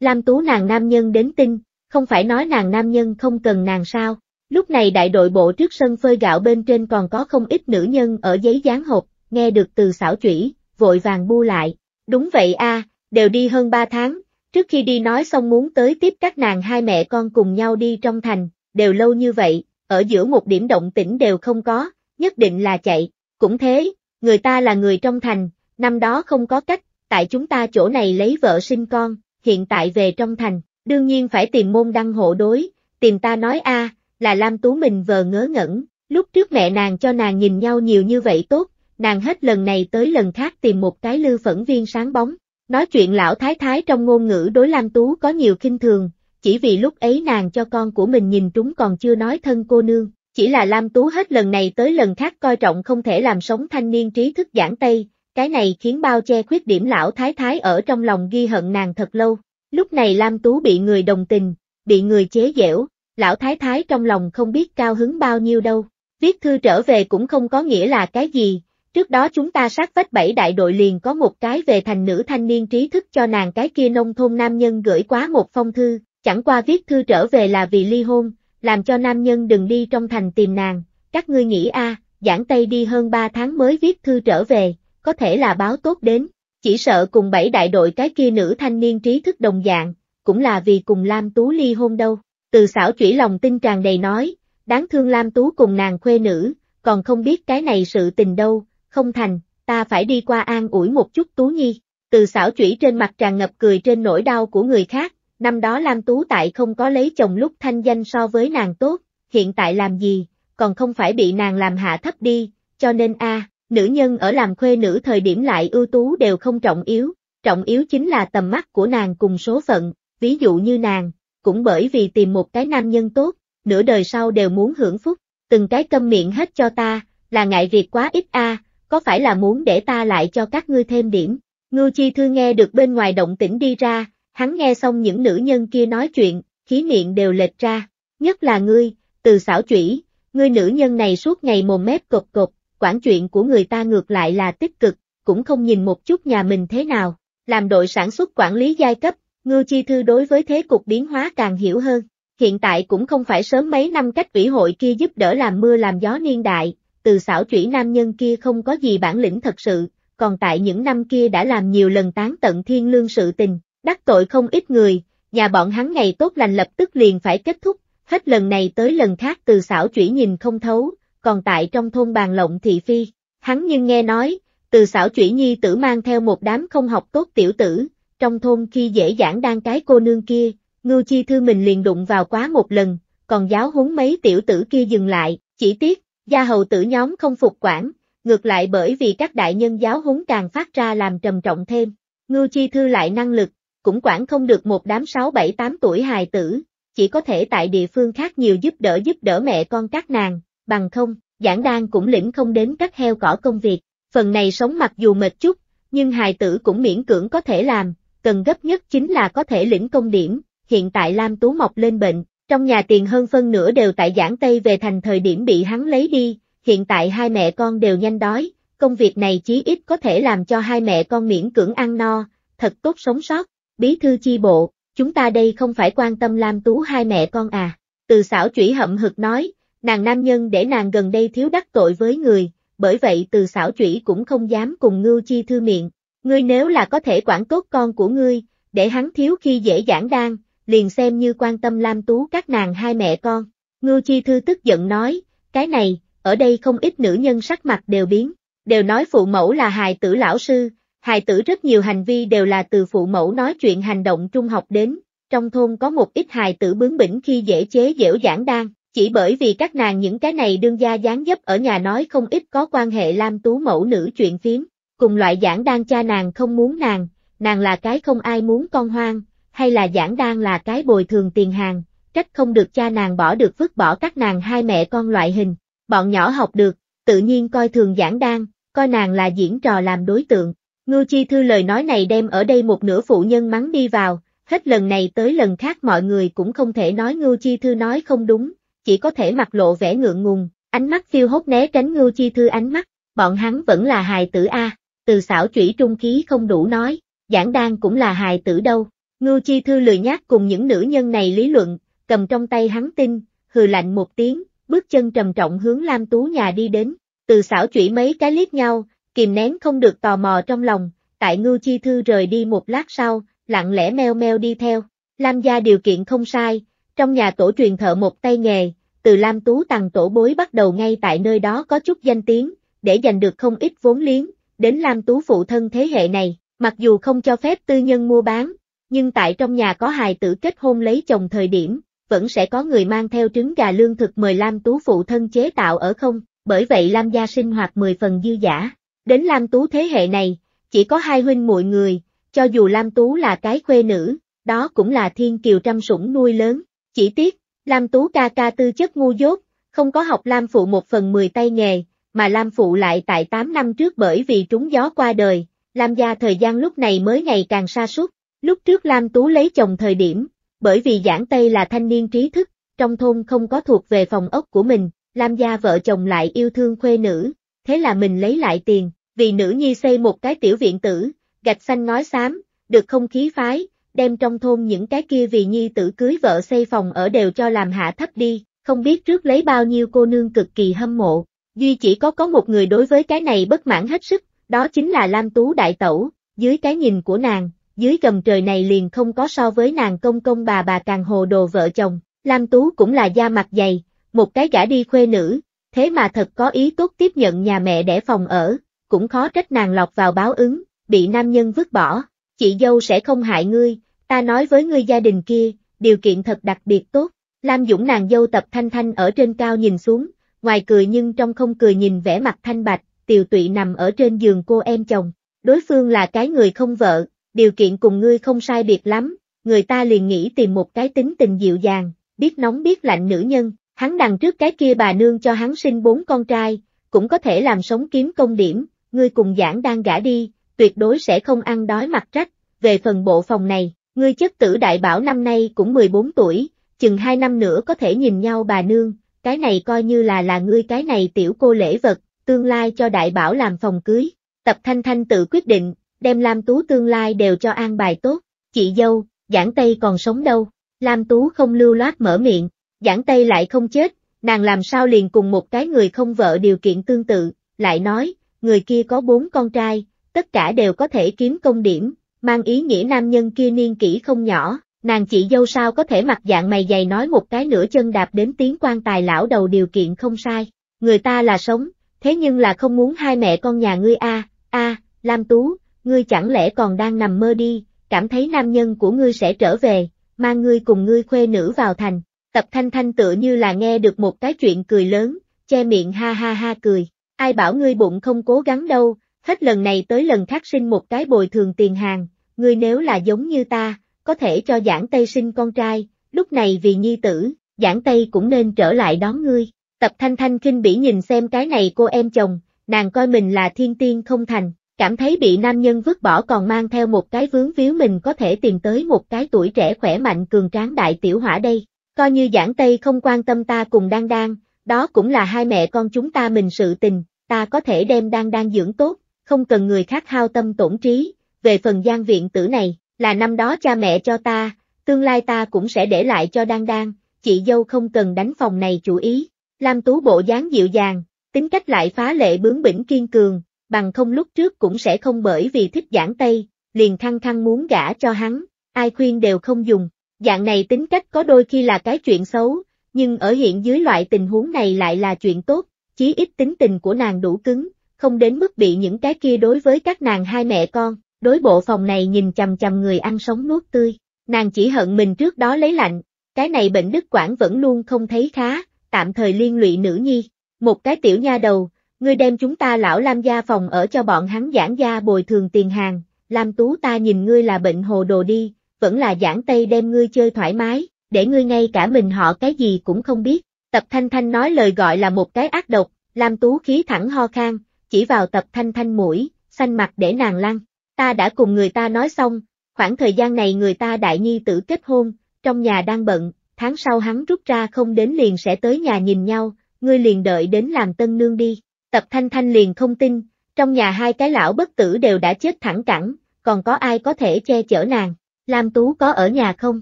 Speaker 1: Lam Tú nàng nam nhân đến tin, không phải nói nàng nam nhân không cần nàng sao? Lúc này đại đội bộ trước sân phơi gạo bên trên còn có không ít nữ nhân ở giấy dán hộp, nghe được từ xảo chủy, vội vàng bu lại. Đúng vậy a, đều đi hơn 3 tháng, trước khi đi nói xong muốn tới tiếp các nàng hai mẹ con cùng nhau đi trong thành, đều lâu như vậy, ở giữa một điểm động tĩnh đều không có, nhất định là chạy, cũng thế, người ta là người trong thành, năm đó không có cách, tại chúng ta chỗ này lấy vợ sinh con, hiện tại về trong thành, đương nhiên phải tìm môn đăng hộ đối, tìm ta nói a là Lam Tú mình vờ ngớ ngẩn, lúc trước mẹ nàng cho nàng nhìn nhau nhiều như vậy tốt, nàng hết lần này tới lần khác tìm một cái lư phẫn viên sáng bóng, nói chuyện lão thái thái trong ngôn ngữ đối Lam Tú có nhiều kinh thường, chỉ vì lúc ấy nàng cho con của mình nhìn trúng còn chưa nói thân cô nương, chỉ là Lam Tú hết lần này tới lần khác coi trọng không thể làm sống thanh niên trí thức giảng Tây, cái này khiến bao che khuyết điểm lão thái thái ở trong lòng ghi hận nàng thật lâu. Lúc này Lam Tú bị người đồng tình, bị người chế dẻo lão thái thái trong lòng không biết cao hứng bao nhiêu đâu. Viết thư trở về cũng không có nghĩa là cái gì, trước đó chúng ta sát vách bảy đại đội liền có một cái về thành nữ thanh niên trí thức cho nàng cái kia nông thôn nam nhân gửi quá một phong thư, chẳng qua viết thư trở về là vì ly hôn, làm cho nam nhân đừng đi trong thành tìm nàng, các ngươi nghĩ a, à, giảng Tây đi hơn 3 tháng mới viết thư trở về, có thể là báo tốt đến, chỉ sợ cùng bảy đại đội cái kia nữ thanh niên trí thức đồng dạng, cũng là vì cùng Lam Tú ly hôn đâu, từ xảo chủy lòng tin tràn đầy nói, đáng thương Lam Tú cùng nàng khuê nữ, còn không biết cái này sự tình đâu, không thành, ta phải đi qua an ủi một chút Tú Nhi, từ xảo chủy trên mặt tràn ngập cười trên nỗi đau của người khác, Năm đó Lam Tú Tại không có lấy chồng lúc thanh danh so với nàng tốt, hiện tại làm gì, còn không phải bị nàng làm hạ thấp đi, cho nên a nữ nhân ở làm khuê nữ thời điểm lại ưu tú đều không trọng yếu, trọng yếu chính là tầm mắt của nàng cùng số phận, ví dụ như nàng, cũng bởi vì tìm một cái nam nhân tốt, nửa đời sau đều muốn hưởng phúc, từng cái câm miệng hết cho ta, là ngại việc quá ít a có phải là muốn để ta lại cho các ngươi thêm điểm, ngưu chi thư nghe được bên ngoài động tĩnh đi ra, Hắn nghe xong những nữ nhân kia nói chuyện, khí miệng đều lệch ra, nhất là ngươi, từ xảo chủy, ngươi nữ nhân này suốt ngày mồm mép cộp cộp, quản chuyện của người ta ngược lại là tích cực, cũng không nhìn một chút nhà mình thế nào, làm đội sản xuất quản lý giai cấp, ngư chi thư đối với thế cục biến hóa càng hiểu hơn, hiện tại cũng không phải sớm mấy năm cách ủy hội kia giúp đỡ làm mưa làm gió niên đại, từ xảo chủy nam nhân kia không có gì bản lĩnh thật sự, còn tại những năm kia đã làm nhiều lần tán tận thiên lương sự tình, đắc tội không ít người, nhà bọn hắn ngày tốt lành lập tức liền phải kết thúc, hết lần này tới lần khác từ xảo chủy nhìn không thấu, còn tại trong thôn bàn lộng thị phi, hắn nhưng nghe nói, từ xảo chủy nhi tử mang theo một đám không học tốt tiểu tử, trong thôn khi dễ dãn đang cái cô nương kia, ngưu chi thư mình liền đụng vào quá một lần, còn giáo huấn mấy tiểu tử kia dừng lại, chỉ tiếc, gia hầu tử nhóm không phục quản, ngược lại bởi vì các đại nhân giáo huấn càng phát ra làm trầm trọng thêm, ngưu chi thư lại năng lực, cũng quản không được một đám sáu bảy tám tuổi hài tử, chỉ có thể tại địa phương khác nhiều giúp đỡ giúp đỡ mẹ con các nàng, bằng không, giảng đan cũng lĩnh không đến các heo cỏ công việc, phần này sống mặc dù mệt chút, nhưng hài tử cũng miễn cưỡng có thể làm, cần gấp nhất chính là có thể lĩnh công điểm, hiện tại Lam Tú Mộc lên bệnh, trong nhà tiền hơn phân nửa đều tại giảng Tây về thành thời điểm bị hắn lấy đi, hiện tại hai mẹ con đều nhanh đói, công việc này chí ít có thể làm cho hai mẹ con miễn cưỡng ăn no, thật tốt sống sót, bí thư chi bộ, chúng ta đây không phải quan tâm Lam Tú hai mẹ con à. Từ xảo chủy hậm hực nói, nàng nam nhân để nàng gần đây thiếu đắc tội với người, bởi vậy từ xảo chủy cũng không dám cùng ngưu chi thư miệng. Ngươi nếu là có thể quản tốt con của ngươi, để hắn thiếu khi dễ dãn đang, liền xem như quan tâm Lam Tú các nàng hai mẹ con. Ngưu chi thư tức giận nói, cái này, ở đây không ít nữ nhân sắc mặt đều biến, đều nói phụ mẫu là hài tử lão sư, hài tử rất nhiều hành vi đều là từ phụ mẫu nói chuyện hành động trung học đến, trong thôn có một ít hài tử bướng bỉnh khi dễ chế dễu giảng đan, chỉ bởi vì các nàng những cái này đương gia gián dấp ở nhà nói không ít có quan hệ lam tú mẫu nữ chuyện phím, cùng loại giảng đan cha nàng không muốn nàng, nàng là cái không ai muốn con hoang, hay là giảng đan là cái bồi thường tiền hàng, trách không được cha nàng bỏ được vứt bỏ các nàng hai mẹ con loại hình, bọn nhỏ học được, tự nhiên coi thường giảng đan, coi nàng là diễn trò làm đối tượng, Ngưu Chi Thư lời nói này đem ở đây một nửa phụ nhân mắng đi vào, hết lần này tới lần khác mọi người cũng không thể nói Ngưu Chi Thư nói không đúng, chỉ có thể mặt lộ vẻ ngượng ngùng, ánh mắt phiêu hốt né tránh Ngưu Chi Thư ánh mắt, bọn hắn vẫn là hài tử A, từ xảo chủy trung khí không đủ nói, giảng đan cũng là hài tử đâu. Ngưu Chi Thư lười nhác cùng những nữ nhân này lý luận, cầm trong tay hắn tin, hừ lạnh một tiếng, bước chân trầm trọng hướng Lam Tú nhà đi đến, từ xảo chủy mấy cái liếc nhau, kìm nén không được tò mò trong lòng, tại Ngư chi thư rời đi một lát sau, lặng lẽ meo meo đi theo. Lam gia điều kiện không sai, trong nhà tổ truyền thợ một tay nghề, từ Lam Tú Tằng tổ bối bắt đầu ngay tại nơi đó có chút danh tiếng, để giành được không ít vốn liếng, đến Lam Tú phụ thân thế hệ này, mặc dù không cho phép tư nhân mua bán, nhưng tại trong nhà có hài tử kết hôn lấy chồng thời điểm, vẫn sẽ có người mang theo trứng gà lương thực mời Lam Tú phụ thân chế tạo ở không, bởi vậy Lam gia sinh hoạt mười phần dư giả. Đến Lam Tú thế hệ này, chỉ có hai huynh muội người, cho dù Lam Tú là cái khuê nữ, đó cũng là thiên kiều trăm sủng nuôi lớn, chỉ tiếc, Lam Tú ca ca tư chất ngu dốt, không có học Lam Phụ một phần mười tay nghề, mà Lam Phụ lại tại 8 năm trước bởi vì trúng gió qua đời, Lam gia thời gian lúc này mới ngày càng sa sút lúc trước Lam Tú lấy chồng thời điểm, bởi vì giảng Tây là thanh niên trí thức, trong thôn không có thuộc về phòng ốc của mình, Lam gia vợ chồng lại yêu thương khuê nữ, thế là mình lấy lại tiền, vì nữ nhi xây một cái tiểu viện tử, gạch xanh ngói xám, được không khí phái, đem trong thôn những cái kia vì nhi tử cưới vợ xây phòng ở đều cho làm hạ thấp đi, không biết trước lấy bao nhiêu cô nương cực kỳ hâm mộ, duy chỉ có có một người đối với cái này bất mãn hết sức, đó chính là Lam Tú Đại Tẩu, dưới cái nhìn của nàng, dưới gầm trời này liền không có so với nàng công công bà bà càng hồ đồ vợ chồng, Lam Tú cũng là da mặt dày, một cái gã đi khuê nữ, thế mà thật có ý tốt tiếp nhận nhà mẹ để phòng ở, cũng khó trách nàng lọt vào báo ứng, bị nam nhân vứt bỏ, chị dâu sẽ không hại ngươi, ta nói với ngươi gia đình kia, điều kiện thật đặc biệt tốt. Lam Dũng nàng dâu tập thanh thanh ở trên cao nhìn xuống, ngoài cười nhưng trong không cười nhìn vẻ mặt thanh bạch, tiều tụy nằm ở trên giường cô em chồng. Đối phương là cái người không vợ, điều kiện cùng ngươi không sai biệt lắm, người ta liền nghĩ tìm một cái tính tình dịu dàng, biết nóng biết lạnh nữ nhân, hắn đằng trước cái kia bà nương cho hắn sinh bốn con trai, cũng có thể làm sống kiếm công điểm, ngươi cùng giảng đang gã đi, tuyệt đối sẽ không ăn đói mặt rách, về phần bộ phòng này, ngươi chất tử đại bảo năm nay cũng 14 tuổi, chừng 2 năm nữa có thể nhìn nhau bà nương, cái này coi như là là ngươi cái này tiểu cô lễ vật, tương lai cho đại bảo làm phòng cưới, tập thanh thanh tự quyết định, đem Lam Tú tương lai đều cho an bài tốt, chị dâu, giảng Tây còn sống đâu, Lam Tú không lưu loát mở miệng, giảng Tây lại không chết, nàng làm sao liền cùng một cái người không vợ điều kiện tương tự, lại nói, người kia có bốn con trai, tất cả đều có thể kiếm công điểm, mang ý nghĩa nam nhân kia niên kỷ không nhỏ, nàng chị dâu sao có thể mặc dạng mày dày nói một cái nửa chân đạp đến tiếng quan tài lão đầu điều kiện không sai, người ta là sống, thế nhưng là không muốn hai mẹ con nhà ngươi a, a, Lam Tú, ngươi chẳng lẽ còn đang nằm mơ đi, cảm thấy nam nhân của ngươi sẽ trở về, mang ngươi cùng ngươi khuê nữ vào thành, tập thanh thanh tựa như là nghe được một cái chuyện cười lớn, che miệng ha ha ha cười ai bảo ngươi bụng không cố gắng đâu, hết lần này tới lần khác sinh một cái bồi thường tiền hàng, ngươi nếu là giống như ta, có thể cho giảng Tây sinh con trai, lúc này vì nhi tử, giảng Tây cũng nên trở lại đón ngươi. Tập Thanh Thanh kinh bỉ nhìn xem cái này cô em chồng, nàng coi mình là thiên tiên không thành, cảm thấy bị nam nhân vứt bỏ còn mang theo một cái vướng víu mình có thể tìm tới một cái tuổi trẻ khỏe mạnh cường tráng đại tiểu hỏa đây. Coi như giảng Tây không quan tâm ta cùng đang đang, đó cũng là hai mẹ con chúng ta mình sự tình, ta có thể đem đang đang dưỡng tốt, không cần người khác hao tâm tổn trí, về phần gian viện tử này, là năm đó cha mẹ cho ta, tương lai ta cũng sẽ để lại cho đang đang, chị dâu không cần đánh phòng này chủ ý. Lam Tú bộ dáng dịu dàng, tính cách lại phá lệ bướng bỉnh kiên cường, bằng không lúc trước cũng sẽ không bởi vì thích giảng Tây, liền khăng khăng muốn gả cho hắn, ai khuyên đều không dùng. Dạng này tính cách có đôi khi là cái chuyện xấu, nhưng ở hiện dưới loại tình huống này lại là chuyện tốt, chí ít tính tình của nàng đủ cứng, không đến mức bị những cái kia đối với các nàng hai mẹ con, đối bộ phòng này nhìn chầm chầm người ăn sống nuốt tươi, nàng chỉ hận mình trước đó lấy lạnh, cái này bệnh đức quản vẫn luôn không thấy khá, tạm thời liên lụy nữ nhi, một cái tiểu nha đầu, ngươi đem chúng ta lão Lam gia phòng ở cho bọn hắn giảng gia bồi thường tiền hàng, Lam Tú ta nhìn ngươi là bệnh hồ đồ đi, vẫn là giảng Tây đem ngươi chơi thoải mái, để ngươi ngay cả mình họ cái gì cũng không biết. Tập Thanh Thanh nói lời gọi là một cái ác độc, Lam Tú khí thẳng ho khan, chỉ vào Tập Thanh Thanh mũi, xanh mặt để nàng lăn. Ta đã cùng người ta nói xong, khoảng thời gian này người ta đại nhi tử kết hôn, trong nhà đang bận, tháng sau hắn rút ra không đến liền sẽ tới nhà nhìn nhau, ngươi liền đợi đến làm tân nương đi. Tập Thanh Thanh liền không tin, trong nhà hai cái lão bất tử đều đã chết thẳng cẳng, còn có ai có thể che chở nàng. Lam Tú có ở nhà không?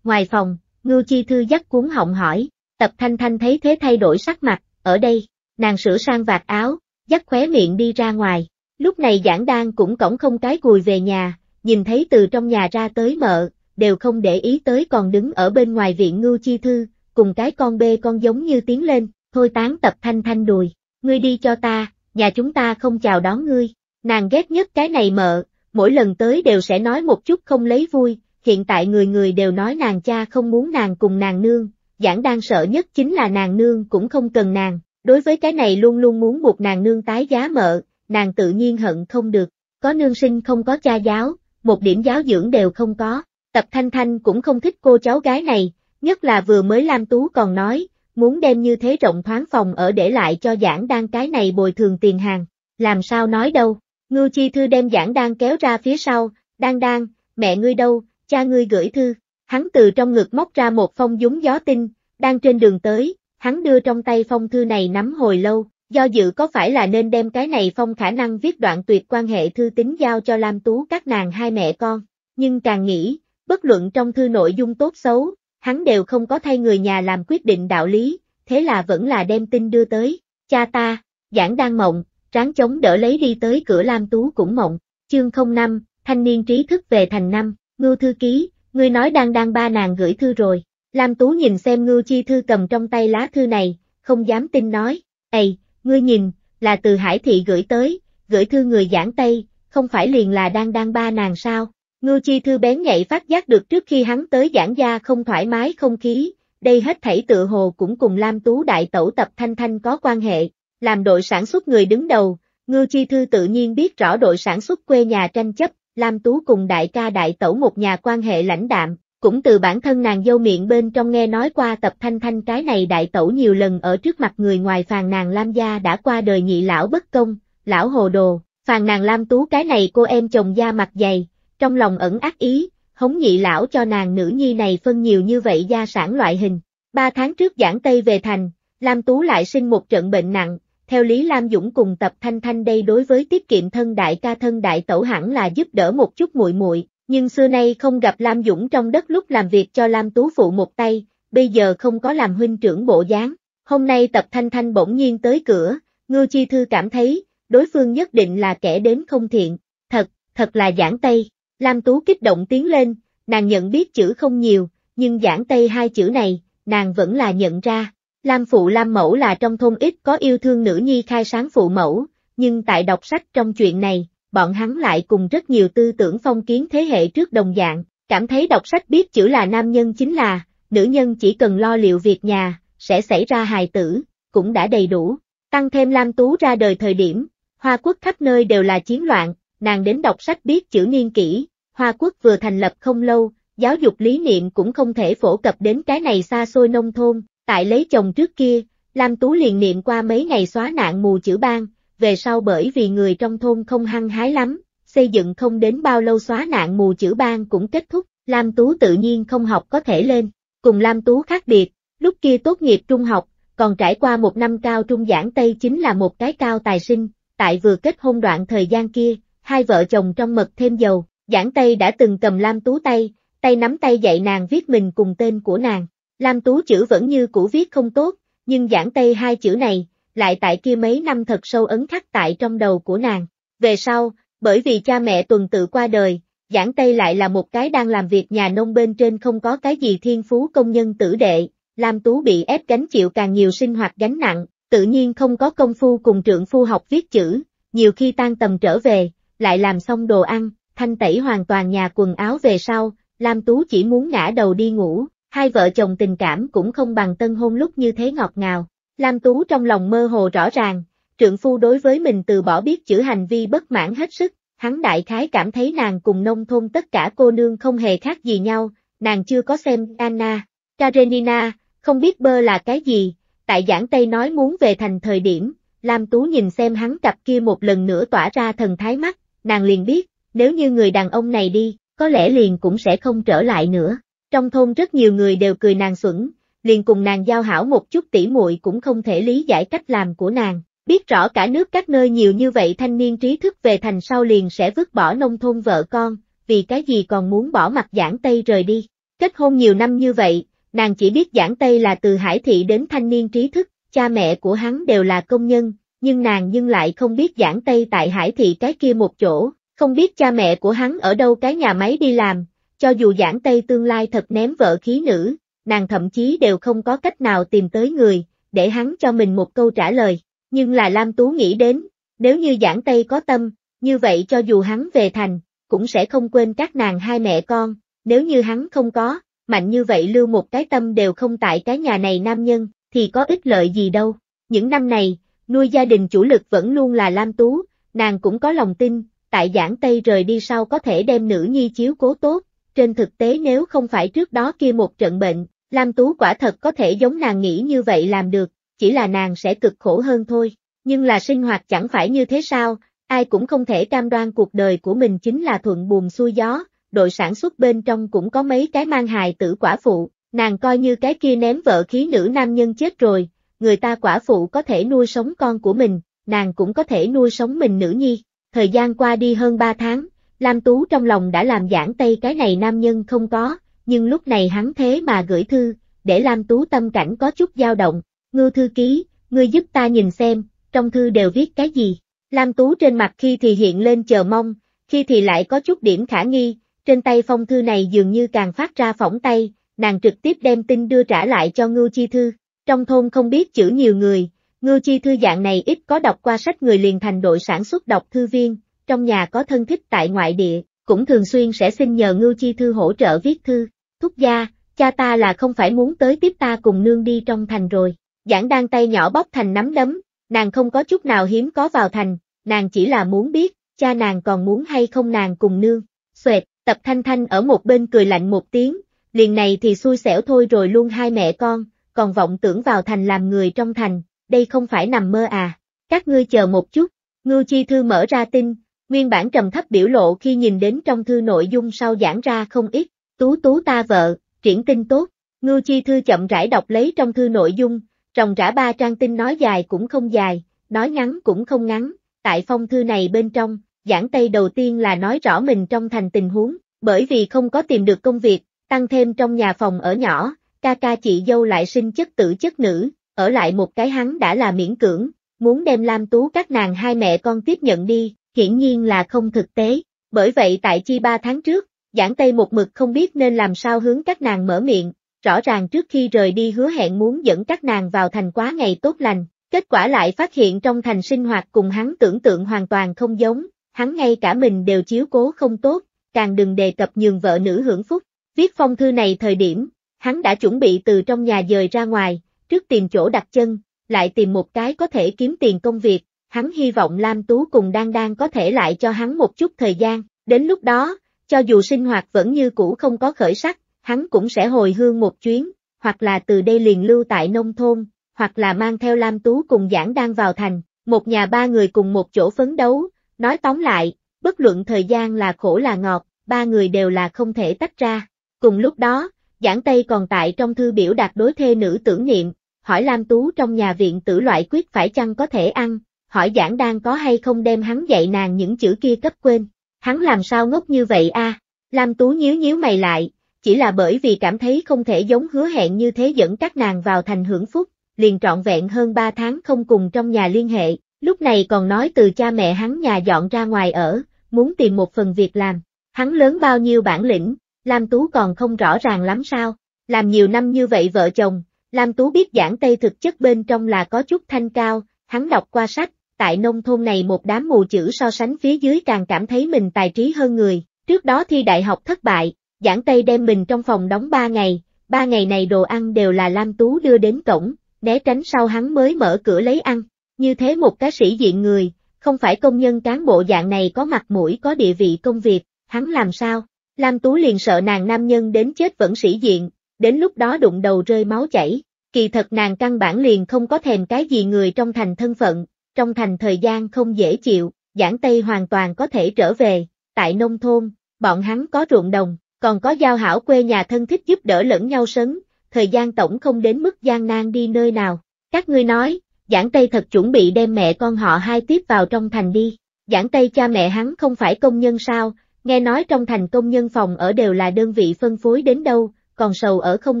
Speaker 1: Ngoài phòng, Ngưu Chi Thư dắt cuốn họng hỏi, tập thanh thanh thấy thế thay đổi sắc mặt, ở đây, nàng sửa sang vạt áo, dắt khóe miệng đi ra ngoài. Lúc này giảng đan cũng cổng không cái cùi về nhà, nhìn thấy từ trong nhà ra tới mợ, đều không để ý tới còn đứng ở bên ngoài viện Ngưu Chi Thư, cùng cái con bê con giống như tiến lên, thôi tán tập thanh thanh đùi, ngươi đi cho ta, nhà chúng ta không chào đón ngươi, nàng ghét nhất cái này mợ, mỗi lần tới đều sẽ nói một chút không lấy vui, hiện tại người người đều nói nàng cha không muốn nàng cùng nàng nương, giảng đang sợ nhất chính là nàng nương cũng không cần nàng, đối với cái này luôn luôn muốn buộc nàng nương tái giá mợ, nàng tự nhiên hận không được, có nương sinh không có cha giáo, một điểm giáo dưỡng đều không có, tập thanh thanh cũng không thích cô cháu gái này, nhất là vừa mới Lam Tú còn nói, muốn đem như thế rộng thoáng phòng ở để lại cho giảng đang cái này bồi thường tiền hàng, làm sao nói đâu, ngưu chi thư đem giảng đang kéo ra phía sau, đang đang, mẹ ngươi đâu, cha ngươi gửi thư, hắn từ trong ngực móc ra một phong dúng gió tinh, đang trên đường tới, hắn đưa trong tay phong thư này nắm hồi lâu, do dự có phải là nên đem cái này phong khả năng viết đoạn tuyệt quan hệ thư tín giao cho Lam Tú các nàng hai mẹ con, nhưng càng nghĩ, bất luận trong thư nội dung tốt xấu, hắn đều không có thay người nhà làm quyết định đạo lý, thế là vẫn là đem tin đưa tới, cha ta, giảng đang mộng, ráng chống đỡ lấy đi tới cửa Lam Tú cũng mộng, chương 05, thanh niên trí thức về thành năm, Ngưu thư ký, ngươi nói đang đang ba nàng gửi thư rồi. Lam Tú nhìn xem Ngưu Chi Thư cầm trong tay lá thư này, không dám tin nói. Ây, ngươi nhìn, là từ Hải Thị gửi tới, gửi thư người giảng Tây, không phải liền là đang đang ba nàng sao. Ngưu Chi Thư bén nhạy phát giác được trước khi hắn tới giảng gia không thoải mái không khí, đây hết thảy tựa hồ cũng cùng Lam Tú Đại Tẩu Tập Thanh Thanh có quan hệ, làm đội sản xuất người đứng đầu, Ngưu Chi Thư tự nhiên biết rõ đội sản xuất quê nhà tranh chấp, Lam Tú cùng đại ca đại tẩu một nhà quan hệ lãnh đạm, cũng từ bản thân nàng dâu miệng bên trong nghe nói qua tập thanh thanh cái này đại tẩu nhiều lần ở trước mặt người ngoài phàn nàng Lam gia đã qua đời nhị lão bất công, lão hồ đồ, phàn nàng Lam Tú cái này cô em chồng da mặt dày, trong lòng ẩn ác ý, hống nhị lão cho nàng nữ nhi này phân nhiều như vậy gia sản loại hình. Ba tháng trước giảng Tây về thành, Lam Tú lại sinh một trận bệnh nặng, theo Lý Lam Dũng cùng tập Thanh Thanh đây đối với tiết kiệm thân đại ca thân đại tẩu hẳn là giúp đỡ một chút muội muội, nhưng xưa nay không gặp Lam Dũng trong đất lúc làm việc cho Lam Tú phụ một tay, bây giờ không có làm huynh trưởng bộ dáng. Hôm nay tập Thanh Thanh bỗng nhiên tới cửa, Ngưu Chi Thư cảm thấy, đối phương nhất định là kẻ đến không thiện, thật, thật là giảng Tây. Lam Tú kích động tiến lên, nàng nhận biết chữ không nhiều, nhưng giảng Tây hai chữ này, nàng vẫn là nhận ra. Lam phụ Lam mẫu là trong thôn ít có yêu thương nữ nhi khai sáng phụ mẫu, nhưng tại đọc sách trong chuyện này, bọn hắn lại cùng rất nhiều tư tưởng phong kiến thế hệ trước đồng dạng, cảm thấy đọc sách biết chữ là nam nhân chính là, nữ nhân chỉ cần lo liệu việc nhà, sẽ xảy ra hài tử, cũng đã đầy đủ. Tăng thêm Lam Tú ra đời thời điểm, Hoa Quốc khắp nơi đều là chiến loạn, nàng đến đọc sách biết chữ niên kỹ, Hoa Quốc vừa thành lập không lâu, giáo dục lý niệm cũng không thể phổ cập đến cái này xa xôi nông thôn, Tại lấy chồng trước kia, Lam Tú liền niệm qua mấy ngày xóa nạn mù chữ ban, về sau bởi vì người trong thôn không hăng hái lắm, xây dựng không đến bao lâu xóa nạn mù chữ ban cũng kết thúc, Lam Tú tự nhiên không học có thể lên. Cùng Lam Tú khác biệt, lúc kia tốt nghiệp trung học, còn trải qua một năm cao trung giảng Tây chính là một cái cao tài sinh, tại vừa kết hôn đoạn thời gian kia, hai vợ chồng trong mật thêm dầu, giảng Tây đã từng cầm Lam Tú tay, tay nắm tay dạy nàng viết mình cùng tên của nàng, Lam Tú chữ vẫn như cũ viết không tốt, nhưng giảng Tây hai chữ này, lại tại kia mấy năm thật sâu ấn khắc tại trong đầu của nàng. Về sau, bởi vì cha mẹ tuần tự qua đời, giảng Tây lại là một cái đang làm việc nhà nông bên trên không có cái gì thiên phú công nhân tử đệ, Lam Tú bị ép gánh chịu càng nhiều sinh hoạt gánh nặng, tự nhiên không có công phu cùng trưởng phu học viết chữ, nhiều khi tan tầm trở về, lại làm xong đồ ăn, thanh tẩy hoàn toàn nhà quần áo về sau, Lam Tú chỉ muốn ngã đầu đi ngủ, hai vợ chồng tình cảm cũng không bằng tân hôn lúc như thế ngọt ngào. Lam Tú trong lòng mơ hồ rõ ràng, trượng phu đối với mình từ bỏ biết chữ hành vi bất mãn hết sức, hắn đại khái cảm thấy nàng cùng nông thôn tất cả cô nương không hề khác gì nhau, nàng chưa có xem Anna, Karenina, không biết bơ là cái gì, tại giảng Tây nói muốn về thành thời điểm, Lam Tú nhìn xem hắn cặp kia một lần nữa tỏa ra thần thái mắt, nàng liền biết, nếu như người đàn ông này đi, có lẽ liền cũng sẽ không trở lại nữa. Trong thôn rất nhiều người đều cười nàng xuẩn, liền cùng nàng giao hảo một chút tỉ muội cũng không thể lý giải cách làm của nàng. Biết rõ cả nước các nơi nhiều như vậy thanh niên trí thức về thành sau liền sẽ vứt bỏ nông thôn vợ con, vì cái gì còn muốn bỏ mặt giảng Tây rời đi. Kết hôn nhiều năm như vậy, nàng chỉ biết giảng Tây là từ hải thị đến thanh niên trí thức, cha mẹ của hắn đều là công nhân, nhưng nàng nhưng lại không biết giảng Tây tại hải thị cái kia một chỗ, không biết cha mẹ của hắn ở đâu cái nhà máy đi làm, cho dù giảng Tây tương lai thật ném vợ khí nữ, nàng thậm chí đều không có cách nào tìm tới người, để hắn cho mình một câu trả lời. Nhưng là Lam Tú nghĩ đến, nếu như giảng Tây có tâm, như vậy cho dù hắn về thành, cũng sẽ không quên các nàng hai mẹ con, nếu như hắn không có, mạnh như vậy lưu một cái tâm đều không tại cái nhà này nam nhân, thì có ích lợi gì đâu. Những năm này, nuôi gia đình chủ lực vẫn luôn là Lam Tú, nàng cũng có lòng tin, tại giảng Tây rời đi sau có thể đem nữ nhi chiếu cố tốt, trên thực tế nếu không phải trước đó kia một trận bệnh, Lam Tú quả thật có thể giống nàng nghĩ như vậy làm được, chỉ là nàng sẽ cực khổ hơn thôi, nhưng là sinh hoạt chẳng phải như thế sao, ai cũng không thể cam đoan cuộc đời của mình chính là thuận buồm xuôi gió, đội sản xuất bên trong cũng có mấy cái mang hài tử quả phụ, nàng coi như cái kia ném vợ khí nữ nam nhân chết rồi, người ta quả phụ có thể nuôi sống con của mình, nàng cũng có thể nuôi sống mình nữ nhi. Thời gian qua đi hơn 3 tháng, Lam Tú trong lòng đã làm giảng tay cái này nam nhân không có, nhưng lúc này hắn thế mà gửi thư, để Lam Tú tâm cảnh có chút dao động. Ngư thư ký, ngươi giúp ta nhìn xem, trong thư đều viết cái gì. Lam Tú trên mặt khi thì hiện lên chờ mong, khi thì lại có chút điểm khả nghi, trên tay phong thư này dường như càng phát ra phỏng tay, nàng trực tiếp đem tin đưa trả lại cho Ngư Chi Thư. Trong thôn không biết chữ nhiều người, Ngư Chi Thư dạng này ít có đọc qua sách người liền thành đội sản xuất đọc thư viên, trong nhà có thân thích tại ngoại địa, cũng thường xuyên sẽ xin nhờ Ngưu Chi Thư hỗ trợ viết thư. Thúc gia, cha ta là không phải muốn tới tiếp ta cùng nương đi trong thành rồi. Giảng đang tay nhỏ bóc thành nắm đấm, nàng không có chút nào hiếm có vào thành, nàng chỉ là muốn biết, cha nàng còn muốn hay không nàng cùng nương. Xoẹt, tập thanh thanh ở một bên cười lạnh một tiếng, liền này thì xui xẻo thôi rồi luôn hai mẹ con, còn vọng tưởng vào thành làm người trong thành, đây không phải nằm mơ à. Các ngươi chờ một chút, Ngưu Chi Thư mở ra tin, nguyên bản trầm thấp biểu lộ khi nhìn đến trong thư nội dung sau giảng ra không ít, tú tú ta vợ, triển tinh tốt, ngưu chi thư chậm rãi đọc lấy trong thư nội dung, ròng rã ba trang tin nói dài cũng không dài, nói ngắn cũng không ngắn, tại phong thư này bên trong, giảng Tây đầu tiên là nói rõ mình trong thành tình huống, bởi vì không có tìm được công việc, tăng thêm trong nhà phòng ở nhỏ, ca ca chị dâu lại sinh chất tử chất nữ, ở lại một cái hắn đã là miễn cưỡng, muốn đem Lam Tú các nàng hai mẹ con tiếp nhận đi, hiển nhiên là không thực tế. Bởi vậy tại chi ba tháng trước, giảng Tây một mực không biết nên làm sao hướng các nàng mở miệng, rõ ràng trước khi rời đi hứa hẹn muốn dẫn các nàng vào thành quá ngày tốt lành, kết quả lại phát hiện trong thành sinh hoạt cùng hắn tưởng tượng hoàn toàn không giống, hắn ngay cả mình đều chiếu cố không tốt, càng đừng đề cập nhường vợ nữ hưởng phúc. Viết phong thư này thời điểm, hắn đã chuẩn bị từ trong nhà dời ra ngoài, trước tìm chỗ đặt chân, lại tìm một cái có thể kiếm tiền công việc, hắn hy vọng Lam Tú cùng Đan Đan có thể lại cho hắn một chút thời gian, đến lúc đó, cho dù sinh hoạt vẫn như cũ không có khởi sắc, hắn cũng sẽ hồi hương một chuyến, hoặc là từ đây liền lưu tại nông thôn, hoặc là mang theo Lam Tú cùng Giảng Đan vào thành, một nhà ba người cùng một chỗ phấn đấu, nói tóm lại, bất luận thời gian là khổ là ngọt, ba người đều là không thể tách ra. Cùng lúc đó, Giảng Tây còn tại trong thư biểu đạt đối thê nữ tưởng niệm, hỏi Lam Tú trong nhà viện tử loại quyết phải chăng có thể ăn, hỏi giảng đang có hay không đem hắn dạy nàng những chữ kia cấp quên. Hắn làm sao ngốc như vậy a? Lam Tú nhíu nhíu mày lại, chỉ là bởi vì cảm thấy không thể giống hứa hẹn như thế dẫn các nàng vào thành hưởng phúc, liền trọn vẹn hơn 3 tháng không cùng trong nhà liên hệ, lúc này còn nói từ cha mẹ hắn nhà dọn ra ngoài ở, muốn tìm một phần việc làm. Hắn lớn bao nhiêu bản lĩnh, Lam Tú còn không rõ ràng lắm sao, làm nhiều năm như vậy vợ chồng, Lam Tú biết giảng Tây thực chất bên trong là có chút thanh cao, hắn đọc qua sách, tại nông thôn này một đám mù chữ so sánh phía dưới càng cảm thấy mình tài trí hơn người, trước đó thi đại học thất bại, giảng Tây đem mình trong phòng đóng 3 ngày, 3 ngày này đồ ăn đều là Lam Tú đưa đến cổng, né tránh sau hắn mới mở cửa lấy ăn, như thế một cá sĩ diện người, không phải công nhân cán bộ dạng này có mặt mũi có địa vị công việc, hắn làm sao? Lam Tú liền sợ nàng nam nhân đến chết vẫn sĩ diện, đến lúc đó đụng đầu rơi máu chảy, kỳ thật nàng căn bản liền không có thèm cái gì người trong thành thân phận, trong thành thời gian không dễ chịu, giảng Tây hoàn toàn có thể trở về, tại nông thôn, bọn hắn có ruộng đồng, còn có giao hảo quê nhà thân thích giúp đỡ lẫn nhau sấn, thời gian tổng không đến mức gian nan đi nơi nào. Các ngươi nói, giảng Tây thật chuẩn bị đem mẹ con họ hai tiếp vào trong thành đi, giảng Tây cha mẹ hắn không phải công nhân sao, nghe nói trong thành công nhân phòng ở đều là đơn vị phân phối đến đâu, còn sầu ở không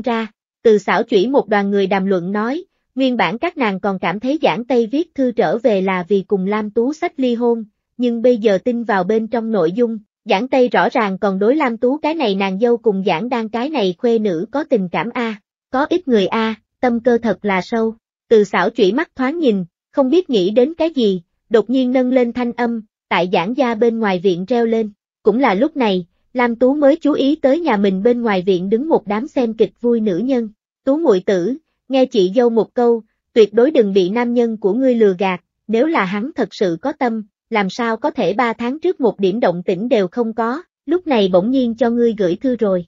Speaker 1: ra. Từ xảo chủy một đoàn người đàm luận nói, Nguyên bản các nàng còn cảm thấy giảng Tây viết thư trở về là vì cùng Lam Tú sách ly hôn, nhưng bây giờ tin vào bên trong nội dung, giảng Tây rõ ràng còn đối Lam Tú cái này nàng dâu cùng giảng đang cái này khuê nữ có tình cảm A, có ít người A, tâm cơ thật là sâu, từ xảo chủy mắt thoáng nhìn, không biết nghĩ đến cái gì, đột nhiên nâng lên thanh âm, tại giảng gia bên ngoài viện treo lên, cũng là lúc này, Lam Tú mới chú ý tới nhà mình bên ngoài viện đứng một đám xem kịch vui nữ nhân, Tú muội tử Nghe chị dâu một câu, tuyệt đối đừng bị nam nhân của ngươi lừa gạt, nếu là hắn thật sự có tâm, làm sao có thể ba tháng trước một điểm động tĩnh đều không có, lúc này bỗng nhiên cho ngươi gửi thư rồi.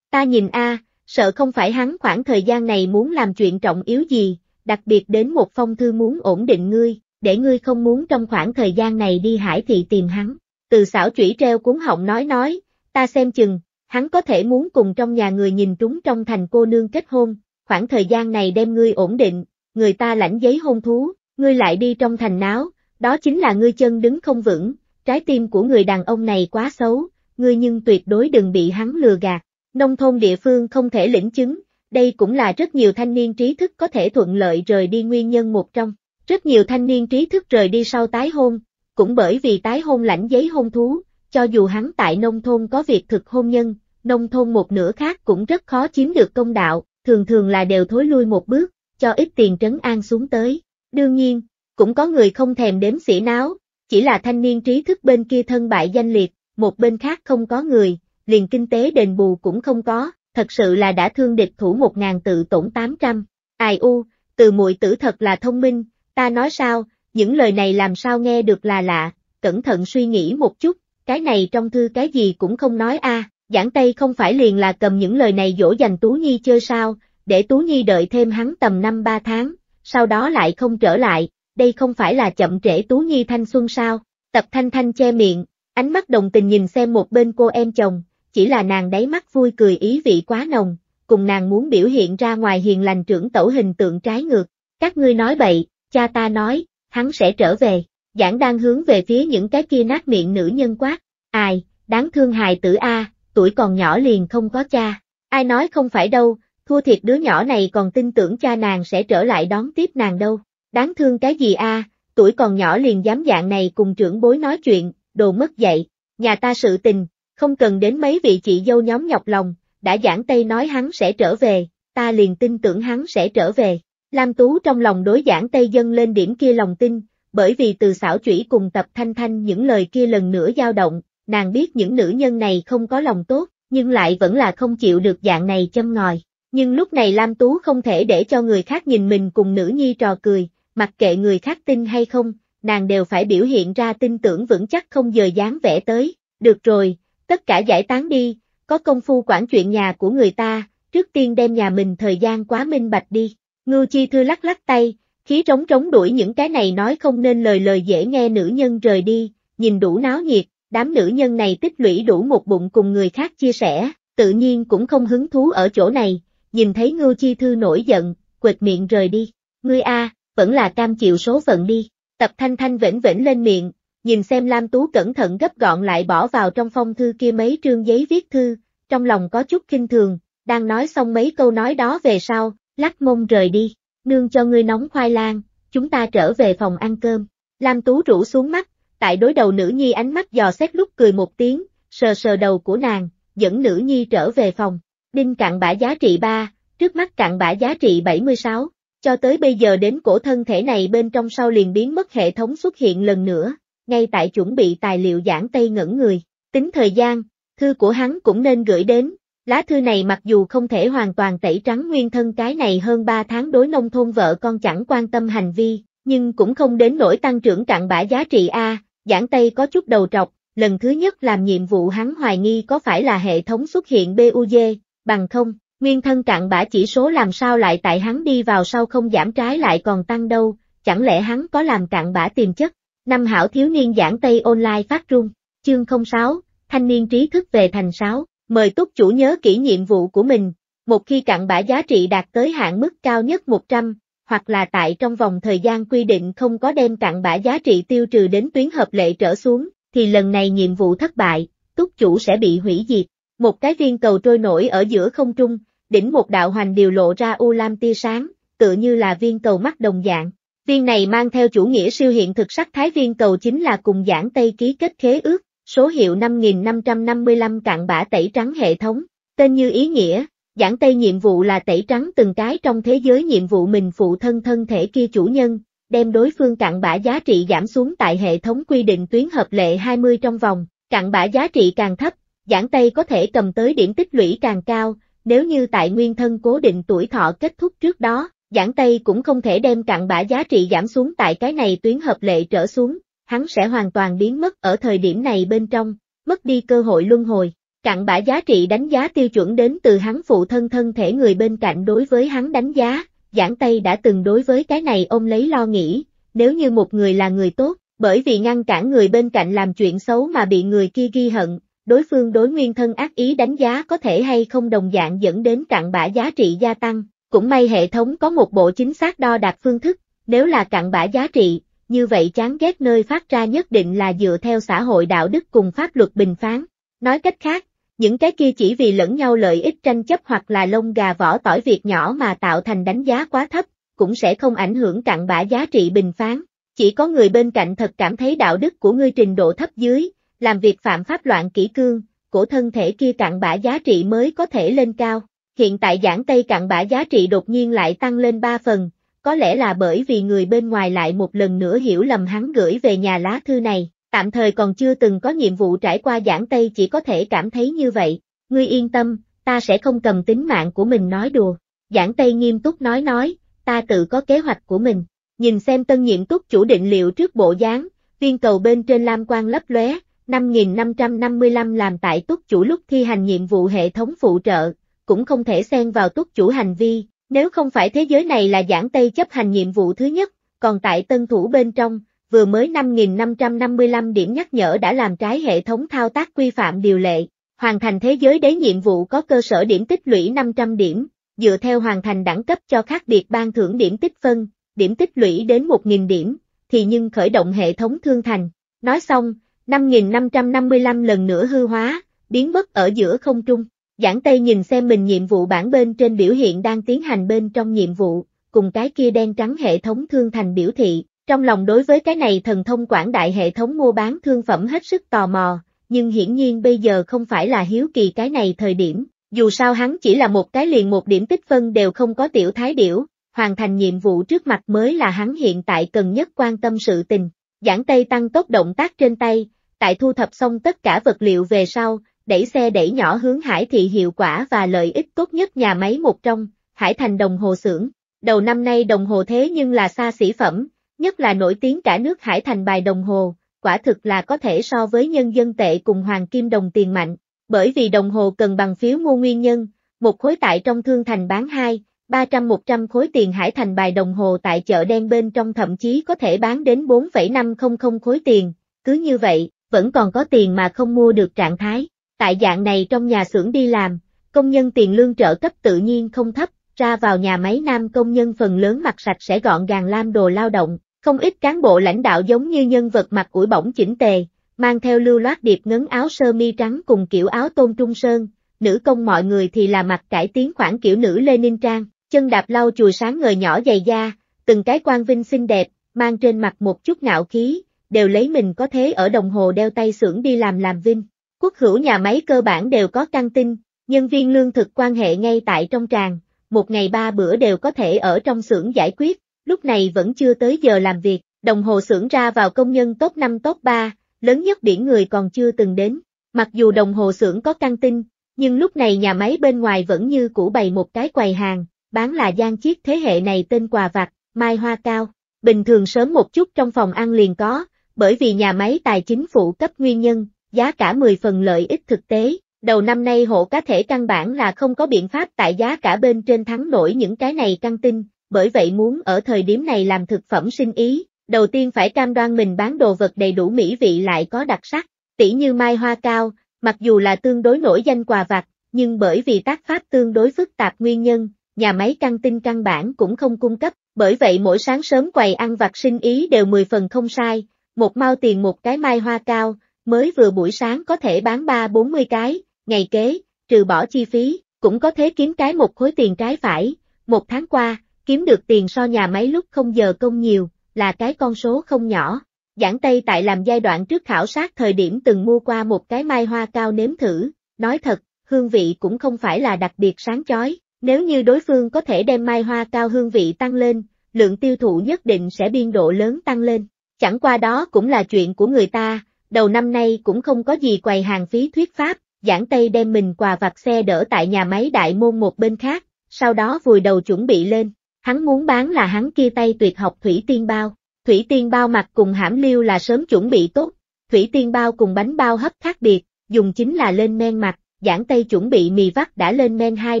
Speaker 1: Ta nhìn a, sợ không phải hắn khoảng thời gian này muốn làm chuyện trọng yếu gì, đặc biệt đến một phong thư muốn ổn định ngươi, để ngươi không muốn trong khoảng thời gian này đi hải thị tìm hắn. Từ xảo chủy treo cuốn họng nói nói, ta xem chừng, hắn có thể muốn cùng trong nhà người nhìn trúng trong thành cô nương kết hôn, khoảng thời gian này đem ngươi ổn định, người ta lãnh giấy hôn thú, ngươi lại đi trong thành náo, đó chính là ngươi chân đứng không vững, trái tim của người đàn ông này quá xấu, ngươi nhưng tuyệt đối đừng bị hắn lừa gạt. Nông thôn địa phương không thể lĩnh chứng, đây cũng là rất nhiều thanh niên trí thức có thể thuận lợi rời đi nguyên nhân một trong. Rất nhiều thanh niên trí thức rời đi sau tái hôn, cũng bởi vì tái hôn lãnh giấy hôn thú, cho dù hắn tại nông thôn có việc thực hôn nhân, nông thôn một nửa khác cũng rất khó chiếm được công đạo, thường thường là đều thối lui một bước, cho ít tiền trấn an xuống tới. Đương nhiên, cũng có người không thèm đếm xỉa náo, chỉ là thanh niên trí thức bên kia thân bại danh liệt, một bên khác không có người, liền kinh tế đền bù cũng không có, thật sự là đã thương địch thủ một ngàn tự tổn tám trăm. Ai u, từ muội tử thật là thông minh, ta nói sao, những lời này làm sao nghe được là lạ, cẩn thận suy nghĩ một chút, cái này trong thư cái gì cũng không nói a. À. Giảng Tây không phải liền là cầm những lời này dỗ dành Tú Nhi chơi sao, để Tú Nhi đợi thêm hắn tầm năm ba tháng, sau đó lại không trở lại, đây không phải là chậm trễ Tú Nhi thanh xuân sao, tập thanh thanh che miệng, ánh mắt đồng tình nhìn xem một bên cô em chồng, chỉ là nàng đáy mắt vui cười ý vị quá nồng, cùng nàng muốn biểu hiện ra ngoài hiền lành trưởng tẩu hình tượng trái ngược, các ngươi nói bậy, cha ta nói, hắn sẽ trở về, giảng đang hướng về phía những cái kia nát miệng nữ nhân quát, ai, đáng thương hài tử A, tuổi còn nhỏ liền không có cha. Ai nói không phải đâu, thua thiệt đứa nhỏ này còn tin tưởng cha nàng sẽ trở lại đón tiếp nàng đâu. Đáng thương cái gì a? tuổi còn nhỏ liền dám dạng này cùng trưởng bối nói chuyện, đồ mất dạy, nhà ta sự tình, không cần đến mấy vị chị dâu nhóm nhọc lòng, đã giảng Tây nói hắn sẽ trở về, ta liền tin tưởng hắn sẽ trở về. Lam Tú trong lòng đối giảng Tây dâng lên điểm kia lòng tin, bởi vì từ xảo chủy cùng tập thanh thanh những lời kia lần nữa dao động, nàng biết những nữ nhân này không có lòng tốt, nhưng lại vẫn là không chịu được dạng này châm ngòi. Nhưng lúc này Lam Tú không thể để cho người khác nhìn mình cùng nữ nhi trò cười, mặc kệ người khác tin hay không, nàng đều phải biểu hiện ra tin tưởng vững chắc không dời dáng vẽ tới. Được rồi, tất cả giải tán đi, có công phu quản chuyện nhà của người ta, trước tiên đem nhà mình thời gian quá minh bạch đi. Ngưu Chi Thư lắc lắc tay, khí trống trống đuổi những cái này nói không nên lời lời dễ nghe nữ nhân rời đi, nhìn đủ náo nhiệt, đám nữ nhân này tích lũy đủ một bụng cùng người khác chia sẻ, tự nhiên cũng không hứng thú ở chỗ này, nhìn thấy Ngưu Chi Thư nổi giận, quệt miệng rời đi. Ngươi a, vẫn là cam chịu số phận đi. Tập Thanh Thanh vĩnh vĩnh lên miệng, nhìn xem Lam Tú cẩn thận gấp gọn lại bỏ vào trong phong thư kia mấy trương giấy viết thư, trong lòng có chút kinh thường, đang nói xong mấy câu nói đó về sau, lắc mông rời đi. Nương cho ngươi nóng khoai lang, chúng ta trở về phòng ăn cơm. Lam Tú rủ xuống mắt, tại đối đầu nữ nhi ánh mắt dò xét lúc cười một tiếng, sờ sờ đầu của nàng, dẫn nữ nhi trở về phòng. Đinh cạn bã giá trị 3, trước mắt cạn bã giá trị 76, cho tới bây giờ đến cổ thân thể này bên trong sau liền biến mất hệ thống xuất hiện lần nữa, ngay tại chuẩn bị tài liệu giảng Tây ngẩn người, tính thời gian, thư của hắn cũng nên gửi đến, lá thư này mặc dù không thể hoàn toàn tẩy trắng nguyên thân cái này hơn 3 tháng đối nông thôn vợ con chẳng quan tâm hành vi, nhưng cũng không đến nỗi tăng trưởng cạn bã giá trị A, giảng Tây có chút đầu trọc, lần thứ nhất làm nhiệm vụ hắn hoài nghi có phải là hệ thống xuất hiện BUG, bằng không, nguyên thân cạn bã chỉ số làm sao lại tại hắn đi vào sau không giảm trái lại còn tăng đâu, chẳng lẽ hắn có làm cạn bã tiềm chất. Năm hảo thiếu niên giảng Tây online phát rung, chương 06, thanh niên trí thức về thành 6, mời túc chủ nhớ kỹ nhiệm vụ của mình, một khi cặn bã giá trị đạt tới hạn mức cao nhất 100, hoặc là tại trong vòng thời gian quy định không có đem cạn bã giá trị tiêu trừ đến tuyến hợp lệ trở xuống, thì lần này nhiệm vụ thất bại, túc chủ sẽ bị hủy diệt. Một cái viên cầu trôi nổi ở giữa không trung, đỉnh một đạo hoành điều lộ ra u lam tia sáng, tựa như là viên cầu mắt đồng dạng. Viên này mang theo chủ nghĩa siêu hiện thực sắc thái viên cầu chính là cùng giảng Tây ký kết khế ước, số hiệu 5555 cạn bã tẩy trắng hệ thống, tên như ý nghĩa, Giảng Tây nhiệm vụ là tẩy trắng từng cái trong thế giới nhiệm vụ mình phụ thân thân thể kia chủ nhân, đem đối phương cạn bã giá trị giảm xuống tại hệ thống quy định tuyến hợp lệ 20 trong vòng, cạn bã giá trị càng thấp, giảng Tây có thể cầm tới điểm tích lũy càng cao, nếu như tại nguyên thân cố định tuổi thọ kết thúc trước đó, giảng Tây cũng không thể đem cạn bã giá trị giảm xuống tại cái này tuyến hợp lệ trở xuống, hắn sẽ hoàn toàn biến mất ở thời điểm này bên trong, mất đi cơ hội luân hồi cặn bã giá trị đánh giá tiêu chuẩn đến từ hắn phụ thân thân thể người bên cạnh đối với hắn đánh giá, giảng Tây đã từng đối với cái này ông lấy lo nghĩ, nếu như một người là người tốt, bởi vì ngăn cản người bên cạnh làm chuyện xấu mà bị người kia ghi hận, đối phương đối nguyên thân ác ý đánh giá có thể hay không đồng dạng dẫn đến cặn bã giá trị gia tăng, cũng may hệ thống có một bộ chính xác đo đạt phương thức, nếu là cặn bã giá trị, như vậy chán ghét nơi phát ra nhất định là dựa theo xã hội đạo đức cùng pháp luật bình phán. Nói cách khác, những cái kia chỉ vì lẫn nhau lợi ích tranh chấp hoặc là lông gà vỏ tỏi việc nhỏ mà tạo thành đánh giá quá thấp, cũng sẽ không ảnh hưởng cặn bã giá trị bình phán. Chỉ có người bên cạnh thật cảm thấy đạo đức của ngươi trình độ thấp dưới, làm việc phạm pháp loạn kỹ cương, của thân thể kia cặn bã giá trị mới có thể lên cao. Hiện tại giảng Tây cặn bã giá trị đột nhiên lại tăng lên 3 phần, có lẽ là bởi vì người bên ngoài lại một lần nữa hiểu lầm hắn gửi về nhà lá thư này tạm thời còn chưa từng có nhiệm vụ trải qua giảng Tây chỉ có thể cảm thấy như vậy, ngươi yên tâm, ta sẽ không cầm tính mạng của mình nói đùa. Giảng Tây nghiêm túc nói nói, ta tự có kế hoạch của mình, nhìn xem tân nhiệm túc chủ định liệu trước bộ dáng, viên cầu bên trên lam quang lấp lóe, 5.555 làm tại túc chủ lúc thi hành nhiệm vụ hệ thống phụ trợ, cũng không thể xen vào túc chủ hành vi, nếu không phải thế giới này là giảng Tây chấp hành nhiệm vụ thứ nhất, còn tại tân thủ bên trong, vừa mới 5.555 điểm nhắc nhở đã làm trái hệ thống thao tác quy phạm điều lệ, hoàn thành thế giới đế nhiệm vụ có cơ sở điểm tích lũy 500 điểm, dựa theo hoàn thành đẳng cấp cho khác biệt ban thưởng điểm tích phân, điểm tích lũy đến 1.000 điểm, thì nhưng khởi động hệ thống thương thành. Nói xong, 5.555 lần nữa hư hóa, biến mất ở giữa không trung. Giảng Tây nhìn xem mình nhiệm vụ bản bên trên biểu hiện đang tiến hành bên trong nhiệm vụ, cùng cái kia đen trắng hệ thống thương thành biểu thị, trong lòng đối với cái này thần thông quảng đại hệ thống mua bán thương phẩm hết sức tò mò, nhưng hiển nhiên bây giờ không phải là hiếu kỳ cái này thời điểm, dù sao hắn chỉ là một cái liền một điểm tích phân đều không có tiểu thái điểu, hoàn thành nhiệm vụ trước mặt mới là hắn hiện tại cần nhất quan tâm sự tình. Giảng Tây tăng tốc động tác trên tay, tại thu thập xong tất cả vật liệu về sau, đẩy xe đẩy nhỏ hướng hải thị hiệu quả và lợi ích tốt nhất nhà máy một trong, hải thành đồng hồ xưởng. Đầu năm nay đồng hồ thế nhưng là xa xỉ phẩm, nhất là nổi tiếng cả nước Hải Thành bài đồng hồ, quả thực là có thể so với nhân dân tệ cùng hoàng kim đồng tiền mạnh, bởi vì đồng hồ cần bằng phiếu mua nguyên nhân, một khối tại trong thương thành bán 2, 300-100 khối tiền hải thành bài đồng hồ tại chợ đen bên trong thậm chí có thể bán đến 4,500 khối tiền, cứ như vậy, vẫn còn có tiền mà không mua được trạng thái, tại dạng này trong nhà xưởng đi làm, công nhân tiền lương trợ cấp tự nhiên không thấp, ra vào nhà máy nam công nhân phần lớn mặt sạch sẽ gọn gàng lam đồ lao động, không ít cán bộ lãnh đạo giống như nhân vật mặc ủi bổng chỉnh tề, mang theo lưu loát điệp ngấn áo sơ mi trắng cùng kiểu áo tôn trung sơn, nữ công mọi người thì là mặc cải tiến khoảng kiểu nữ Lê Ninh Trang, chân đạp lau chùi sáng người nhỏ dày da, từng cái quan vinh xinh đẹp, mang trên mặt một chút ngạo khí, đều lấy mình có thế ở đồng hồ đeo tay xưởng đi làm làm vinh. Quốc hữu nhà máy cơ bản đều có căng tin, nhân viên lương thực quan hệ ngay tại trong tràng, một ngày ba bữa đều có thể ở trong xưởng giải quyết, lúc này vẫn chưa tới giờ làm việc, đồng hồ xưởng ra vào công nhân top 5 top 3, lớn nhất biển người còn chưa từng đến. Mặc dù đồng hồ xưởng có căng tin, nhưng lúc này nhà máy bên ngoài vẫn như cũ bày một cái quầy hàng, bán là gian chiếc thế hệ này tên quà vặt, mai hoa cao. Bình thường sớm một chút trong phòng ăn liền có, bởi vì nhà máy tài chính phụ cấp nguyên nhân, giá cả 10 phần lợi ích thực tế, đầu năm nay hộ cá thể căn bản là không có biện pháp tại giá cả bên trên thắng nổi những cái này căng tin, bởi vậy muốn ở thời điểm này làm thực phẩm sinh ý, đầu tiên phải cam đoan mình bán đồ vật đầy đủ mỹ vị lại có đặc sắc, tỉ như mai hoa cao, mặc dù là tương đối nổi danh quà vặt, nhưng bởi vì tác pháp tương đối phức tạp nguyên nhân, nhà máy căng tin căn bản cũng không cung cấp, bởi vậy mỗi sáng sớm quầy ăn vặt sinh ý đều 10 phần không sai, một mau tiền một cái mai hoa cao, mới vừa buổi sáng có thể bán 3-40 cái, Ngày kế, trừ bỏ chi phí, cũng có thể kiếm cái một khối tiền trái phải, một tháng qua, kiếm được tiền so nhà máy lúc không giờ công nhiều, là cái con số không nhỏ. Giảng Tây tại làm giai đoạn trước khảo sát thời điểm từng mua qua một cái mai hoa cao nếm thử, nói thật, hương vị cũng không phải là đặc biệt sáng chói, nếu như đối phương có thể đem mai hoa cao hương vị tăng lên, lượng tiêu thụ nhất định sẽ biên độ lớn tăng lên. Chẳng qua đó cũng là chuyện của người ta, đầu năm nay cũng không có gì quầy hàng phí thuyết pháp, Giảng Tây đem mình quà vặt xe đỡ tại nhà máy đại môn một bên khác, sau đó vùi đầu chuẩn bị lên. Hắn muốn bán là hắn kia tay tuyệt học Thủy Tiên Bao. Thủy Tiên Bao mặt cùng hãm liêu là sớm chuẩn bị tốt. Thủy Tiên Bao cùng bánh bao hấp khác biệt, dùng chính là lên men mặt. Giảng Tây chuẩn bị mì vắt đã lên men 2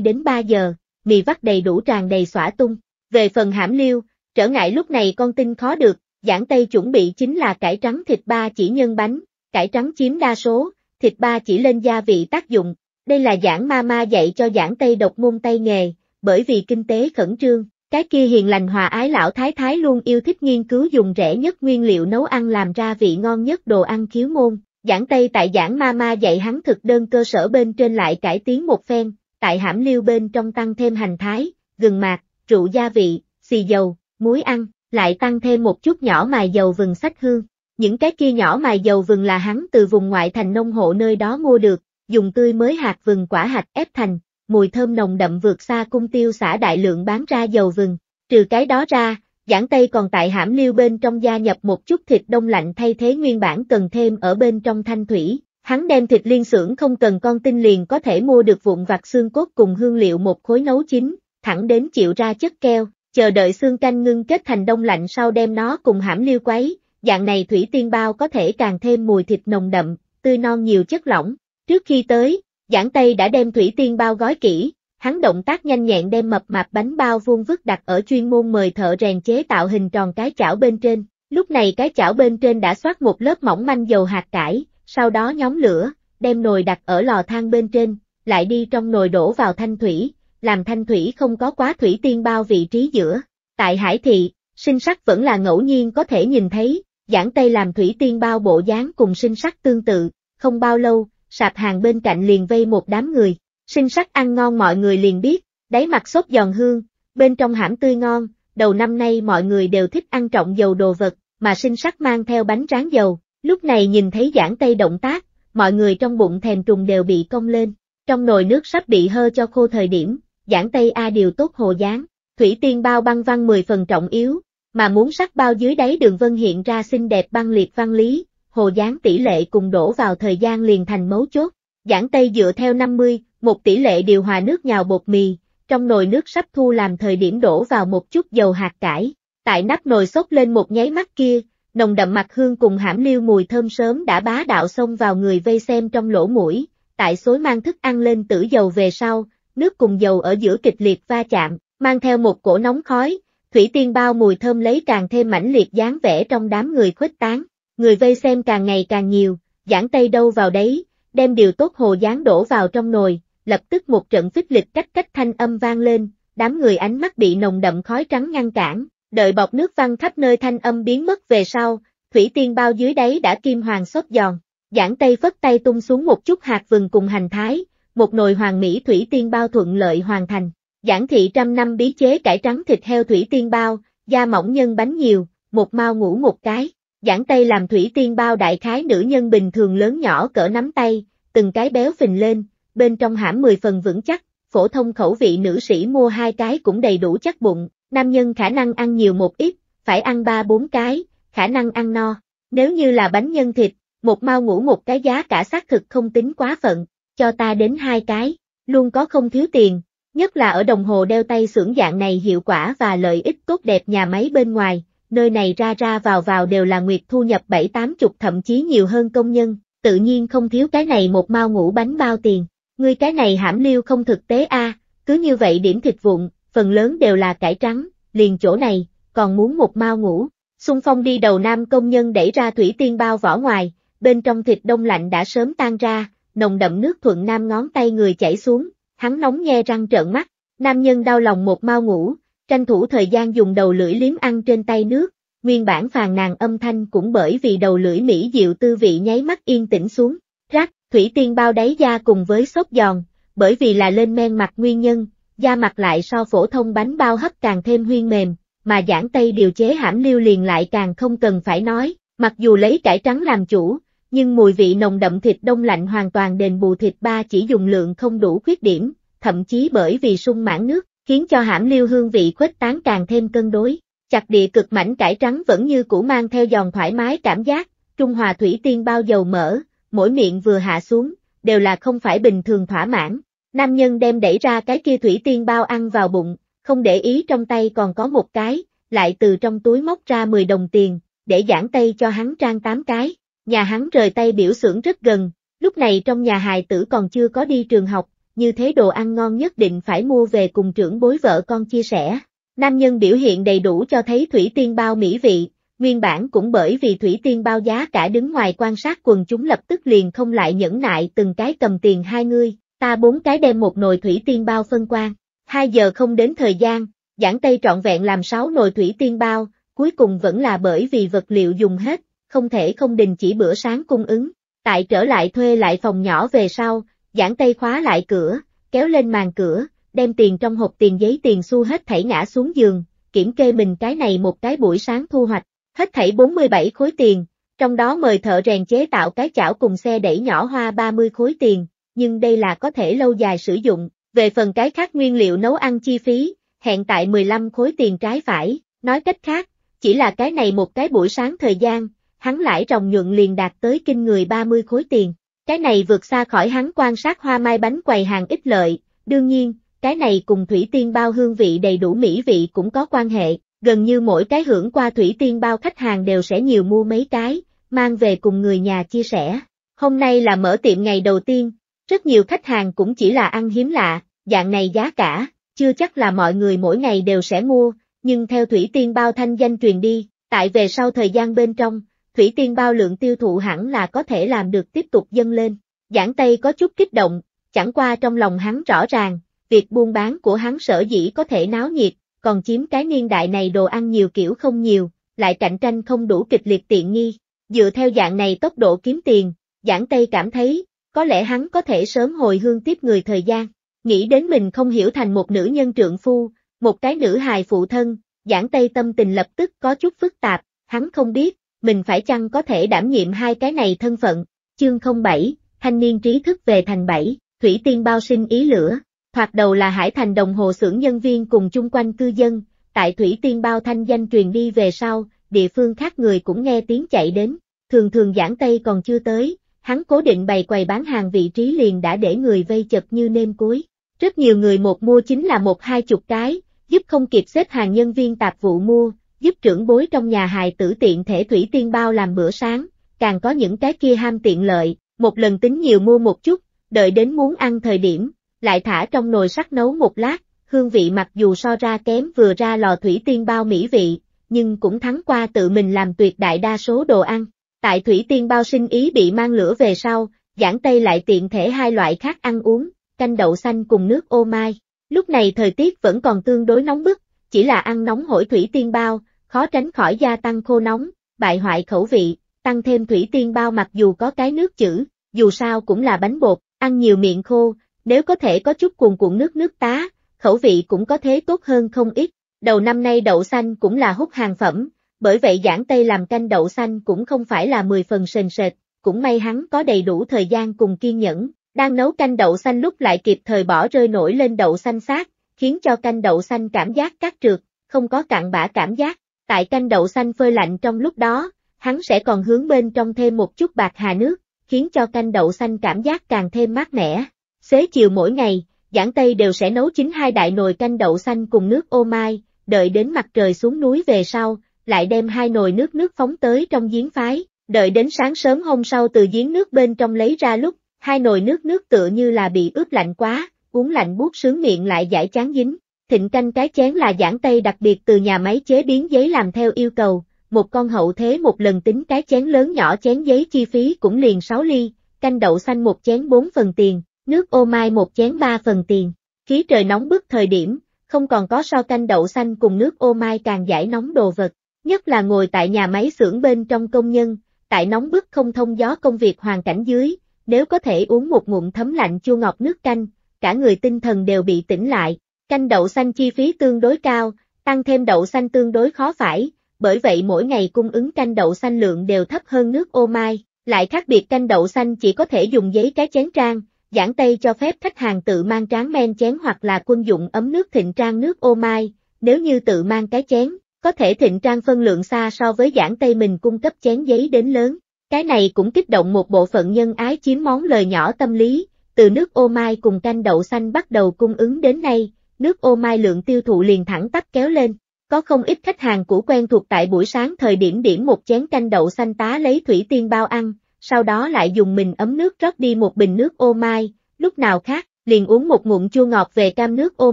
Speaker 1: đến 3 giờ, mì vắt đầy đủ tràn đầy xỏa tung. Về phần hãm liêu, trở ngại lúc này con tin khó được, giảng Tây chuẩn bị chính là cải trắng thịt ba chỉ nhân bánh, cải trắng chiếm đa số, thịt ba chỉ lên gia vị tác dụng, đây là giảng ma ma dạy cho giảng Tây độc môn Tây nghề, bởi vì kinh tế khẩn trương, cái kia hiền lành hòa ái lão thái thái luôn yêu thích nghiên cứu dùng rẻ nhất nguyên liệu nấu ăn làm ra vị ngon nhất đồ ăn khiếu môn. Giảng Tây tại giảng ma ma dạy hắn thực đơn cơ sở bên trên lại cải tiến một phen, tại hãm liêu bên trong tăng thêm hành thái, gừng mạc, rượu gia vị, xì dầu, muối ăn, lại tăng thêm một chút nhỏ mài dầu vừng sách hương. Những cái kia nhỏ mài dầu vừng là hắn từ vùng ngoại thành nông hộ nơi đó mua được, dùng tươi mới hạt vừng quả hạch ép thành, mùi thơm nồng đậm vượt xa cung tiêu xã đại lượng bán ra dầu vừng. Trừ cái đó ra, giảng Tây còn tại hãm liêu bên trong gia nhập một chút thịt đông lạnh thay thế nguyên bản cần thêm ở bên trong thanh thủy. Hắn đem thịt liên xưởng không cần con tinh liền có thể mua được vụn vặt xương cốt cùng hương liệu một khối nấu chín, thẳng đến chịu ra chất keo, chờ đợi xương canh ngưng kết thành đông lạnh sau đem nó cùng hãm liêu quấy, dạng này thủy tiên bao có thể càng thêm mùi thịt nồng đậm, tươi non nhiều chất lỏng. Trước khi tới, giảng Tây đã đem thủy tiên bao gói kỹ, hắn động tác nhanh nhẹn đem mập mạp bánh bao vuông vứt đặt ở chuyên môn mời thợ rèn chế tạo hình tròn cái chảo bên trên. Lúc này cái chảo bên trên đã xoát một lớp mỏng manh dầu hạt cải, sau đó nhóm lửa, đem nồi đặt ở lò than bên trên, lại đi trong nồi đổ vào thanh thủy, làm thanh thủy không có quá thủy tiên bao vị trí giữa. Tại Hải Thị, sinh sắc vẫn là ngẫu nhiên có thể nhìn thấy, giảng tay làm thủy tiên bao bộ dáng cùng sinh sắc tương tự, không bao lâu, sạp hàng bên cạnh liền vây một đám người, sinh sắc ăn ngon mọi người liền biết, đáy mặt sốt giòn hương, bên trong hãm tươi ngon, đầu năm nay mọi người đều thích ăn trọng dầu đồ vật, mà sinh sắc mang theo bánh tráng dầu, lúc này nhìn thấy giảng tay động tác, mọi người trong bụng thèm trùng đều bị cong lên, trong nồi nước sắp bị hơ cho khô thời điểm, giảng tay A điều tốt hồ dáng, thủy tiên bao băng văn 10 phần trọng yếu, mà muốn sắc bao dưới đáy đường vân hiện ra xinh đẹp băng liệt văn lý, hồ dáng tỷ lệ cùng đổ vào thời gian liền thành mấu chốt. Giảng Tây dựa theo 50, một tỷ lệ điều hòa nước nhào bột mì, trong nồi nước sắp thu làm thời điểm đổ vào một chút dầu hạt cải. Tại nắp nồi sốt lên một nháy mắt kia, nồng đậm mặt hương cùng hãm liêu mùi thơm sớm đã bá đạo xông vào người vây xem trong lỗ mũi, tại xối mang thức ăn lên tử dầu về sau, nước cùng dầu ở giữa kịch liệt va chạm, mang theo một cổ nóng khói, thủy tiên bao mùi thơm lấy càng thêm mãnh liệt dáng vẻ trong đám người khuếch tán, người vây xem càng ngày càng nhiều, giảng tay đâu vào đấy, đem điều tốt hồ dáng đổ vào trong nồi, lập tức một trận phích lịch cách cách thanh âm vang lên, đám người ánh mắt bị nồng đậm khói trắng ngăn cản, đợi bọc nước văng khắp nơi thanh âm biến mất về sau, thủy tiên bao dưới đáy đã kim hoàng xốp giòn, giảng tay phất tay tung xuống một chút hạt vừng cùng hành thái, một nồi hoàng mỹ thủy tiên bao thuận lợi hoàn thành, Giảng thị trăm năm bí chế cải trắng thịt heo thủy tiên bao, da mỏng nhân bánh nhiều, một mao ngủ một cái. Giảng tây làm thủy tiên bao đại khái nữ nhân bình thường lớn nhỏ cỡ nắm tay, từng cái béo phình lên, bên trong hãm 10 phần vững chắc, phổ thông khẩu vị nữ sĩ mua hai cái cũng đầy đủ chắc bụng, nam nhân khả năng ăn nhiều một ít, phải ăn ba bốn cái, khả năng ăn no. Nếu như là bánh nhân thịt, một mao ngủ một cái giá cả xác thực không tính quá phận, cho ta đến hai cái, luôn có không thiếu tiền, Nhất là ở đồng hồ đeo tay xưởng dạng này hiệu quả và lợi ích tốt đẹp nhà máy bên ngoài, nơi này ra ra vào vào đều là nguyệt thu nhập bảy tám chục thậm chí nhiều hơn công nhân, tự nhiên không thiếu cái này một mao ngủ bánh bao tiền. Ngươi cái này hãm liêu không thực tế a à, cứ như vậy điểm thịt vụn, phần lớn đều là cải trắng, liền chỗ này, còn muốn một mao ngủ. Xung phong đi đầu nam công nhân đẩy ra thủy tiên bao vỏ ngoài, bên trong thịt đông lạnh đã sớm tan ra, nồng đậm nước thuận nam ngón tay người chảy xuống, hắn nóng nghe răng trợn mắt, nam nhân đau lòng một mau ngủ, tranh thủ thời gian dùng đầu lưỡi liếm ăn trên tay nước, nguyên bản phàn nàn âm thanh cũng bởi vì đầu lưỡi mỹ diệu tư vị nháy mắt yên tĩnh xuống, rắc, thủy tiên bao đáy da cùng với sốt giòn, bởi vì là lên men mặt nguyên nhân, da mặt lại so phổ thông bánh bao hấp càng thêm huyên mềm, mà giảng tây điều chế hãm liêu liền lại càng không cần phải nói, mặc dù lấy cải trắng làm chủ, nhưng mùi vị nồng đậm thịt đông lạnh hoàn toàn đền bù thịt ba chỉ dùng lượng không đủ khuyết điểm, thậm chí bởi vì sung mãn nước, khiến cho hãm liêu hương vị khuếch tán càng thêm cân đối. Chặt địa cực mảnh cải trắng vẫn như cũ mang theo giòn thoải mái cảm giác, trung hòa thủy tiên bao dầu mỡ, mỗi miệng vừa hạ xuống, đều là không phải bình thường thỏa mãn. Nam nhân đem đẩy ra cái kia thủy tiên bao ăn vào bụng, không để ý trong tay còn có một cái, lại từ trong túi móc ra 10 đồng tiền, để giảng tay cho hắn trang tám cái. Nhà hắn rời tay biểu xưởng rất gần, lúc này trong nhà hài tử còn chưa có đi trường học, như thế đồ ăn ngon nhất định phải mua về cùng trưởng bối vợ con chia sẻ. Nam nhân biểu hiện đầy đủ cho thấy thủy tiên bao mỹ vị, nguyên bản cũng bởi vì thủy tiên bao giá cả đứng ngoài quan sát quần chúng lập tức liền không lại nhẫn nại từng cái cầm tiền hai ngươi, ta bốn cái đem một nồi thủy tiên bao phân quan, hai giờ không đến thời gian, giảng tây trọn vẹn làm sáu nồi thủy tiên bao, cuối cùng vẫn là bởi vì vật liệu dùng hết, không thể không đình chỉ bữa sáng cung ứng. Tại trở lại thuê lại phòng nhỏ về sau, giảng tay khóa lại cửa, kéo lên màn cửa, đem tiền trong hộp tiền giấy tiền xu hết thảy ngã xuống giường, kiểm kê mình cái này một cái buổi sáng thu hoạch, hết thảy 47 khối tiền, trong đó mời thợ rèn chế tạo cái chảo cùng xe đẩy nhỏ hoa 30 khối tiền, nhưng đây là có thể lâu dài sử dụng, về phần cái khác nguyên liệu nấu ăn chi phí, hẹn tại 15 khối tiền trái phải, nói cách khác, chỉ là cái này một cái buổi sáng thời gian, hắn lãi ròng nhuận liền đạt tới kinh người 30 khối tiền. Cái này vượt xa khỏi hắn quan sát hoa mai bánh quầy hàng ít lợi, đương nhiên, cái này cùng thủy tiên bao hương vị đầy đủ mỹ vị cũng có quan hệ, gần như mỗi cái hưởng qua thủy tiên bao khách hàng đều sẽ nhiều mua mấy cái, mang về cùng người nhà chia sẻ. Hôm nay là mở tiệm ngày đầu tiên, rất nhiều khách hàng cũng chỉ là ăn hiếm lạ, dạng này giá cả, chưa chắc là mọi người mỗi ngày đều sẽ mua, nhưng theo thủy tiên bao thanh danh truyền đi, tại về sau thời gian bên trong, thủy tiên bao lượng tiêu thụ hẳn là có thể làm được tiếp tục dâng lên. Giảng Tây có chút kích động, chẳng qua trong lòng hắn rõ ràng, việc buôn bán của hắn sở dĩ có thể náo nhiệt, còn chiếm cái niên đại này đồ ăn nhiều kiểu không nhiều, lại cạnh tranh không đủ kịch liệt tiện nghi. Dựa theo dạng này tốc độ kiếm tiền, Giảng Tây cảm thấy, có lẽ hắn có thể sớm hồi hương tiếp người thời gian. Nghĩ đến mình không hiểu thành một nữ nhân trượng phu, một cái nữ hài phụ thân, Giảng Tây tâm tình lập tức có chút phức tạp, hắn không biết, mình phải chăng có thể đảm nhiệm hai cái này thân phận. Chương 07, thanh niên trí thức về thành bảy, thủy tiên bao sinh ý lửa, thoạt đầu là hải thành đồng hồ xưởng nhân viên cùng chung quanh cư dân, tại thủy tiên bao thanh danh truyền đi về sau, địa phương khác người cũng nghe tiếng chạy đến, thường thường giảng Tây còn chưa tới, hắn cố định bày quầy bán hàng vị trí liền đã để người vây chật như nêm cuối. Rất nhiều người một mua chính là một hai chục cái, giúp không kịp xếp hàng nhân viên tạp vụ mua, giúp trưởng bối trong nhà hài tử tiện thể thủy tiên bao làm bữa sáng, càng có những cái kia ham tiện lợi, một lần tính nhiều mua một chút, đợi đến muốn ăn thời điểm, lại thả trong nồi sắt nấu một lát, hương vị mặc dù so ra kém vừa ra lò thủy tiên bao mỹ vị, nhưng cũng thắng qua tự mình làm tuyệt đại đa số đồ ăn. Tại thủy tiên bao sinh ý bị mang lửa về sau, giảng Tây lại tiện thể hai loại khác ăn uống, canh đậu xanh cùng nước ô mai. Lúc này thời tiết vẫn còn tương đối nóng bức, chỉ là ăn nóng hổi thủy tiên bao, khó tránh khỏi gia tăng khô nóng, bại hoại khẩu vị, tăng thêm thủy tiên bao mặc dù có cái nước chữ, dù sao cũng là bánh bột, ăn nhiều miệng khô, nếu có thể có chút cuồn cuộn nước nước tá, khẩu vị cũng có thế tốt hơn không ít. Đầu năm nay đậu xanh cũng là hút hàng phẩm, bởi vậy giảng Tây làm canh đậu xanh cũng không phải là 10 phần sền sệt, cũng may hắn có đầy đủ thời gian cùng kiên nhẫn, đang nấu canh đậu xanh lúc lại kịp thời bỏ rơi nổi lên đậu xanh xác, khiến cho canh đậu xanh cảm giác cát trượt, không có cạn bã cảm giác. Tại canh đậu xanh phơi lạnh trong lúc đó, hắn sẽ còn hướng bên trong thêm một chút bạc hà nước, khiến cho canh đậu xanh cảm giác càng thêm mát mẻ. Xế chiều mỗi ngày, giảng Tây đều sẽ nấu chính hai đại nồi canh đậu xanh cùng nước ô mai, đợi đến mặt trời xuống núi về sau, lại đem hai nồi nước nước phóng tới trong giếng phái, đợi đến sáng sớm hôm sau từ giếng nước bên trong lấy ra lúc, hai nồi nước nước tựa như là bị ướp lạnh quá, uống lạnh bút sướng miệng lại giải chán dính. Thịnh canh cái chén là giảng tây đặc biệt từ nhà máy chế biến giấy làm theo yêu cầu, một con hậu thế một lần tính cái chén lớn nhỏ chén giấy chi phí cũng liền 6 ly, canh đậu xanh một chén 4 phần tiền, nước ô mai một chén 3 phần tiền. Khí trời nóng bức thời điểm, không còn có so canh đậu xanh cùng nước ô mai càng giải nóng đồ vật, nhất là ngồi tại nhà máy xưởng bên trong công nhân, tại nóng bức không thông gió công việc hoàn cảnh dưới, nếu có thể uống một ngụm thấm lạnh chua ngọt nước canh, cả người tinh thần đều bị tỉnh lại. Canh đậu xanh chi phí tương đối cao, tăng thêm đậu xanh tương đối khó phải, bởi vậy mỗi ngày cung ứng canh đậu xanh lượng đều thấp hơn nước ô mai. Lại khác biệt canh đậu xanh chỉ có thể dùng giấy cái chén trang, giảng Tây cho phép khách hàng tự mang tráng men chén hoặc là quân dụng ấm nước thịnh trang nước ô mai, nếu như tự mang cái chén, có thể thịnh trang phân lượng xa so với giảng Tây mình cung cấp chén giấy đến lớn. Cái này cũng kích động một bộ phận nhân ái chiếm món lời nhỏ tâm lý, từ nước ô mai cùng canh đậu xanh bắt đầu cung ứng đến nay, nước ô mai lượng tiêu thụ liền thẳng tắp kéo lên. Có không ít khách hàng cũ quen thuộc tại buổi sáng thời điểm điểm một chén canh đậu xanh tá lấy thủy tiên bao ăn, sau đó lại dùng mình ấm nước rót đi một bình nước ô mai, lúc nào khác, liền uống một ngụm chua ngọt về cam nước ô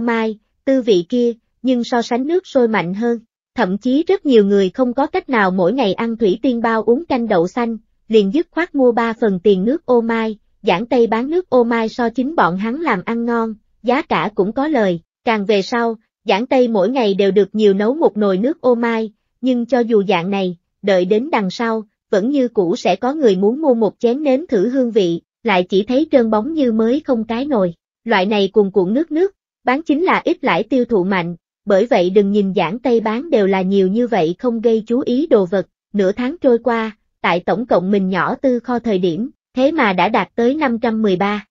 Speaker 1: mai, tư vị kia, nhưng so sánh nước sôi mạnh hơn. Thậm chí rất nhiều người không có cách nào mỗi ngày ăn thủy tiên bao uống canh đậu xanh, liền dứt khoát mua ba phần tiền nước ô mai, giảng Tây bán nước ô mai so chính bọn hắn làm ăn ngon, giá cả cũng có lời, càng về sau, giảng Tây mỗi ngày đều được nhiều nấu một nồi nước ô mai, nhưng cho dù dạng này, đợi đến đằng sau, vẫn như cũ sẽ có người muốn mua một chén nếm thử hương vị, lại chỉ thấy trơn bóng như mới không cái nồi, loại này cùng cuộn nước nước, bán chính là ít lãi tiêu thụ mạnh, bởi vậy đừng nhìn giảng Tây bán đều là nhiều như vậy không gây chú ý đồ vật, nửa tháng trôi qua, tại tổng cộng mình nhỏ tư kho thời điểm, thế mà đã đạt tới 513.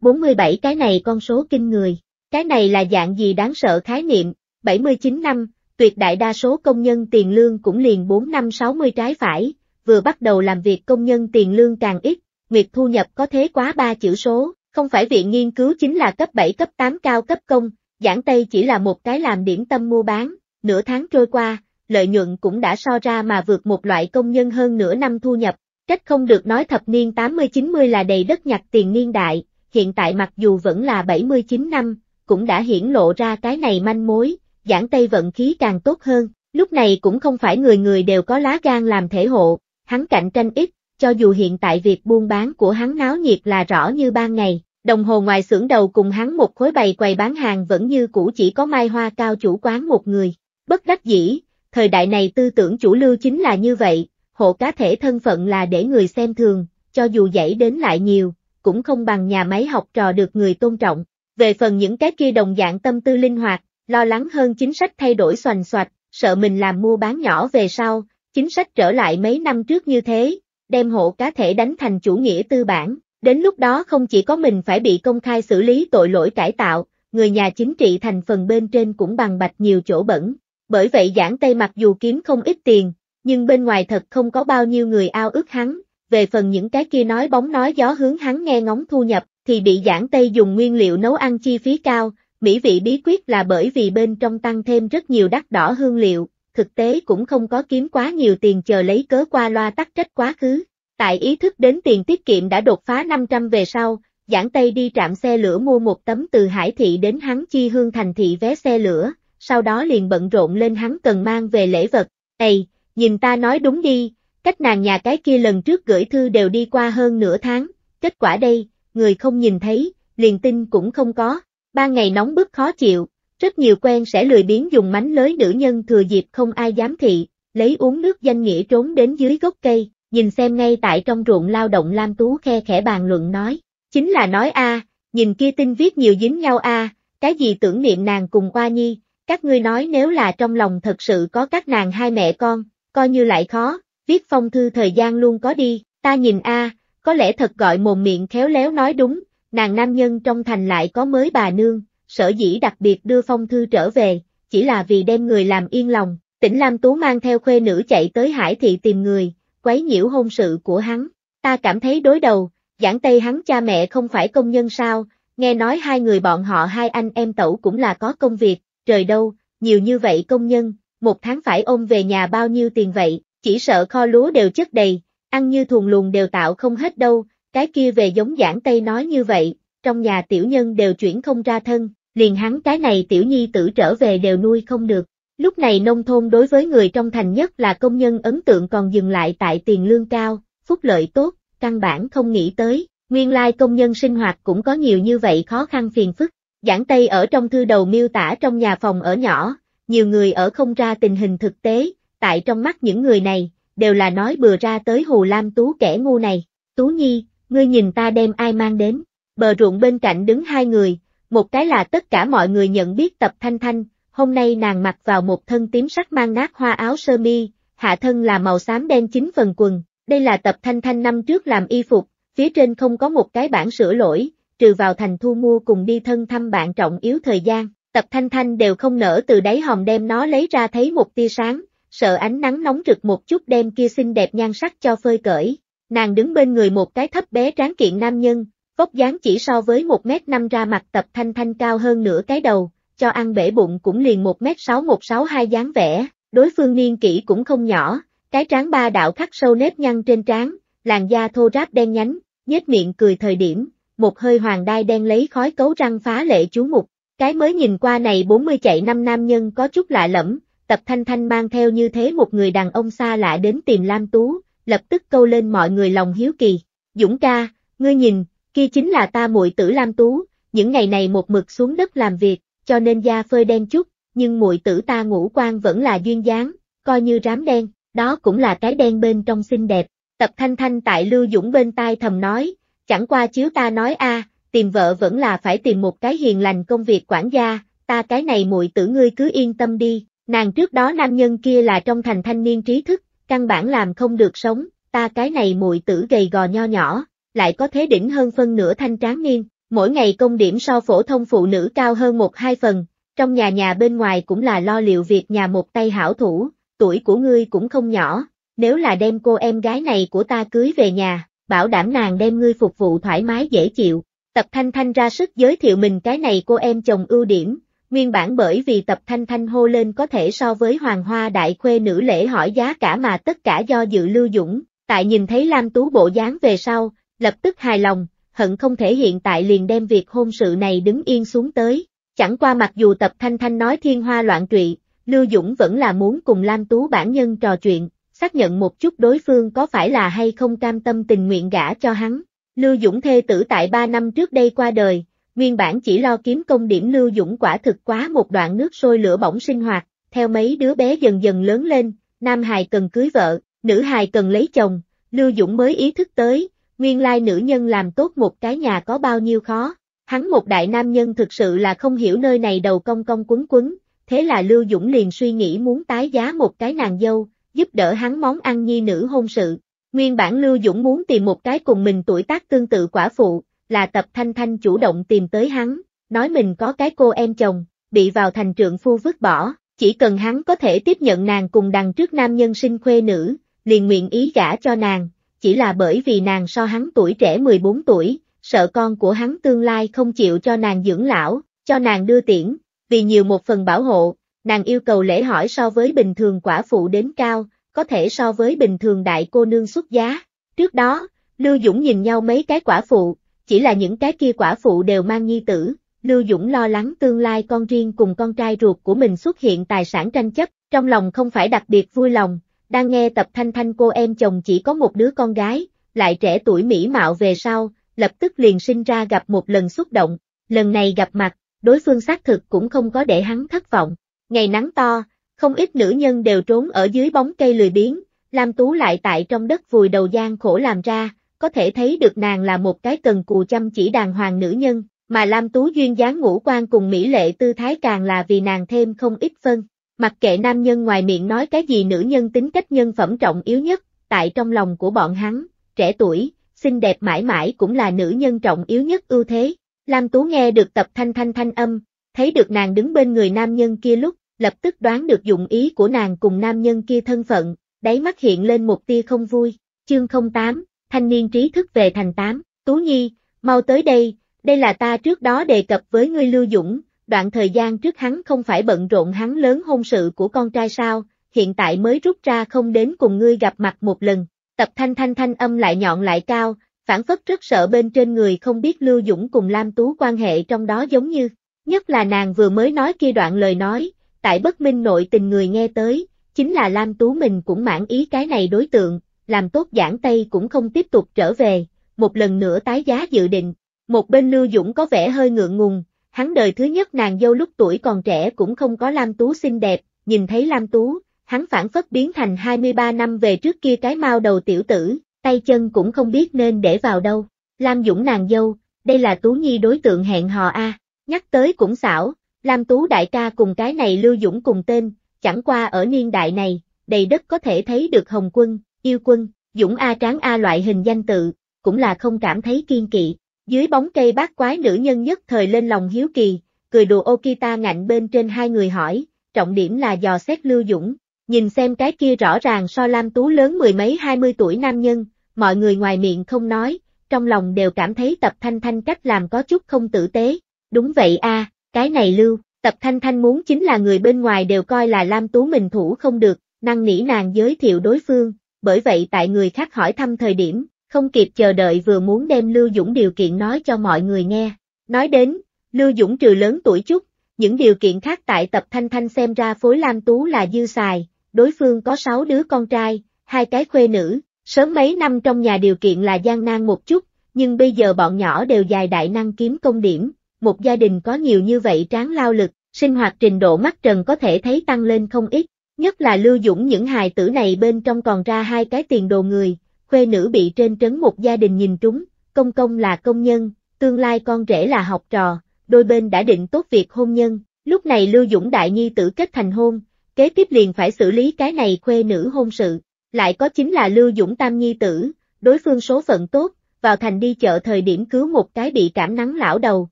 Speaker 1: 47 cái này con số kinh người, cái này là dạng gì đáng sợ khái niệm, 79 năm, tuyệt đại đa số công nhân tiền lương cũng liền 4 năm 60 trái phải, vừa bắt đầu làm việc công nhân tiền lương càng ít, nguyệt thu nhập có thế quá ba chữ số, không phải viện nghiên cứu chính là cấp 7 cấp 8 cao cấp công, giảng Tây chỉ là một cái làm điểm tâm mua bán, nửa tháng trôi qua, lợi nhuận cũng đã so ra mà vượt một loại công nhân hơn nửa năm thu nhập, Trách không được nói thập niên 80-90 là đầy đất nhặt tiền niên đại, hiện tại mặc dù vẫn là 79 năm, cũng đã hiển lộ ra cái này manh mối, giảng Tây vận khí càng tốt hơn, lúc này cũng không phải người người đều có lá gan làm thể hộ, hắn cạnh tranh ít, cho dù hiện tại việc buôn bán của hắn náo nhiệt là rõ như ban ngày, đồng hồ ngoài xưởng đầu cùng hắn một khối bày quầy bán hàng vẫn như cũ chỉ có mai hoa cao chủ quán một người, bất đắc dĩ, thời đại này tư tưởng chủ lưu chính là như vậy, hộ cá thể thân phận là để người xem thường, cho dù dãy đến lại nhiều, cũng không bằng nhà máy học trò được người tôn trọng. Về phần những cái kia đồng dạng tâm tư linh hoạt, lo lắng hơn chính sách thay đổi xoành xoạch, sợ mình làm mua bán nhỏ về sau, chính sách trở lại mấy năm trước như thế, đem hộ cá thể đánh thành chủ nghĩa tư bản, đến lúc đó không chỉ có mình phải bị công khai xử lý tội lỗi cải tạo, người nhà chính trị thành phần bên trên cũng bằng bạch nhiều chỗ bẩn. Bởi vậy giảng Tây mặc dù kiếm không ít tiền, nhưng bên ngoài thật không có bao nhiêu người ao ước hắn, về phần những cái kia nói bóng nói gió hướng hắn nghe ngóng thu nhập, thì bị giảng Tây dùng nguyên liệu nấu ăn chi phí cao, mỹ vị bí quyết là bởi vì bên trong tăng thêm rất nhiều đắt đỏ hương liệu, thực tế cũng không có kiếm quá nhiều tiền chờ lấy cớ qua loa tắc trách quá khứ. Tại ý thức đến tiền tiết kiệm đã đột phá 500 về sau, giảng Tây đi trạm xe lửa mua một tấm từ Hải Thị đến hắn chi hương thành thị vé xe lửa, sau đó liền bận rộn lên hắn cần mang về lễ vật. Ây, Nhìn ta nói đúng đi, cách nàng nhà cái kia lần trước gửi thư đều đi qua hơn nửa tháng, kết quả đây, người không nhìn thấy, liền tin cũng không có, ba ngày nóng bức khó chịu, rất nhiều quen sẽ lười biến dùng mánh lới nữ nhân thừa dịp không ai dám thị, lấy uống nước danh nghĩa trốn đến dưới gốc cây, nhìn xem ngay tại trong ruộng lao động Lam Tú khe khẽ bàn luận nói, chính là nói a, nhìn kia tin viết nhiều dính nhau a, cái gì tưởng niệm nàng cùng qua nhi, các ngươi nói nếu là trong lòng thật sự có các nàng hai mẹ con, coi như lại khó, viết phong thư thời gian luôn có đi, ta nhìn a, có lẽ thật gọi mồm miệng khéo léo nói đúng, nàng nam nhân trong thành lại có mới bà nương, sở dĩ đặc biệt đưa phong thư trở về, chỉ là vì đem người làm yên lòng, tỉnh Lam Tú mang theo khuê nữ chạy tới Hải Thị tìm người, quấy nhiễu hôn sự của hắn, ta cảm thấy đối đầu, giảng Tây hắn cha mẹ không phải công nhân sao, nghe nói hai người bọn họ hai anh em tẩu cũng là có công việc, trời đâu, nhiều như vậy công nhân, một tháng phải ôm về nhà bao nhiêu tiền vậy, chỉ sợ kho lúa đều chất đầy, ăn như thùng luồn đều tạo không hết đâu, cái kia về giống giảng Tây nói như vậy, trong nhà tiểu nhân đều chuyển không ra thân, liền hắn cái này tiểu nhi tử trở về đều nuôi không được. Lúc này nông thôn đối với người trong thành nhất là công nhân ấn tượng còn dừng lại tại tiền lương cao, phúc lợi tốt, căn bản không nghĩ tới, nguyên lai công nhân sinh hoạt cũng có nhiều như vậy khó khăn phiền phức. Giảng Tây ở trong thư đầu miêu tả trong nhà phòng ở nhỏ, nhiều người ở không ra tình hình thực tế, tại trong mắt những người này, đều là nói bừa ra tới Hồ Lam Tú kẻ ngu này. Tú Nhi, ngươi nhìn ta đem ai mang đến. Bờ ruộng bên cạnh đứng hai người, một cái là tất cả mọi người nhận biết Tập Thanh Thanh, hôm nay nàng mặc vào một thân tím sắc mang nát hoa áo sơ mi, hạ thân là màu xám đen chính phần quần, đây là Tập Thanh Thanh năm trước làm y phục, phía trên không có một cái bản sửa lỗi, trừ vào thành thu mua cùng đi thân thăm bạn trọng yếu thời gian, Tập Thanh Thanh đều không nở từ đáy hòm đem nó lấy ra thấy một tia sáng, sợ ánh nắng nóng rực một chút đem kia xinh đẹp nhan sắc cho phơi cởi. Nàng đứng bên người một cái thấp bé tráng kiện nam nhân, vóc dáng chỉ so với 1m5 ra mặt Tập Thanh Thanh cao hơn nửa cái đầu, cho ăn bể bụng cũng liền 1m6162 dáng vẻ, đối phương niên kỷ cũng không nhỏ, cái tráng ba đạo khắc sâu nếp nhăn trên trán, làn da thô ráp đen nhánh, nhếch miệng cười thời điểm, một hơi hoàng đai đen lấy khói cấu răng phá lệ chú mục, cái mới nhìn qua này 40 chạy năm nam nhân có chút lạ lẫm, tập thanh thanh mang theo như thế một người đàn ông xa lạ đến tìm Lam Tú, lập tức câu lên mọi người lòng hiếu kỳ. Dũng ca, ngươi nhìn, kia chính là ta muội tử Lam Tú, những ngày này một mực xuống đất làm việc, cho nên da phơi đen chút, nhưng muội tử ta ngũ quan vẫn là duyên dáng, coi như rám đen, đó cũng là cái đen bên trong xinh đẹp. Tập Thanh Thanh tại Lưu Dũng bên tai thầm nói, chẳng qua chiếu ta nói a, tìm vợ vẫn là phải tìm một cái hiền lành công việc quản gia, ta cái này muội tử ngươi cứ yên tâm đi, nàng trước đó nam nhân kia là trong thành thanh niên trí thức, căn bản làm không được sống, ta cái này muội tử gầy gò nho nhỏ, lại có thế đỉnh hơn phân nửa thanh tráng niên, mỗi ngày công điểm so phổ thông phụ nữ cao hơn một hai phần, trong nhà nhà bên ngoài cũng là lo liệu việc nhà một tay hảo thủ, tuổi của ngươi cũng không nhỏ, nếu là đem cô em gái này của ta cưới về nhà, bảo đảm nàng đem ngươi phục vụ thoải mái dễ chịu, Tập Thanh Thanh ra sức giới thiệu mình cái này cô em chồng ưu điểm, nguyên bản bởi vì Tập Thanh Thanh hô lên có thể so với Hoàng Hoa Đại Khuê nữ lễ hỏi giá cả mà tất cả do dự Lưu Dũng, tại nhìn thấy Lam Tú bộ dáng về sau, lập tức hài lòng, hận không thể hiện tại liền đem việc hôn sự này đứng yên xuống tới. Chẳng qua mặc dù Tập Thanh Thanh nói thiên hoa loạn trụy, Lưu Dũng vẫn là muốn cùng Lam Tú bản nhân trò chuyện, xác nhận một chút đối phương có phải là hay không cam tâm tình nguyện gả cho hắn. Lưu Dũng thê tử tại 3 năm trước đây qua đời, nguyên bản chỉ lo kiếm công điểm Lưu Dũng quả thực quá một đoạn nước sôi lửa bỏng sinh hoạt, theo mấy đứa bé dần dần lớn lên, nam hài cần cưới vợ, nữ hài cần lấy chồng, Lưu Dũng mới ý thức tới, nguyên lai nữ nhân làm tốt một cái nhà có bao nhiêu khó. Hắn một đại nam nhân thực sự là không hiểu nơi này đầu công công quấn quấn, thế là Lưu Dũng liền suy nghĩ muốn tái giá một cái nàng dâu, giúp đỡ hắn món ăn nhi nữ hôn sự. Nguyên bản Lưu Dũng muốn tìm một cái cùng mình tuổi tác tương tự quả phụ, là tập thanh thanh chủ động tìm tới hắn, nói mình có cái cô em chồng, bị vào thành trượng phu vứt bỏ, chỉ cần hắn có thể tiếp nhận nàng cùng đằng trước nam nhân sinh khuê nữ, liền nguyện ý gả cho nàng, chỉ là bởi vì nàng so hắn tuổi trẻ 14 tuổi, sợ con của hắn tương lai không chịu cho nàng dưỡng lão, cho nàng đưa tiễn, vì nhiều một phần bảo hộ, nàng yêu cầu lễ hỏi so với bình thường quả phụ đến cao, có thể so với bình thường đại cô nương xuất giá. Trước đó, Lưu Dũng nhìn nhau mấy cái quả phụ, chỉ là những cái kia quả phụ đều mang nhi tử, Lưu Dũng lo lắng tương lai con riêng cùng con trai ruột của mình xuất hiện tài sản tranh chấp, trong lòng không phải đặc biệt vui lòng, đang nghe tập thanh thanh cô em chồng chỉ có một đứa con gái, lại trẻ tuổi mỹ mạo về sau, lập tức liền sinh ra gặp một lần xúc động, lần này gặp mặt, đối phương xác thực cũng không có để hắn thất vọng. Ngày nắng to, không ít nữ nhân đều trốn ở dưới bóng cây lười biếng, Lam Tú lại tại trong đất vùi đầu gian khổ làm ra, có thể thấy được nàng là một cái cần cù chăm chỉ đàng hoàng nữ nhân, mà Lam Tú duyên dáng ngũ quan cùng mỹ lệ tư thái càng là vì nàng thêm không ít phân. Mặc kệ nam nhân ngoài miệng nói cái gì nữ nhân tính cách nhân phẩm trọng yếu nhất, tại trong lòng của bọn hắn, trẻ tuổi, xinh đẹp mãi mãi cũng là nữ nhân trọng yếu nhất ưu thế. Lam Tú nghe được tập thanh thanh thanh âm, thấy được nàng đứng bên người nam nhân kia lúc, lập tức đoán được dụng ý của nàng cùng nam nhân kia thân phận, đáy mắt hiện lên một tia không vui. Chương 08, thanh niên trí thức về thành tám Tú Nhi, mau tới đây, đây là ta trước đó đề cập với ngươi Lưu Dũng, đoạn thời gian trước hắn không phải bận rộn hắn lớn hôn sự của con trai sao, hiện tại mới rút ra không đến cùng ngươi gặp mặt một lần. Tập thanh thanh thanh âm lại nhọn lại cao, phản phất rất sợ bên trên người không biết Lưu Dũng cùng Lam Tú quan hệ trong đó giống như, nhất là nàng vừa mới nói kia đoạn lời nói, tại bất minh nội tình người nghe tới, chính là Lam Tú mình cũng mãn ý cái này đối tượng, làm tốt giảng Tây cũng không tiếp tục trở về, một lần nữa tái giá dự định. Một bên Lưu Dũng có vẻ hơi ngượng ngùng, hắn đời thứ nhất nàng dâu lúc tuổi còn trẻ cũng không có Lam Tú xinh đẹp, nhìn thấy Lam Tú, hắn phản phất biến thành 23 năm về trước kia cái mau đầu tiểu tử, tay chân cũng không biết nên để vào đâu. Lam Dũng nàng dâu, đây là Tú Nhi đối tượng hẹn hò a nhắc tới cũng xảo, Lam Tú đại ca cùng cái này Lưu Dũng cùng tên, chẳng qua ở niên đại này, đầy đất có thể thấy được Hồng Quân, Yêu Quân, Dũng A Tráng A loại hình danh tự, cũng là không cảm thấy kiên kỵ. Dưới bóng cây bát quái nữ nhân nhất thời lên lòng hiếu kỳ, cười đùa Okita ngạnh bên trên hai người hỏi, trọng điểm là dò xét Lưu Dũng, nhìn xem cái kia rõ ràng so Lam Tú lớn mười mấy hai mươi tuổi nam nhân, mọi người ngoài miệng không nói, trong lòng đều cảm thấy tập thanh thanh cách làm có chút không tử tế. Đúng vậy a à, cái này lưu, tập thanh thanh muốn chính là người bên ngoài đều coi là Lam Tú mình thủ không được, năng nỉ nàng giới thiệu đối phương, bởi vậy tại người khác hỏi thăm thời điểm, không kịp chờ đợi vừa muốn đem Lưu Dũng điều kiện nói cho mọi người nghe. Nói đến, Lưu Dũng trừ lớn tuổi chút, những điều kiện khác tại tập thanh thanh xem ra phối Lam Tú là dư xài, đối phương có sáu đứa con trai, hai cái khuê nữ, sớm mấy năm trong nhà điều kiện là gian nan một chút, nhưng bây giờ bọn nhỏ đều dài đại năng kiếm công điểm, một gia đình có nhiều như vậy tráng lao lực, sinh hoạt trình độ mắt trần có thể thấy tăng lên không ít, nhất là lưu dũng những hài tử này bên trong còn ra hai cái tiền đồ người, khuê nữ bị trên trấn một gia đình nhìn trúng, công công là công nhân, tương lai con rể là học trò, đôi bên đã định tốt việc hôn nhân, lúc này lưu dũng đại nhi tử kết thành hôn, kế tiếp liền phải xử lý cái này khuê nữ hôn sự, lại có chính là lưu dũng tam nhi tử, đối phương số phận tốt, vào thành đi chợ thời điểm cứu một cái bị cảm nắng lão đầu,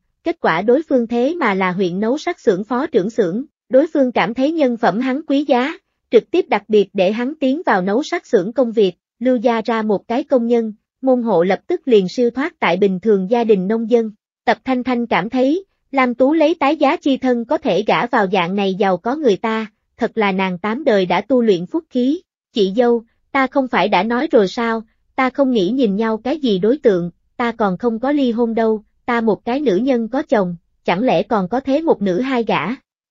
Speaker 1: Kết quả đối phương thế mà là huyện nấu sắc xưởng phó trưởng xưởng, đối phương cảm thấy nhân phẩm hắn quý giá, trực tiếp đặc biệt để hắn tiến vào nấu sắc xưởng công việc, lưu gia ra một cái công nhân, môn hộ lập tức liền siêu thoát tại bình thường gia đình nông dân. Tập Thanh Thanh cảm thấy, Lam Tú lấy tái giá chi thân có thể gả vào dạng này giàu có người ta, thật là nàng tám đời đã tu luyện phúc khí. Chị dâu, ta không phải đã nói rồi sao, ta không nghĩ nhìn nhau cái gì đối tượng, ta còn không có ly hôn đâu, ta một cái nữ nhân có chồng, chẳng lẽ còn có thế một nữ hai gã.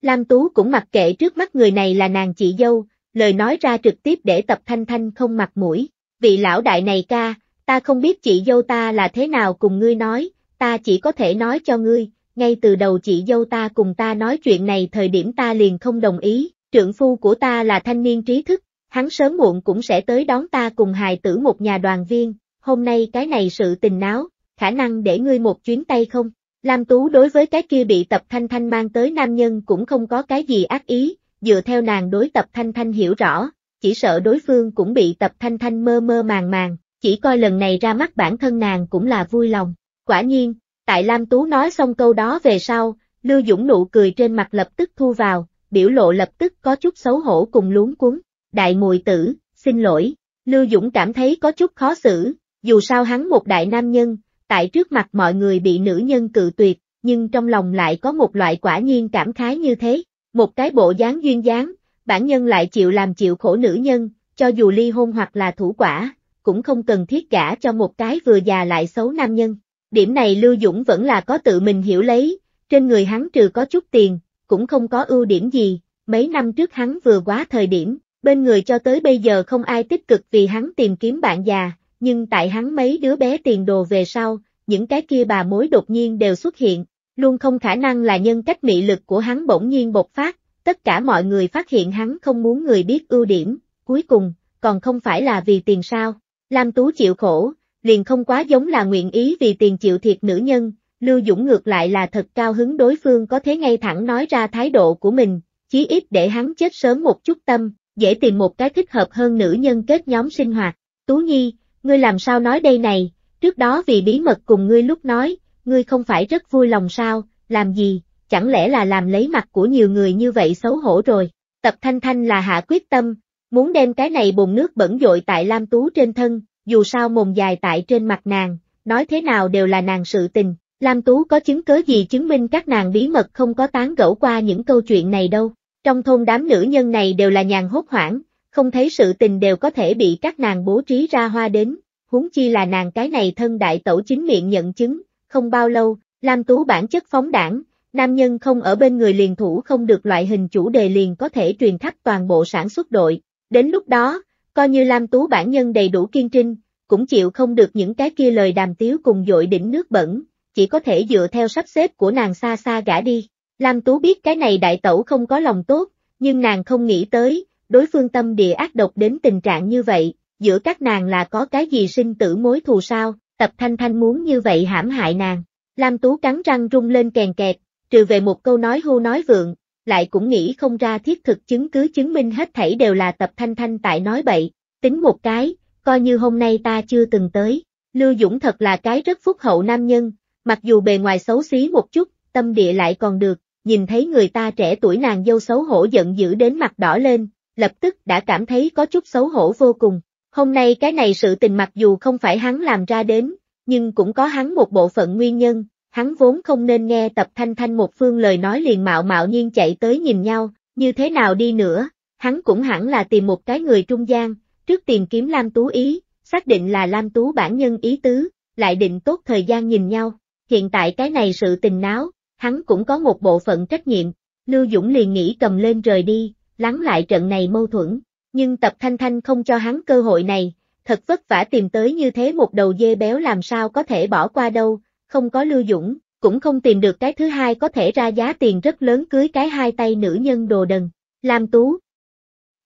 Speaker 1: Lam Tú cũng mặc kệ trước mắt người này là nàng chị dâu, lời nói ra trực tiếp để tập thanh thanh không mặt mũi. Vị lão đại này ca, ta không biết chị dâu ta là thế nào cùng ngươi nói, ta chỉ có thể nói cho ngươi, ngay từ đầu chị dâu ta cùng ta nói chuyện này thời điểm ta liền không đồng ý, Trưởng phu của ta là thanh niên trí thức, hắn sớm muộn cũng sẽ tới đón ta cùng hài tử một nhà đoàn viên, hôm nay cái này sự tình náo, khả năng để ngươi một chuyến tay không? Lam Tú đối với cái kia bị Tập Thanh Thanh mang tới nam nhân cũng không có cái gì ác ý, dựa theo nàng đối Tập Thanh Thanh hiểu rõ, chỉ sợ đối phương cũng bị Tập Thanh Thanh mơ mơ màng màng, chỉ coi lần này ra mắt bản thân nàng cũng là vui lòng. Quả nhiên, tại Lam Tú nói xong câu đó về sau, Lưu Dũng nụ cười trên mặt lập tức thu vào, biểu lộ lập tức có chút xấu hổ cùng luống cuốn. Đại mùi tử, xin lỗi, Lưu Dũng cảm thấy có chút khó xử, dù sao hắn một đại nam nhân, tại trước mặt mọi người bị nữ nhân cự tuyệt, nhưng trong lòng lại có một loại quả nhiên cảm khái như thế, một cái bộ dáng duyên dáng, bản nhân lại chịu làm chịu khổ nữ nhân, cho dù ly hôn hoặc là thủ quả, cũng không cần thiết cả cho một cái vừa già lại xấu nam nhân. Điểm này Lưu Dũng vẫn là có tự mình hiểu lấy, trên người hắn trừ có chút tiền, cũng không có ưu điểm gì, mấy năm trước hắn vừa quá thời điểm, bên người cho tới bây giờ không ai tích cực vì hắn tìm kiếm bạn già, nhưng tại hắn mấy đứa bé tiền đồ về sau, những cái kia bà mối đột nhiên đều xuất hiện, luôn không khả năng là nhân cách mị lực của hắn bỗng nhiên bộc phát, tất cả mọi người phát hiện hắn không muốn người biết ưu điểm, cuối cùng, còn không phải là vì tiền sao. Lam Tú chịu khổ, liền không quá giống là nguyện ý vì tiền chịu thiệt nữ nhân, Lưu Dũng ngược lại là thật cao hứng đối phương có thế ngay thẳng nói ra thái độ của mình, chí ít để hắn chết sớm một chút tâm, dễ tìm một cái thích hợp hơn nữ nhân kết nhóm sinh hoạt. Tú Nhi, ngươi làm sao nói đây này, trước đó vì bí mật cùng ngươi lúc nói, ngươi không phải rất vui lòng sao, làm gì, chẳng lẽ là làm lấy mặt của nhiều người như vậy xấu hổ rồi. Tập Thanh Thanh là hạ quyết tâm, muốn đem cái này bồn nước bẩn dội tại Lam Tú trên thân, dù sao mồm dài tại trên mặt nàng, nói thế nào đều là nàng sự tình. Lam Tú có chứng cứ gì chứng minh các nàng bí mật không có tán gẫu qua những câu chuyện này đâu. Trong thôn đám nữ nhân này đều là nhàn hốt hoảng, không thấy sự tình đều có thể bị các nàng bố trí ra hoa đến, huống chi là nàng cái này thân đại tẩu chính miệng nhận chứng, không bao lâu, Lam Tú bản chất phóng đảng, nam nhân không ở bên người liền thủ không được loại hình chủ đề liền có thể truyền khắp toàn bộ sản xuất đội, đến lúc đó, coi như Lam Tú bản nhân đầy đủ kiên trinh, cũng chịu không được những cái kia lời đàm tiếu cùng dội đỉnh nước bẩn, chỉ có thể dựa theo sắp xếp của nàng xa xa gã đi. Lam Tú biết cái này đại tẩu không có lòng tốt, nhưng nàng không nghĩ tới, đối phương tâm địa ác độc đến tình trạng như vậy, giữa các nàng là có cái gì sinh tử mối thù sao, tập thanh thanh muốn như vậy hãm hại nàng. Lam Tú cắn răng rung lên kèn kẹt, trừ về một câu nói hưu nói vượng, lại cũng nghĩ không ra thiết thực chứng cứ chứng minh hết thảy đều là tập thanh thanh tại nói bậy, tính một cái, coi như hôm nay ta chưa từng tới. Lưu Dũng thật là cái rất phúc hậu nam nhân, mặc dù bề ngoài xấu xí một chút, tâm địa lại còn được, nhìn thấy người ta trẻ tuổi nàng dâu xấu hổ giận dữ đến mặt đỏ lên, lập tức đã cảm thấy có chút xấu hổ vô cùng. Hôm nay cái này sự tình mặc dù không phải hắn làm ra đến, nhưng cũng có hắn một bộ phận nguyên nhân, hắn vốn không nên nghe tập thanh thanh một phương lời nói liền mạo mạo nhiên chạy tới nhìn nhau, như thế nào đi nữa, hắn cũng hẳn là tìm một cái người trung gian, trước tìm kiếm Lam Tú ý, xác định là Lam Tú bản nhân ý tứ, lại định tốt thời gian nhìn nhau, hiện tại cái này sự tình náo, hắn cũng có một bộ phận trách nhiệm, Lưu Dũng liền nghĩ cầm lên rời đi, lắng lại trận này mâu thuẫn. Nhưng Tập Thanh Thanh không cho hắn cơ hội này, thật vất vả tìm tới như thế một đầu dê béo làm sao có thể bỏ qua đâu, không có lưu dũng, cũng không tìm được cái thứ hai có thể ra giá tiền rất lớn cưới cái hai tay nữ nhân đồ đần. Lam Tú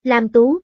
Speaker 1: Lam Tú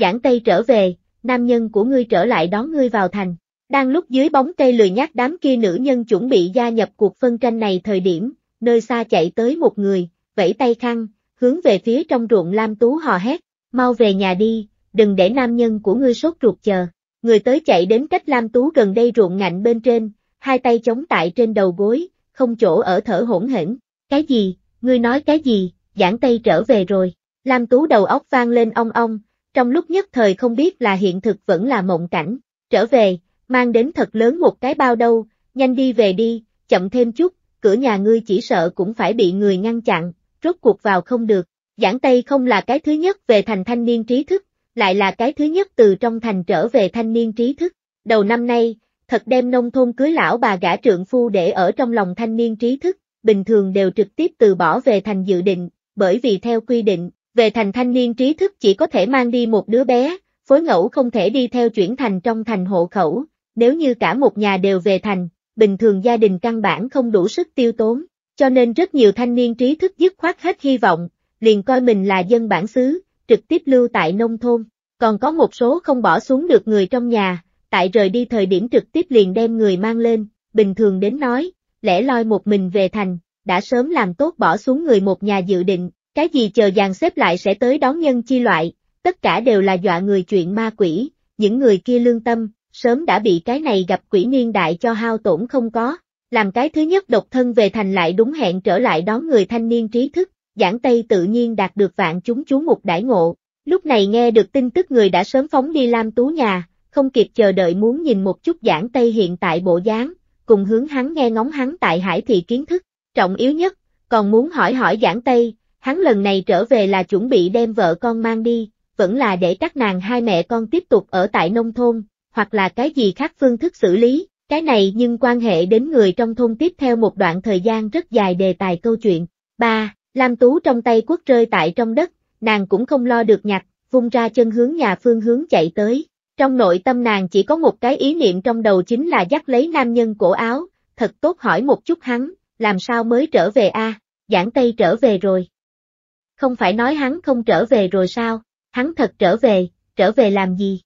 Speaker 1: Giảng Tây trở về, nam nhân của ngươi trở lại đón ngươi vào thành. Đang lúc dưới bóng cây lười nhát đám kia nữ nhân chuẩn bị gia nhập cuộc phân tranh này thời điểm, nơi xa chạy tới một người, vẫy tay khăn, hướng về phía trong ruộng Lam Tú hò hét, mau về nhà đi, đừng để nam nhân của ngươi sốt ruột chờ. Người tới chạy đến cách Lam Tú gần đây ruộng ngạnh bên trên, hai tay chống tại trên đầu gối, không chỗ ở thở hỗn hển. Cái gì, ngươi nói cái gì, giảng Tây trở về rồi. Lam Tú đầu óc vang lên ong ong, trong lúc nhất thời không biết là hiện thực vẫn là mộng cảnh. Trở về, mang đến thật lớn một cái bao đâu, nhanh đi về đi, chậm thêm chút, cửa nhà ngươi chỉ sợ cũng phải bị người ngăn chặn, rốt cuộc vào không được. Giảng Tây không là cái thứ nhất về thành thanh niên trí thức, lại là cái thứ nhất từ trong thành trở về thanh niên trí thức. Đầu năm nay, thật đem nông thôn cưới lão bà gả trượng phu để ở trong lòng thanh niên trí thức, bình thường đều trực tiếp từ bỏ về thành dự định, bởi vì theo quy định, về thành thanh niên trí thức chỉ có thể mang đi một đứa bé, phối ngẫu không thể đi theo chuyển thành trong thành hộ khẩu, nếu như cả một nhà đều về thành, bình thường gia đình căn bản không đủ sức tiêu tốn, cho nên rất nhiều thanh niên trí thức dứt khoát hết hy vọng, liền coi mình là dân bản xứ, trực tiếp lưu tại nông thôn, còn có một số không bỏ xuống được người trong nhà, tại rời đi thời điểm trực tiếp liền đem người mang lên, bình thường đến nói, lẽ loi một mình về thành, đã sớm làm tốt bỏ xuống người một nhà dự định, cái gì chờ dàn xếp lại sẽ tới đón nhân chi loại, tất cả đều là dọa người chuyện ma quỷ, những người kia lương tâm, sớm đã bị cái này gặp quỷ niên đại cho hao tổn không có, làm cái thứ nhất độc thân về thành lại đúng hẹn trở lại đón người thanh niên trí thức, giảng Tây tự nhiên đạt được vạn chúng chú mục đãi ngộ. Lúc này nghe được tin tức người đã sớm phóng đi Lam Tú nhà, không kịp chờ đợi muốn nhìn một chút giảng Tây hiện tại bộ dáng, cùng hướng hắn nghe ngóng hắn tại hải thị kiến thức, trọng yếu nhất, còn muốn hỏi hỏi giảng Tây, hắn lần này trở về là chuẩn bị đem vợ con mang đi, vẫn là để các nàng hai mẹ con tiếp tục ở tại nông thôn, hoặc là cái gì khác phương thức xử lý, cái này nhưng quan hệ đến người trong thôn tiếp theo một đoạn thời gian rất dài đề tài câu chuyện. 3. Lam Tú trong tay quất rơi tại trong đất, nàng cũng không lo được nhặt, vung ra chân hướng nhà phương hướng chạy tới. Trong nội tâm nàng chỉ có một cái ý niệm trong đầu chính là dắt lấy nam nhân cổ áo, thật tốt hỏi một chút hắn, làm sao mới trở về a? À? Giảng Tây trở về rồi. Không phải nói hắn không trở về rồi sao, hắn thật trở về, trở về làm gì?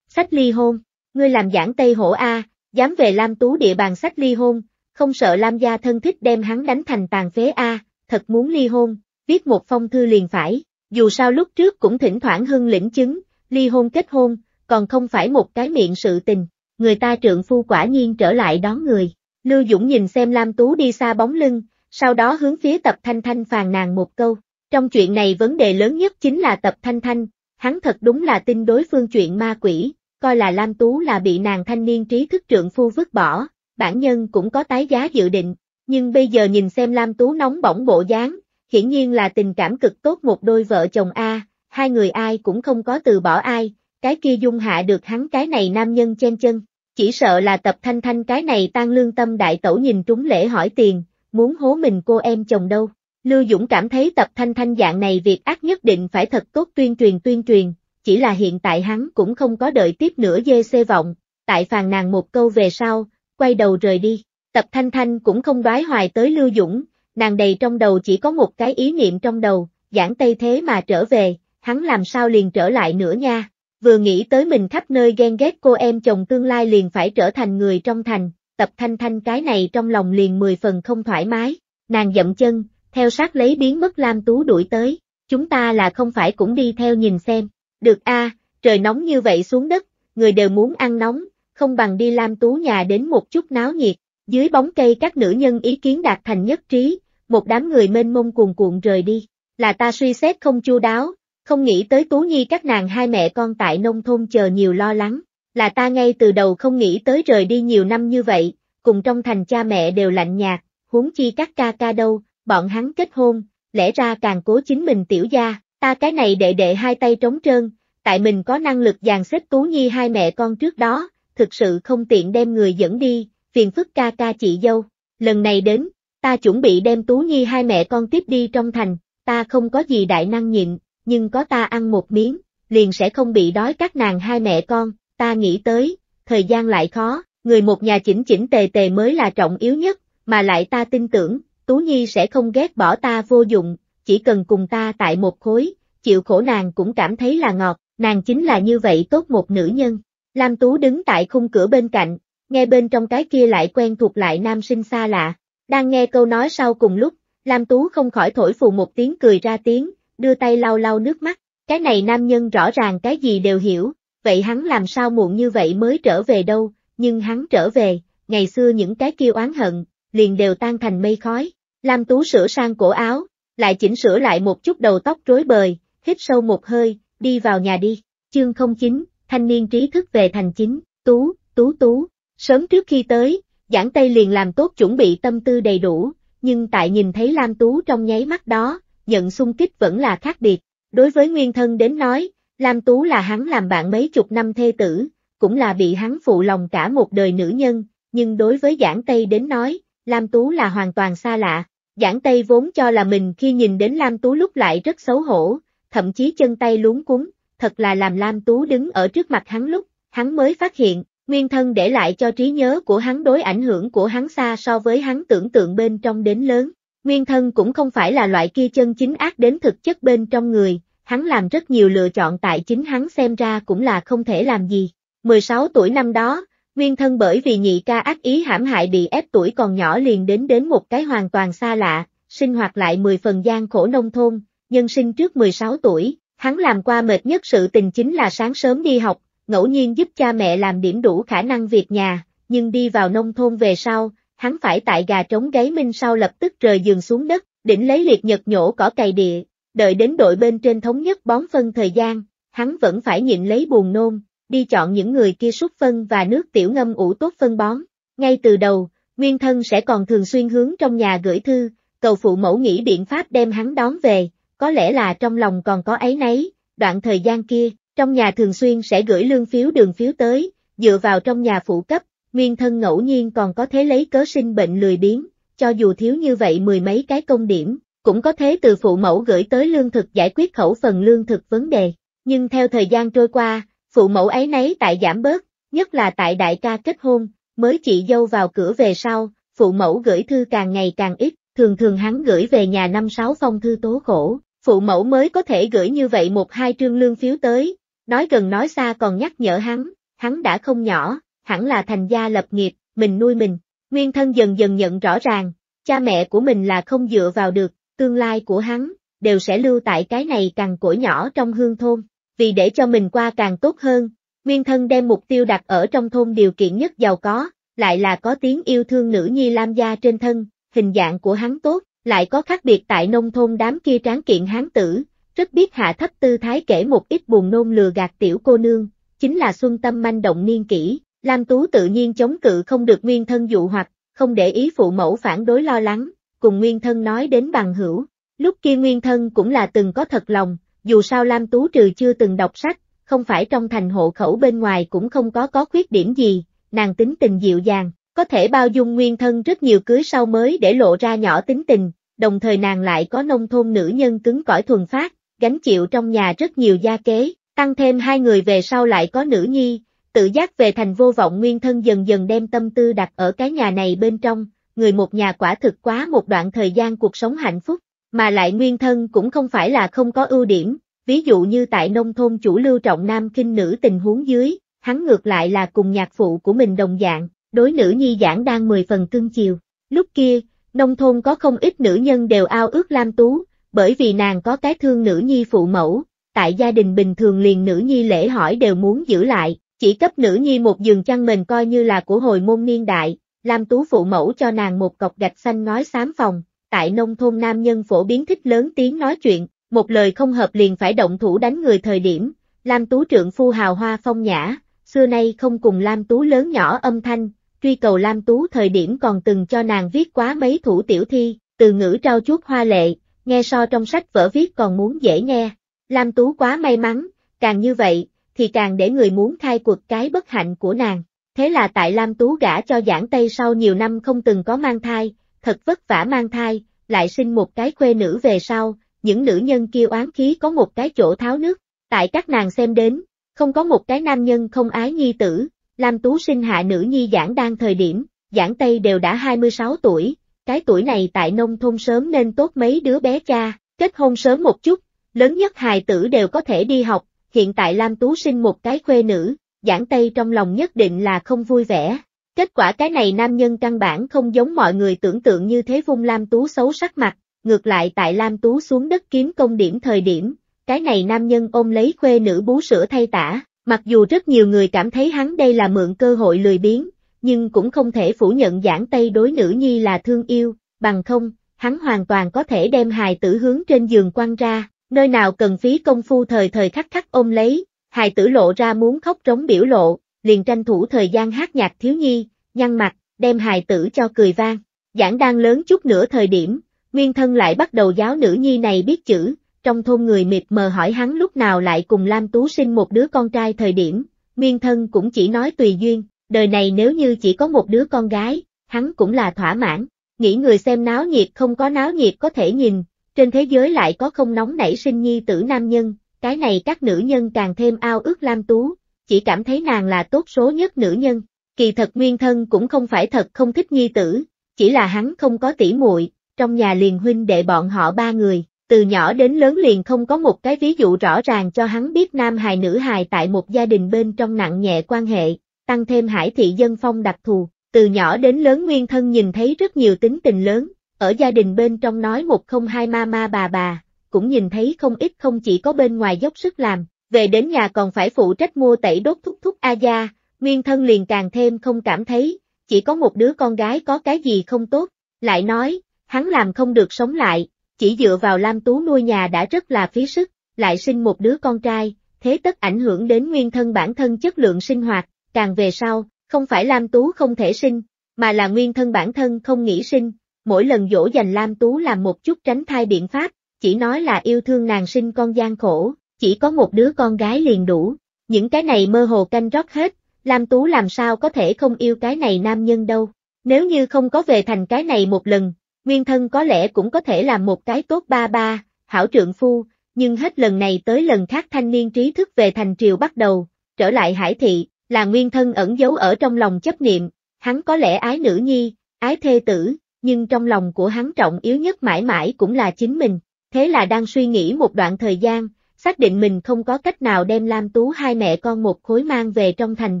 Speaker 1: Sách ly hôn, ngươi làm giảng Tây hổ a, dám về Lam Tú địa bàn sách ly hôn, không sợ Lam gia thân thích đem hắn đánh thành tàn phế A, thật muốn ly hôn, viết một phong thư liền phải, dù sao lúc trước cũng thỉnh thoảng hưng lĩnh chứng, ly hôn kết hôn, còn không phải một cái miệng sự tình, người ta trượng phu quả nhiên trở lại đón người, Lưu Dũng nhìn xem Lam Tú đi xa bóng lưng, sau đó hướng phía tập thanh thanh phàn nàn một câu, trong chuyện này vấn đề lớn nhất chính là tập thanh thanh, hắn thật đúng là tin đối phương chuyện ma quỷ, coi là Lam Tú là bị nàng thanh niên trí thức trượng phu vứt bỏ, bản nhân cũng có tái giá dự định, nhưng bây giờ nhìn xem Lam Tú nóng bỏng bộ dáng, hiển nhiên là tình cảm cực tốt một đôi vợ chồng A, hai người ai cũng không có từ bỏ ai, cái kia dung hạ được hắn cái này nam nhân chen chân, chỉ sợ là tập thanh thanh cái này tan lương tâm đại tẩu nhìn trúng lễ hỏi tiền, muốn hố mình cô em chồng đâu. Lưu Dũng cảm thấy tập thanh thanh dạng này việc ác nhất định phải thật tốt tuyên truyền tuyên truyền, chỉ là hiện tại hắn cũng không có đợi tiếp nữa dê xê vọng, tại phàn nàng một câu về sau, quay đầu rời đi. Tập Thanh Thanh cũng không đoái hoài tới Lưu Dũng, nàng đầy trong đầu chỉ có một cái ý niệm trong đầu, giảng Tây thế mà trở về, hắn làm sao liền trở lại nữa nha. Vừa nghĩ tới mình khắp nơi ghen ghét cô em chồng tương lai liền phải trở thành người trong thành, tập thanh thanh cái này trong lòng liền mười phần không thoải mái, nàng dậm chân, theo sát lấy biến mất Lam Tú đuổi tới, chúng ta là không phải cũng đi theo nhìn xem, được a, trời nóng như vậy xuống đất, người đều muốn ăn nóng, không bằng đi Lam Tú nhà đến một chút náo nhiệt. Dưới bóng cây các nữ nhân ý kiến đạt thành nhất trí, một đám người mênh mông cuồn cuộn rời đi. Là ta suy xét không chu đáo, không nghĩ tới Tú Nhi các nàng hai mẹ con tại nông thôn chờ nhiều lo lắng. Là ta ngay từ đầu không nghĩ tới rời đi nhiều năm như vậy, cùng trong thành cha mẹ đều lạnh nhạt, huống chi các ca ca đâu, bọn hắn kết hôn, lẽ ra càng cố chính mình tiểu gia, Ta cái này đệ đệ hai tay trống trơn, tại mình có năng lực dàn xếp Tú Nhi hai mẹ con trước đó, thực sự không tiện đem người dẫn đi, phiền phức ca ca chị dâu. Lần này đến, ta chuẩn bị đem Tú Nhi hai mẹ con tiếp đi trong thành, ta không có gì đại năng nhịn, nhưng có ta ăn một miếng, liền sẽ không bị đói các nàng hai mẹ con, ta nghĩ tới, thời gian lại khó, người một nhà chỉnh chỉnh tề tề mới là trọng yếu nhất, mà lại ta tin tưởng, Tú Nhi sẽ không ghét bỏ ta vô dụng, chỉ cần cùng ta tại một khối, chịu khổ nàng cũng cảm thấy là ngọt, nàng chính là như vậy tốt một nữ nhân. Lam Tú đứng tại khung cửa bên cạnh, nghe bên trong cái kia lại quen thuộc lại nam sinh xa lạ, đang nghe câu nói sau cùng lúc, Lam Tú không khỏi thổi phù một tiếng cười ra tiếng, đưa tay lau lau nước mắt, cái này nam nhân rõ ràng cái gì đều hiểu, vậy hắn làm sao muộn như vậy mới trở về đâu, nhưng hắn trở về, ngày xưa những cái kia oán hận, liền đều tan thành mây khói. Lam Tú sửa sang cổ áo, lại chỉnh sửa lại một chút đầu tóc rối bời, hít sâu một hơi, đi vào nhà đi. Chương 09, thanh niên trí thức về thành chính, tú, tú tú. Sớm trước khi tới, Giảng Tây liền làm tốt chuẩn bị tâm tư đầy đủ, nhưng tại nhìn thấy Lam Tú trong nháy mắt đó, nhận xung kích vẫn là khác biệt. Đối với nguyên thân đến nói, Lam Tú là hắn làm bạn mấy chục năm thê tử, cũng là bị hắn phụ lòng cả một đời nữ nhân, nhưng đối với Giảng Tây đến nói, Lam Tú là hoàn toàn xa lạ. Giảng Tây vốn cho là mình khi nhìn đến Lam Tú lúc lại rất xấu hổ, thậm chí chân tay luống cúng, thật là làm Lam Tú đứng ở trước mặt hắn lúc, hắn mới phát hiện, nguyên thân để lại cho trí nhớ của hắn đối ảnh hưởng của hắn xa so với hắn tưởng tượng bên trong đến lớn. Nguyên thân cũng không phải là loại kia chân chính ác đến thực chất bên trong người, hắn làm rất nhiều lựa chọn tại chính hắn xem ra cũng là không thể làm gì. 16 tuổi năm đó, Nguyên thân bởi vì nhị ca ác ý hãm hại bị ép tuổi còn nhỏ liền đến đến một cái hoàn toàn xa lạ, sinh hoạt lại 10 phần gian khổ nông thôn, nhân sinh trước 16 tuổi, hắn làm qua mệt nhất sự tình chính là sáng sớm đi học, ngẫu nhiên giúp cha mẹ làm điểm đủ khả năng việc nhà, nhưng đi vào nông thôn về sau, hắn phải tại gà trống gáy minh sau lập tức rời giường xuống đất, đỉnh lấy liệt nhật nhổ cỏ cày địa, đợi đến đội bên trên thống nhất bón phân thời gian, hắn vẫn phải nhịn lấy buồn nôn, đi chọn những người kia súc phân và nước tiểu ngâm ủ tốt phân bón. Ngay từ đầu, nguyên thân sẽ còn thường xuyên hướng trong nhà gửi thư, cầu phụ mẫu nghĩ biện pháp đem hắn đón về, có lẽ là trong lòng còn có ấy nấy, đoạn thời gian kia, trong nhà thường xuyên sẽ gửi lương phiếu đường phiếu tới, dựa vào trong nhà phụ cấp, nguyên thân ngẫu nhiên còn có thế lấy cớ sinh bệnh lười biếng, cho dù thiếu như vậy mười mấy cái công điểm, cũng có thế từ phụ mẫu gửi tới lương thực giải quyết khẩu phần lương thực vấn đề. Nhưng theo thời gian trôi qua, Phụ mẫu ấy nấy tại giảm bớt, nhất là tại đại ca kết hôn, mới chị dâu vào cửa về sau, phụ mẫu gửi thư càng ngày càng ít, thường thường hắn gửi về nhà năm sáu phong thư tố khổ, phụ mẫu mới có thể gửi như vậy một hai trương lương phiếu tới, nói gần nói xa còn nhắc nhở hắn, hắn đã không nhỏ, hẳn là thành gia lập nghiệp, mình nuôi mình, nguyên thân dần dần nhận rõ ràng, cha mẹ của mình là không dựa vào được, tương lai của hắn, đều sẽ lưu tại cái này càng cổ nhỏ trong hương thôn vì để cho mình qua càng tốt hơn, Nguyên Thân đem mục tiêu đặt ở trong thôn điều kiện nhất giàu có, lại là có tiếng yêu thương nữ nhi Lam Gia trên thân, hình dạng của hắn tốt, lại có khác biệt tại nông thôn đám kia tráng kiện hán tử, rất biết hạ thấp tư thái kể một ít buồn nôn lừa gạt tiểu cô nương, chính là xuân tâm manh động niên kỷ, Lam Tú tự nhiên chống cự không được Nguyên Thân dụ hoặc, không để ý phụ mẫu phản đối lo lắng, cùng Nguyên Thân nói đến bằng hữu. Lúc kia Nguyên Thân cũng là từng có thật lòng, dù sao Lam Tú trừ chưa từng đọc sách, không phải trong thành hộ khẩu bên ngoài cũng không có có khuyết điểm gì, nàng tính tình dịu dàng, có thể bao dung nguyên thân rất nhiều cưới sau mới để lộ ra nhỏ tính tình, đồng thời nàng lại có nông thôn nữ nhân cứng cỏi thuần phát, gánh chịu trong nhà rất nhiều gia kế, tăng thêm hai người về sau lại có nữ nhi, tự giác về thành vô vọng nguyên thân dần dần đem tâm tư đặt ở cái nhà này bên trong, người một nhà quả thực quá một đoạn thời gian cuộc sống hạnh phúc mà lại nguyên thân cũng không phải là không có ưu điểm, ví dụ như tại nông thôn chủ lưu trọng nam kinh nữ tình huống dưới, hắn ngược lại là cùng nhạc phụ của mình đồng dạng, đối nữ nhi giảng đang 10 phần cưng chiều. Lúc kia, nông thôn có không ít nữ nhân đều ao ước Lam Tú, bởi vì nàng có cái thương nữ nhi phụ mẫu, tại gia đình bình thường liền nữ nhi lễ hỏi đều muốn giữ lại, chỉ cấp nữ nhi một giường chăn mình coi như là của hồi môn niên đại, làm Tú phụ mẫu cho nàng một cọc gạch xanh nói xám phòng, tại nông thôn nam nhân phổ biến thích lớn tiếng nói chuyện, một lời không hợp liền phải động thủ đánh người thời điểm, Lam Tú trượng phu hào hoa phong nhã, xưa nay không cùng Lam Tú lớn nhỏ âm thanh, truy cầu Lam Tú thời điểm còn từng cho nàng viết quá mấy thủ tiểu thi, từ ngữ trao chuốt hoa lệ, nghe so trong sách vở viết còn muốn dễ nghe. Lam Tú quá may mắn, càng như vậy, thì càng để người muốn khai cuộc cái bất hạnh của nàng. Thế là tại Lam Tú gả cho giảng Tây sau nhiều năm không từng có mang thai, thật vất vả mang thai, lại sinh một cái khuê nữ về sau, những nữ nhân kia oán khí có một cái chỗ tháo nước, tại các nàng xem đến, không có một cái nam nhân không ái nhi tử, Lam Tú sinh hạ nữ nhi giảng đang thời điểm, giảng Tây đều đã 26 tuổi, cái tuổi này tại nông thôn sớm nên tốt mấy đứa bé cha, kết hôn sớm một chút, lớn nhất hài tử đều có thể đi học, hiện tại Lam Tú sinh một cái khuê nữ, giảng Tây trong lòng nhất định là không vui vẻ, Kết quả cái này nam nhân căn bản không giống mọi người tưởng tượng như thế vung Lam Tú xấu sắc mặt, ngược lại tại Lam Tú xuống đất kiếm công điểm thời điểm, cái này nam nhân ôm lấy khuê nữ bú sữa thay tả, mặc dù rất nhiều người cảm thấy hắn đây là mượn cơ hội lười biếng, nhưng cũng không thể phủ nhận giảng Tây đối nữ nhi là thương yêu, bằng không, hắn hoàn toàn có thể đem hài tử hướng trên giường quăng ra, nơi nào cần phí công phu thời thời khắc khắc ôm lấy, hài tử lộ ra muốn khóc trống biểu lộ, liền tranh thủ thời gian hát nhạc thiếu nhi, nhăn mặt, đem hài tử cho cười vang. Giảng đang lớn chút nữa thời điểm, nguyên thân lại bắt đầu giáo nữ nhi này biết chữ, trong thôn người mịt mờ hỏi hắn lúc nào lại cùng Lam Tú sinh một đứa con trai thời điểm, nguyên thân cũng chỉ nói tùy duyên, đời này nếu như chỉ có một đứa con gái, hắn cũng là thỏa mãn, nghĩ người xem náo nhiệt không có náo nhiệt có thể nhìn, trên thế giới lại có không nóng nảy sinh nhi tử nam nhân, cái này các nữ nhân càng thêm ao ước Lam Tú, chỉ cảm thấy nàng là tốt số nhất nữ nhân. Kỳ thật nguyên thân cũng không phải thật không thích nhi tử, chỉ là hắn không có tỉ muội, trong nhà liền huynh đệ bọn họ ba người, từ nhỏ đến lớn liền không có một cái ví dụ rõ ràng cho hắn biết nam hài nữ hài tại một gia đình bên trong nặng nhẹ quan hệ, tăng thêm hải thị dân phong đặc thù, từ nhỏ đến lớn nguyên thân nhìn thấy rất nhiều tính tình lớn, ở gia đình bên trong nói một không hai ma ma bà bà, cũng nhìn thấy không ít không chỉ có bên ngoài dốc sức làm, về đến nhà còn phải phụ trách mua tẩy đốt thúc thúc A Gia, nguyên thân liền càng thêm không cảm thấy, chỉ có một đứa con gái có cái gì không tốt, lại nói, hắn làm không được sống lại, chỉ dựa vào Lam Tú nuôi nhà đã rất là phí sức, lại sinh một đứa con trai, thế tất ảnh hưởng đến nguyên thân bản thân chất lượng sinh hoạt, càng về sau, không phải Lam Tú không thể sinh, mà là nguyên thân bản thân không nghĩ sinh, mỗi lần dỗ dành Lam Tú làm một chút tránh thai biện pháp, chỉ nói là yêu thương nàng sinh con gian khổ, chỉ có một đứa con gái liền đủ, những cái này mơ hồ canh rót hết, Lam Tú làm sao có thể không yêu cái này nam nhân đâu, nếu như không có về thành cái này một lần, nguyên thân có lẽ cũng có thể làm một cái tốt ba ba, hảo trượng phu, nhưng hết lần này tới lần khác thanh niên trí thức về thành triều bắt đầu, trở lại hải thị, là nguyên thân ẩn giấu ở trong lòng chấp niệm, hắn có lẽ ái nữ nhi, ái thê tử, nhưng trong lòng của hắn trọng yếu nhất mãi mãi cũng là chính mình, thế là đang suy nghĩ một đoạn thời gian, xác định mình không có cách nào đem Lam Tú hai mẹ con một khối mang về trong thành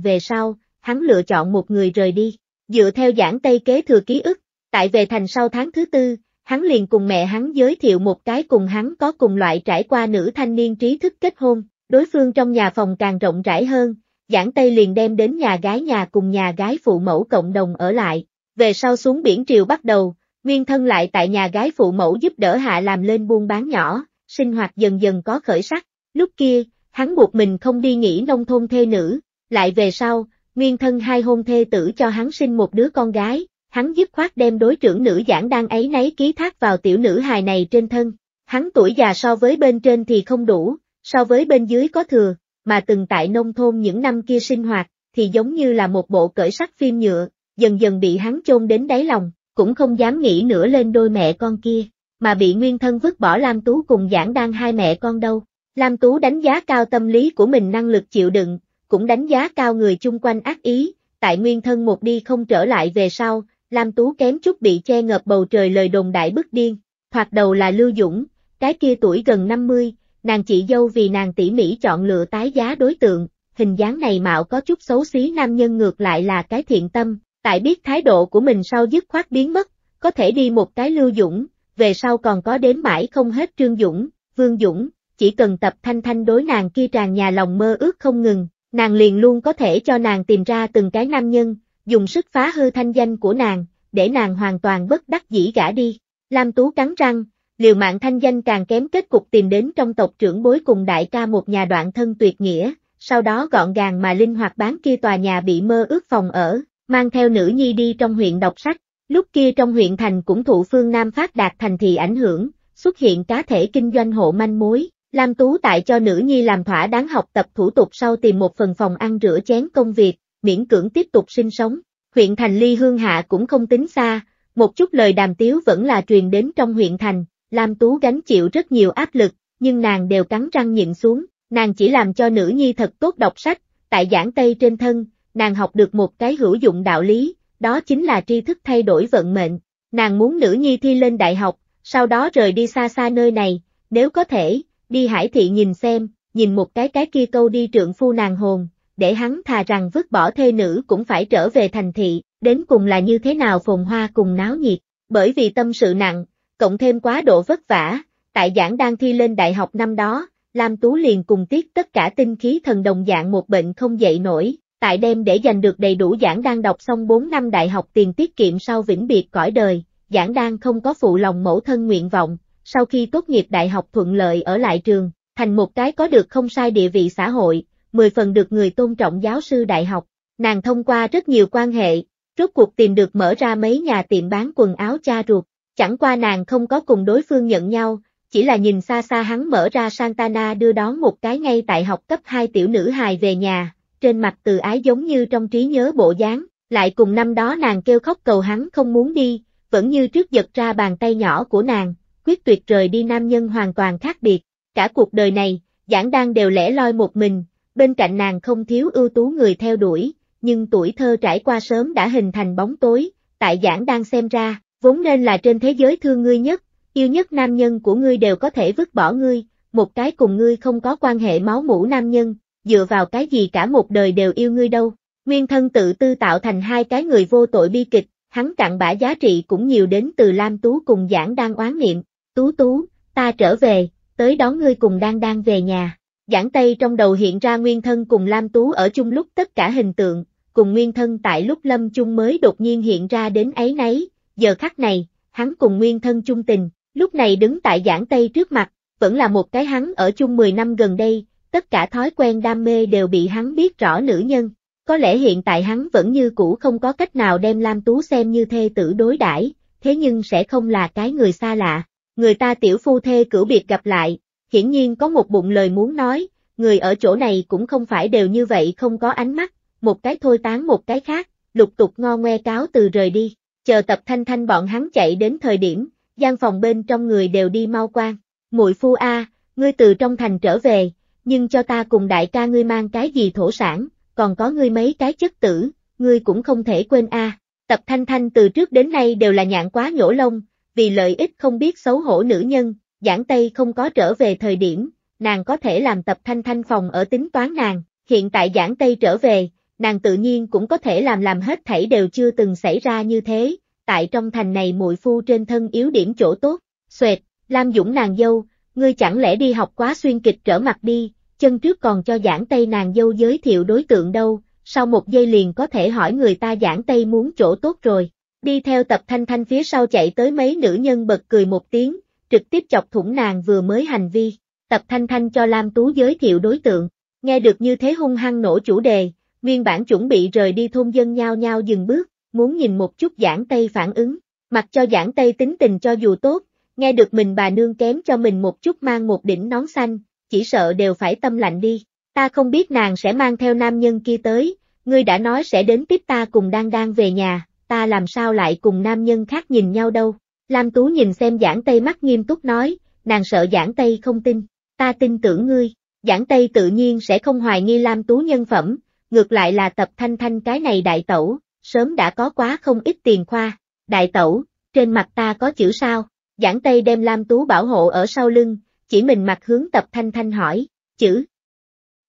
Speaker 1: về sau, hắn lựa chọn một người rời đi. Dựa theo giảng Tây kế thừa ký ức, tại về thành sau tháng thứ tư, hắn liền cùng mẹ hắn giới thiệu một cái cùng hắn có cùng loại trải qua nữ thanh niên trí thức kết hôn, đối phương trong nhà phòng càng rộng rãi hơn, giảng Tây liền đem đến nhà gái nhà cùng nhà gái phụ mẫu cộng đồng ở lại, về sau xuống biển triều bắt đầu, nguyên thân lại tại nhà gái phụ mẫu giúp đỡ hạ làm lên buôn bán nhỏ, sinh hoạt dần dần có khởi sắc, lúc kia, hắn buộc mình không đi nghỉ nông thôn thê nữ, lại về sau, nguyên thân hai hôn thê tử cho hắn sinh một đứa con gái, hắn dứt khoát đem đối trưởng nữ giảng đang ấy nấy ký thác vào tiểu nữ hài này trên thân, hắn tuổi già so với bên trên thì không đủ, so với bên dưới có thừa, mà từng tại nông thôn những năm kia sinh hoạt, thì giống như là một bộ cởi sắc phim nhựa, dần dần bị hắn chôn đến đáy lòng, cũng không dám nghĩ nữa lên đôi mẹ con kia mà bị nguyên thân vứt bỏ Lam Tú cùng giảng đang hai mẹ con đâu. Lam Tú đánh giá cao tâm lý của mình năng lực chịu đựng, cũng đánh giá cao người chung quanh ác ý, tại nguyên thân một đi không trở lại về sau, Lam Tú kém chút bị che ngập bầu trời lời đồn đại bức điên, thoạt đầu là Lưu Dũng, cái kia tuổi gần 50, nàng chị dâu vì nàng tỉ mỉ chọn lựa tái giá đối tượng, hình dáng này mạo có chút xấu xí nam nhân ngược lại là cái thiện tâm, tại biết thái độ của mình sau dứt khoát biến mất, có thể đi một cái Lưu Dũng, về sau còn có đếm mãi không hết Trương Dũng, Vương Dũng, chỉ cần tập thanh thanh đối nàng kia tràn nhà lòng mơ ước không ngừng, nàng liền luôn có thể cho nàng tìm ra từng cái nam nhân, dùng sức phá hư thanh danh của nàng, để nàng hoàn toàn bất đắc dĩ gã đi. Lam Tú cắn răng, liều mạng thanh danh càng kém kết cục tìm đến trong tộc trưởng bối cùng đại ca một nhà đoạn thân tuyệt nghĩa, sau đó gọn gàng mà linh hoạt bán kia tòa nhà bị mơ ước phòng ở, mang theo nữ nhi đi trong huyện đọc sách, Lúc kia trong huyện thành cũng thụ phương Nam phát đạt thành thị ảnh hưởng, xuất hiện cá thể kinh doanh hộ manh mối, Lam Tú tại cho nữ nhi làm thỏa đáng học tập thủ tục sau tìm một phần phòng ăn rửa chén công việc, miễn cưỡng tiếp tục sinh sống. Huyện thành ly hương hạ cũng không tính xa, một chút lời đàm tiếu vẫn là truyền đến trong huyện thành, Lam Tú gánh chịu rất nhiều áp lực, nhưng nàng đều cắn răng nhịn xuống, nàng chỉ làm cho nữ nhi thật tốt đọc sách, tại giảng Tây trên thân, nàng học được một cái hữu dụng đạo lý, đó chính là tri thức thay đổi vận mệnh. Nàng muốn nữ nhi thi lên đại học, sau đó rời đi xa xa nơi này, nếu có thể, đi hải thị nhìn xem, nhìn một cái cái kia câu đi trượng phu nàng hồn, để hắn thà rằng vứt bỏ thê nữ cũng phải trở về thành thị, đến cùng là như thế nào phồn hoa cùng náo nhiệt, bởi vì tâm sự nặng, cộng thêm quá độ vất vả, tại giảng đang thi lên đại học năm đó, Lam Tú liền cùng tiết tất cả tinh khí thần đồng dạng một bệnh không dậy nổi, tại đêm để giành được đầy đủ giảng đang đọc xong 4 năm đại học tiền tiết kiệm sau vĩnh biệt cõi đời, giảng đang không có phụ lòng mẫu thân nguyện vọng, sau khi tốt nghiệp đại học thuận lợi ở lại trường, thành một cái có được không sai địa vị xã hội, 10 phần được người tôn trọng giáo sư đại học, nàng thông qua rất nhiều quan hệ, rốt cuộc tìm được mở ra mấy nhà tiệm bán quần áo cha ruột, chẳng qua nàng không có cùng đối phương nhận nhau, chỉ là nhìn xa xa hắn mở ra Santana đưa đón một cái ngay tại học cấp 2 tiểu nữ hài về nhà, trên mặt từ ái giống như trong trí nhớ bộ dáng, lại cùng năm đó nàng kêu khóc cầu hắn không muốn đi, vẫn như trước giật ra bàn tay nhỏ của nàng, quyết tuyệt rời đi nam nhân hoàn toàn khác biệt. Cả cuộc đời này, giảng đang đều lẻ loi một mình, bên cạnh nàng không thiếu ưu tú người theo đuổi, nhưng tuổi thơ trải qua sớm đã hình thành bóng tối, tại giảng đang xem ra, vốn nên là trên thế giới thương ngươi nhất, yêu nhất nam nhân của ngươi đều có thể vứt bỏ ngươi, một cái cùng ngươi không có quan hệ máu mũ nam nhân, dựa vào cái gì cả một đời đều yêu ngươi đâu. Nguyên thân tự tư tạo thành hai cái người vô tội bi kịch, hắn cặn bã giá trị cũng nhiều đến từ Lam Tú cùng Giảng đang oán niệm, Tú Tú, ta trở về, tới đón ngươi cùng đang đang về nhà. Giảng Tây trong đầu hiện ra Nguyên thân cùng Lam Tú ở chung lúc tất cả hình tượng, cùng Nguyên thân tại lúc lâm chung mới đột nhiên hiện ra đến ấy nấy, giờ khắc này, hắn cùng Nguyên thân chung tình, lúc này đứng tại Giảng Tây trước mặt, vẫn là một cái hắn ở chung 10 năm gần đây, tất cả thói quen đam mê đều bị hắn biết rõ nữ nhân. Có lẽ hiện tại hắn vẫn như cũ không có cách nào đem Lam Tú xem như thê tử đối đãi, thế nhưng sẽ không là cái người xa lạ. Người ta tiểu phu thê cửu biệt gặp lại, hiển nhiên có một bụng lời muốn nói, người ở chỗ này cũng không phải đều như vậy không có ánh mắt, một cái thôi tán một cái khác, lục tục ngo ngoe cáo từ rời đi, chờ tập thanh thanh bọn hắn chạy đến thời điểm, gian phòng bên trong người đều đi mau quan, muội phu A, ngươi từ trong thành trở về, nhưng cho ta cùng đại ca ngươi mang cái gì thổ sản, còn có ngươi mấy cái chất tử, ngươi cũng không thể quên a. Tập Thanh Thanh từ trước đến nay đều là nhạn quá nhổ lông, vì lợi ích không biết xấu hổ nữ nhân, giảng Tây không có trở về thời điểm, nàng có thể làm Tập Thanh Thanh phòng ở tính toán nàng, hiện tại giảng Tây trở về, nàng tự nhiên cũng có thể làm làm hết thảy đều chưa từng xảy ra như thế, tại trong thành này muội phu trên thân yếu điểm chỗ tốt, xoẹt, Lam Dũng nàng dâu, ngươi chẳng lẽ đi học quá xuyên kịch trở mặt đi, chân trước còn cho giảng Tây nàng dâu giới thiệu đối tượng đâu, sau một giây liền có thể hỏi người ta giảng Tây muốn chỗ tốt rồi. Đi theo tập thanh thanh phía sau chạy tới mấy nữ nhân bật cười một tiếng, trực tiếp chọc thủng nàng vừa mới hành vi. Tập thanh thanh cho Lam Tú giới thiệu đối tượng, nghe được như thế hung hăng nổ chủ đề, nguyên bản chuẩn bị rời đi thôn dân nhao nhau dừng bước, muốn nhìn một chút giảng Tây phản ứng, mặc cho giảng Tây tính tình cho dù tốt, nghe được mình bà nương kém cho mình một chút mang một đỉnh nón xanh, chỉ sợ đều phải tâm lạnh đi, ta không biết nàng sẽ mang theo nam nhân kia tới, ngươi đã nói sẽ đến tiếp ta cùng đang đang về nhà, ta làm sao lại cùng nam nhân khác nhìn nhau đâu, Lam Tú nhìn xem giảng Tây mắt nghiêm túc nói, nàng sợ giảng Tây không tin, ta tin tưởng ngươi, giảng Tây tự nhiên sẽ không hoài nghi Lam Tú nhân phẩm, ngược lại là tập thanh thanh cái này đại tẩu, sớm đã có quá không ít tiền khoa, đại tẩu, trên mặt ta có chữ sao, Giảng Tây đem Lam Tú bảo hộ ở sau lưng, chỉ mình mặt hướng Tập Thanh Thanh hỏi, chữ.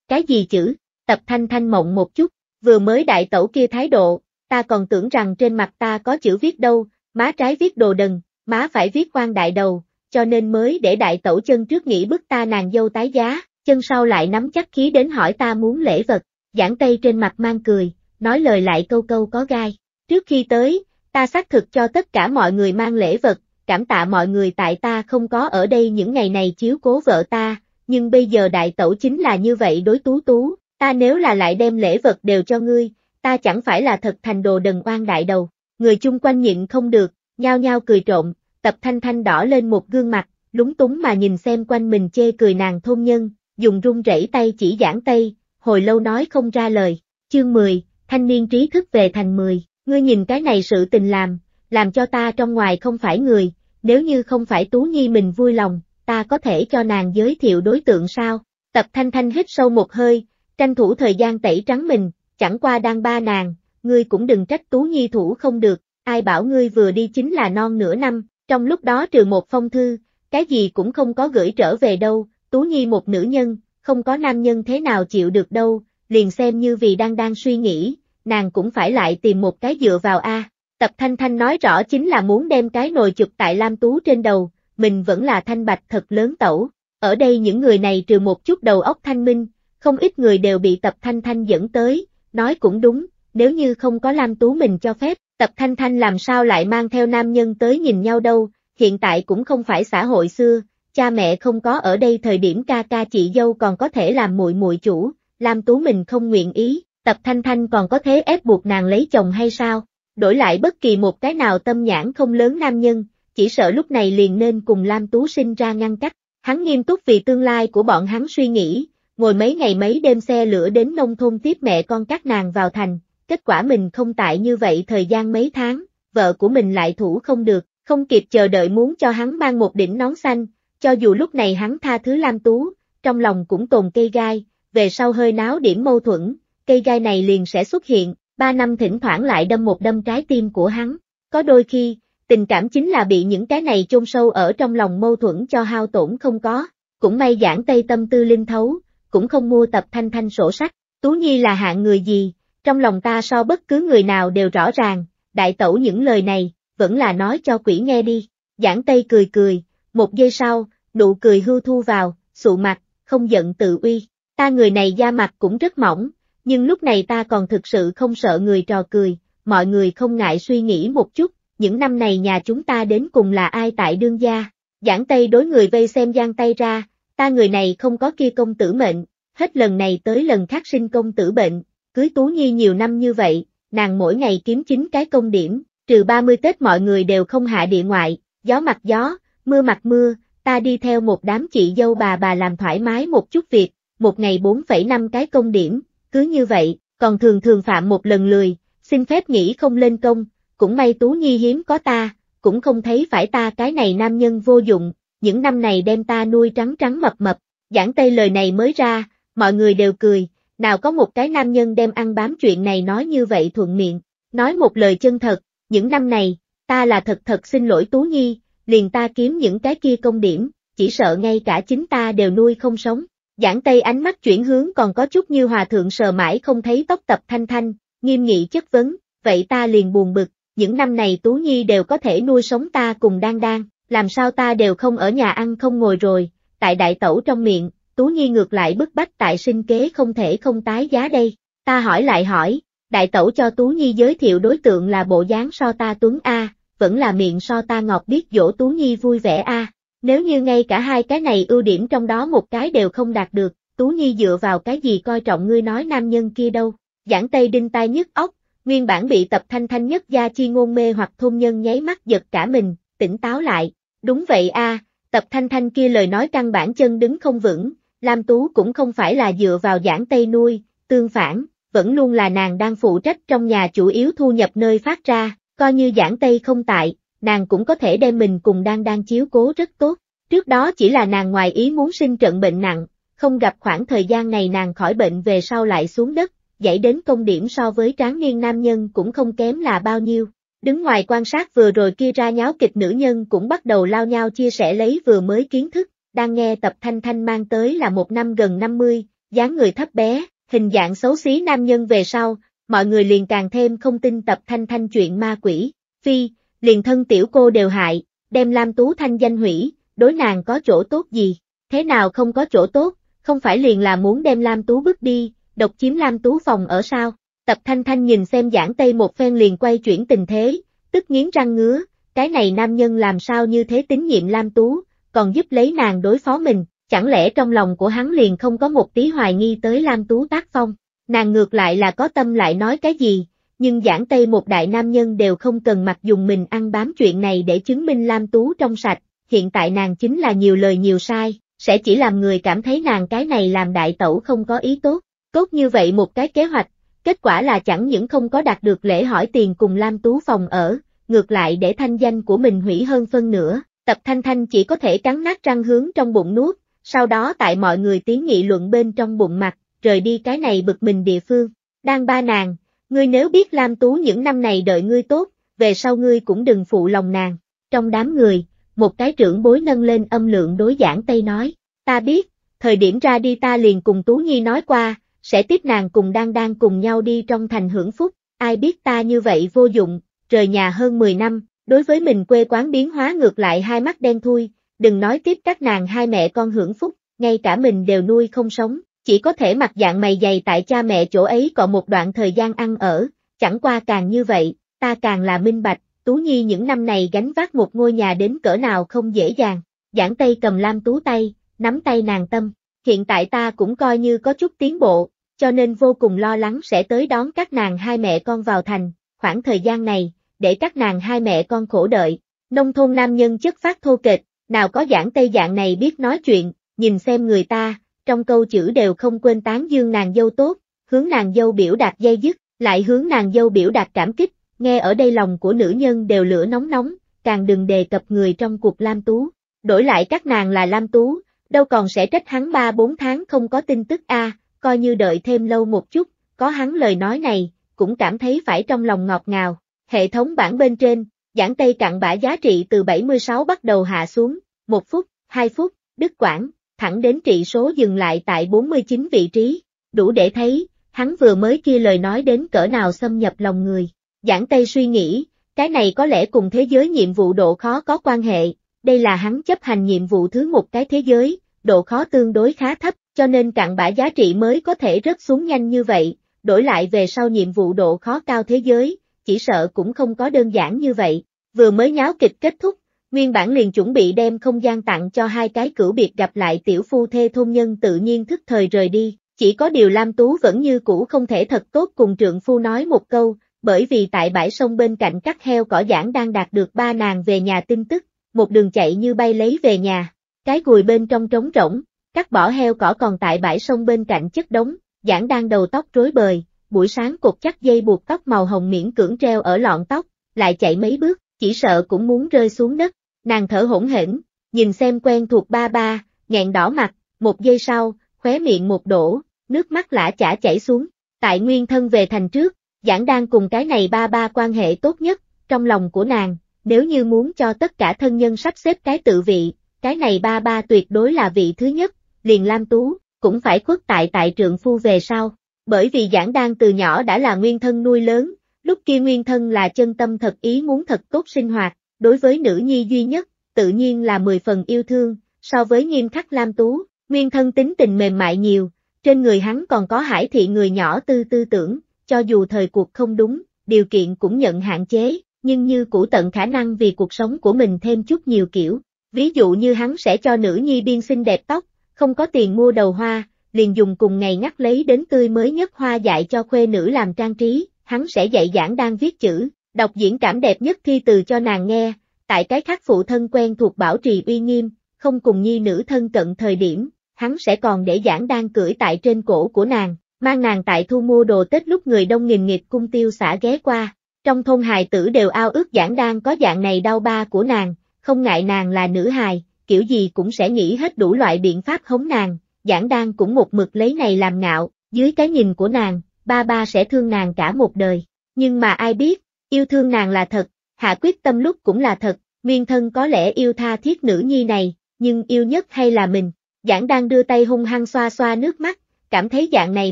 Speaker 1: Cái gì chữ? Tập Thanh Thanh mộng một chút, vừa mới đại tẩu kia thái độ, ta còn tưởng rằng trên mặt ta có chữ viết đâu, má trái viết đồ đần, má phải viết quan đại đầu, cho nên mới để đại tẩu chân trước nghĩ bức ta nàng dâu tái giá, chân sau lại nắm chắc khí đến hỏi ta muốn lễ vật, giảng tây trên mặt mang cười, nói lời lại câu câu có gai. Trước khi tới, ta xác thực cho tất cả mọi người mang lễ vật, cảm tạ mọi người tại ta không có ở đây những ngày này chiếu cố vợ ta, nhưng bây giờ đại tẩu chính là như vậy đối tú tú, ta nếu là lại đem lễ vật đều cho ngươi, ta chẳng phải là thật thành đồ đần oan đại đầu, người chung quanh nhịn không được, nhao nhao cười trộm, tập thanh thanh đỏ lên một gương mặt, lúng túng mà nhìn xem quanh mình chê cười nàng thôn nhân, dùng run rẩy tay chỉ giảng tay, hồi lâu nói không ra lời, chương 10, thanh niên trí thức về thành 10, ngươi nhìn cái này sự tình làm, làm cho ta trong ngoài không phải người, nếu như không phải Tú Nhi mình vui lòng, ta có thể cho nàng giới thiệu đối tượng sao? Tập Thanh Thanh hít sâu một hơi, tranh thủ thời gian tẩy trắng mình, chẳng qua đang ba nàng, ngươi cũng đừng trách Tú Nhi thủ không được, ai bảo ngươi vừa đi chính là non nửa năm, trong lúc đó trừ một phong thư, cái gì cũng không có gửi trở về đâu, Tú Nhi một nữ nhân, không có nam nhân thế nào chịu được đâu, liền xem như vì đang đang suy nghĩ, nàng cũng phải lại tìm một cái dựa vào a. Tập Thanh Thanh nói rõ chính là muốn đem cái nồi chụp tại Lam Tú trên đầu, mình vẫn là thanh bạch thật lớn tẩu. Ở đây những người này trừ một chút đầu óc thanh minh, không ít người đều bị Tập Thanh Thanh dẫn tới, nói cũng đúng, nếu như không có Lam Tú mình cho phép, Tập Thanh Thanh làm sao lại mang theo nam nhân tới nhìn nhau đâu, hiện tại cũng không phải xã hội xưa, cha mẹ không có ở đây thời điểm ca ca chị dâu còn có thể làm muội muội chủ, Lam Tú mình không nguyện ý, Tập Thanh Thanh còn có thế ép buộc nàng lấy chồng hay sao? đổi lại bất kỳ một cái nào tâm nhãn không lớn nam nhân, chỉ sợ lúc này liền nên cùng Lam Tú sinh ra ngăn cách. Hắn nghiêm túc vì tương lai của bọn hắn suy nghĩ, ngồi mấy ngày mấy đêm xe lửa đến nông thôn tiếp mẹ con các nàng vào thành, kết quả mình không tại như vậy thời gian mấy tháng, vợ của mình lại thủ không được, không kịp chờ đợi muốn cho hắn mang một đỉnh nón xanh, cho dù lúc này hắn tha thứ Lam Tú, trong lòng cũng tồn cây gai, về sau hơi náo điểm mâu thuẫn, cây gai này liền sẽ xuất hiện, ba năm thỉnh thoảng lại đâm một đâm trái tim của hắn. Có đôi khi, tình cảm chính là bị những cái này chôn sâu ở trong lòng mâu thuẫn cho hao tổn không có. Cũng may giảng Tây tâm tư linh thấu, cũng không mua tập thanh thanh sổ sách. Tú Nhi là hạng người gì, trong lòng ta so bất cứ người nào đều rõ ràng, đại tẩu những lời này, vẫn là nói cho quỷ nghe đi. Giảng Tây cười cười, một giây sau, nụ cười hưu thu vào, sụ mặt, không giận tự uy. Ta người này da mặt cũng rất mỏng, nhưng lúc này ta còn thực sự không sợ người trò cười, mọi người không ngại suy nghĩ một chút, những năm này nhà chúng ta đến cùng là ai tại đương gia, giảng tây đối người vây xem giang tay ra, ta người này không có kia công tử mệnh, hết lần này tới lần khác sinh công tử bệnh, cưới Tú Nhi nhiều năm như vậy, nàng mỗi ngày kiếm chính cái công điểm, trừ 30 Tết mọi người đều không hạ địa ngoại, gió mặt gió, mưa mặt mưa, ta đi theo một đám chị dâu bà bà làm thoải mái một chút việc, một ngày 4,5 cái công điểm, cứ như vậy, còn thường thường phạm một lần lười, xin phép nghĩ không lên công, cũng may Tú Nhi hiếm có ta, cũng không thấy phải ta cái này nam nhân vô dụng, những năm này đem ta nuôi trắng trắng mập mập, giảng tây lời này mới ra, mọi người đều cười, nào có một cái nam nhân đem ăn bám chuyện này nói như vậy thuận miệng, nói một lời chân thật, những năm này, ta là thật thật xin lỗi Tú Nhi, liền ta kiếm những cái kia công điểm, chỉ sợ ngay cả chính ta đều nuôi không sống, Giảng Tây ánh mắt chuyển hướng còn có chút như hòa thượng sờ mãi không thấy tóc tập thanh thanh, nghiêm nghị chất vấn, vậy ta liền buồn bực, những năm này Tú Nhi đều có thể nuôi sống ta cùng đan đan, làm sao ta đều không ở nhà ăn không ngồi rồi, tại đại tẩu trong miệng, Tú Nhi ngược lại bức bách tại sinh kế không thể không tái giá đây, ta hỏi lại hỏi, đại tẩu cho Tú Nhi giới thiệu đối tượng là bộ dáng so ta tuấn A, vẫn là miệng so ta ngọt biết dỗ Tú Nhi vui vẻ A, nếu như ngay cả hai cái này ưu điểm trong đó một cái đều không đạt được, Tú Nhi dựa vào cái gì coi trọng ngươi nói nam nhân kia đâu, giảng tây đinh tai nhức óc, nguyên bản bị tập thanh thanh nhất gia chi ngôn mê hoặc thôn nhân nháy mắt giật cả mình, tỉnh táo lại, đúng vậy a tập thanh thanh kia lời nói căn bản chân đứng không vững, Lam Tú cũng không phải là dựa vào giảng tây nuôi, tương phản, vẫn luôn là nàng đang phụ trách trong nhà chủ yếu thu nhập nơi phát ra, coi như giảng tây không tại, nàng cũng có thể đem mình cùng đang đang chiếu cố rất tốt. Trước đó chỉ là nàng ngoài ý muốn sinh trận bệnh nặng, không gặp khoảng thời gian này nàng khỏi bệnh về sau lại xuống đất, dãy đến công điểm so với tráng niên nam nhân cũng không kém là bao nhiêu. Đứng ngoài quan sát vừa rồi kia ra nháo kịch nữ nhân cũng bắt đầu lao nhau chia sẻ lấy vừa mới kiến thức, đang nghe tập thanh thanh mang tới là một năm gần 50, dáng người thấp bé, hình dạng xấu xí nam nhân về sau, mọi người liền càng thêm không tin tập thanh thanh chuyện ma quỷ, phi, liền thân tiểu cô đều hại, đem Lam Tú Thanh danh hủy, đối nàng có chỗ tốt gì, thế nào không có chỗ tốt, không phải liền là muốn đem Lam Tú bước đi, độc chiếm Lam Tú phòng ở sao, tập Thanh Thanh nhìn xem giảng Tây một phen liền quay chuyển tình thế, tức nghiến răng ngứa, cái này nam nhân làm sao như thế tín nhiệm Lam Tú, còn giúp lấy nàng đối phó mình, chẳng lẽ trong lòng của hắn liền không có một tí hoài nghi tới Lam Tú tác phong, nàng ngược lại là có tâm lại nói cái gì, nhưng giảng Tây một đại nam nhân đều không cần mặc dùng mình ăn bám chuyện này để chứng minh Lam Tú trong sạch, hiện tại nàng chính là nhiều lời nhiều sai, sẽ chỉ làm người cảm thấy nàng cái này làm đại tẩu không có ý tốt, tốt như vậy một cái kế hoạch, kết quả là chẳng những không có đạt được lễ hỏi tiền cùng Lam Tú phòng ở, ngược lại để thanh danh của mình hủy hơn phân nữa tập thanh thanh chỉ có thể cắn nát răng hướng trong bụng nuốt, sau đó tại mọi người tiếng nghị luận bên trong bụng mặt, rời đi cái này bực mình địa phương, đang ba nàng Ngươi nếu biết Lam Tú những năm này đợi ngươi tốt, về sau ngươi cũng đừng phụ lòng nàng. Trong đám người, một cái trưởng bối nâng lên âm lượng đối giảng Tây nói, ta biết, thời điểm ra đi ta liền cùng Tú Nhi nói qua, sẽ tiếp nàng cùng đang đang cùng nhau đi trong thành hưởng phúc, ai biết ta như vậy vô dụng, trời nhà hơn 10 năm, đối với mình quê quán biến hóa ngược lại hai mắt đen thui, đừng nói tiếp các nàng hai mẹ con hưởng phúc, ngay cả mình đều nuôi không sống, chỉ có thể mặc dạng mày dày tại cha mẹ chỗ ấy còn một đoạn thời gian ăn ở, chẳng qua càng như vậy, ta càng là minh bạch, Tú Nhi những năm này gánh vác một ngôi nhà đến cỡ nào không dễ dàng. Giảng Tây cầm Lam Tú tay, nắm tay nàng tâm, hiện tại ta cũng coi như có chút tiến bộ, cho nên vô cùng lo lắng sẽ tới đón các nàng hai mẹ con vào thành, khoảng thời gian này, để các nàng hai mẹ con khổ đợi. Nông thôn nam nhân chất phát thô kịch, nào có giảng Tây dạng này biết nói chuyện, nhìn xem người ta, trong câu chữ đều không quên tán dương nàng dâu tốt, hướng nàng dâu biểu đạt dây dứt, lại hướng nàng dâu biểu đạt cảm kích, nghe ở đây lòng của nữ nhân đều lửa nóng nóng, càng đừng đề cập người trong cuộc Lam Tú. Đổi lại các nàng là Lam Tú, đâu còn sẽ trách hắn 3-4 tháng không có tin tức a coi như đợi thêm lâu một chút, có hắn lời nói này, cũng cảm thấy phải trong lòng ngọt ngào. Hệ thống bảng bên trên, giảng Tây cặn bã giá trị từ 76 bắt đầu hạ xuống, 1 phút, 2 phút, đứt quãng, thẳng đến trị số dừng lại tại 49 vị trí, đủ để thấy, hắn vừa mới kia lời nói đến cỡ nào xâm nhập lòng người. Giảng Tây suy nghĩ, cái này có lẽ cùng thế giới nhiệm vụ độ khó có quan hệ, đây là hắn chấp hành nhiệm vụ thứ một cái thế giới, độ khó tương đối khá thấp, cho nên cặn bã giá trị mới có thể rớt xuống nhanh như vậy, đổi lại về sau nhiệm vụ độ khó cao thế giới, chỉ sợ cũng không có đơn giản như vậy. Vừa mới nháo kịch kết thúc, Nguyên bản liền chuẩn bị đem không gian tặng cho hai cái cửu biệt gặp lại tiểu phu thê thôn nhân tự nhiên thức thời rời đi, chỉ có điều Lam Tú vẫn như cũ không thể thật tốt cùng trượng phu nói một câu, bởi vì tại bãi sông bên cạnh các heo cỏ giảng đang đạt được ba nàng về nhà tin tức, một đường chạy như bay lấy về nhà, cái gùi bên trong trống rỗng, cắt bỏ heo cỏ còn tại bãi sông bên cạnh chất đống, giảng đang đầu tóc rối bời, buổi sáng cột chắc dây buộc tóc màu hồng miễn cưỡng treo ở lọn tóc, lại chạy mấy bước, chỉ sợ cũng muốn rơi xuống đất, Nàng thở hỗn hển, nhìn xem quen thuộc ba ba, nghẹn đỏ mặt, một giây sau, khóe miệng một đổ, nước mắt lã chả chảy xuống, tại nguyên thân về thành trước, giảng đang cùng cái này ba ba quan hệ tốt nhất, trong lòng của nàng, nếu như muốn cho tất cả thân nhân sắp xếp cái tự vị, cái này ba ba tuyệt đối là vị thứ nhất, liền Lam Tú, cũng phải khuất tại tại trượng phu về sau, bởi vì giảng đang từ nhỏ đã là nguyên thân nuôi lớn, lúc kia nguyên thân là chân tâm thật ý muốn thật tốt sinh hoạt, đối với nữ nhi duy nhất, tự nhiên là mười phần yêu thương, so với nghiêm khắc Lam Tú, nguyên thân tính tình mềm mại nhiều, trên người hắn còn có hải thị người nhỏ tư tư tưởng, cho dù thời cuộc không đúng, điều kiện cũng nhận hạn chế, nhưng như cũ tận khả năng vì cuộc sống của mình thêm chút nhiều kiểu, ví dụ như hắn sẽ cho nữ nhi biên xinh đẹp tóc, không có tiền mua đầu hoa, liền dùng cùng ngày ngắt lấy đến tươi mới nhất hoa dại cho khuê nữ làm trang trí, hắn sẽ dạy giảng đang viết chữ, Đọc diễn cảm đẹp nhất thi từ cho nàng nghe, tại cái khác phụ thân quen thuộc bảo trì uy nghiêm, không cùng nhi nữ thân cận thời điểm, hắn sẽ còn để giảng đang cưỡi tại trên cổ của nàng, mang nàng tại thu mua đồ Tết lúc người đông nghìn nghịch cung tiêu xã ghé qua. Trong thôn hài tử đều ao ước giảng đang có dạng này đau ba của nàng, không ngại nàng là nữ hài, kiểu gì cũng sẽ nghĩ hết đủ loại biện pháp hống nàng, giảng đang cũng một mực lấy này làm ngạo, dưới cái nhìn của nàng, ba ba sẽ thương nàng cả một đời. Nhưng mà ai biết, Yêu thương nàng là thật, hạ quyết tâm lúc cũng là thật, nguyên thân có lẽ yêu tha thiết nữ nhi này, nhưng yêu nhất hay là mình. Giảng đang đưa tay hung hăng xoa xoa nước mắt, cảm thấy dạng này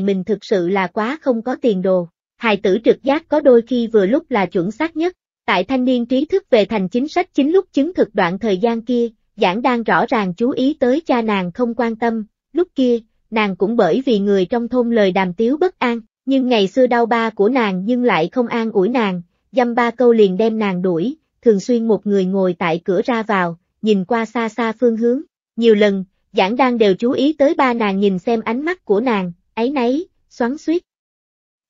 Speaker 1: mình thực sự là quá không có tiền đồ. Hài tử trực giác có đôi khi vừa lúc là chuẩn xác nhất. Tại thanh niên trí thức về thành chính sách chính lúc chứng thực đoạn thời gian kia, giảng đang rõ ràng chú ý tới cha nàng không quan tâm, lúc kia, nàng cũng bởi vì người trong thôn lời đàm tiếu bất an, nhưng ngày xưa đau ba của nàng nhưng lại không an ủi nàng, dăm ba câu liền đem nàng đuổi, thường xuyên một người ngồi tại cửa ra vào, nhìn qua xa xa phương hướng. Nhiều lần, giảng đang đều chú ý tới ba nàng nhìn xem ánh mắt của nàng, ấy nấy, xoắn suýt.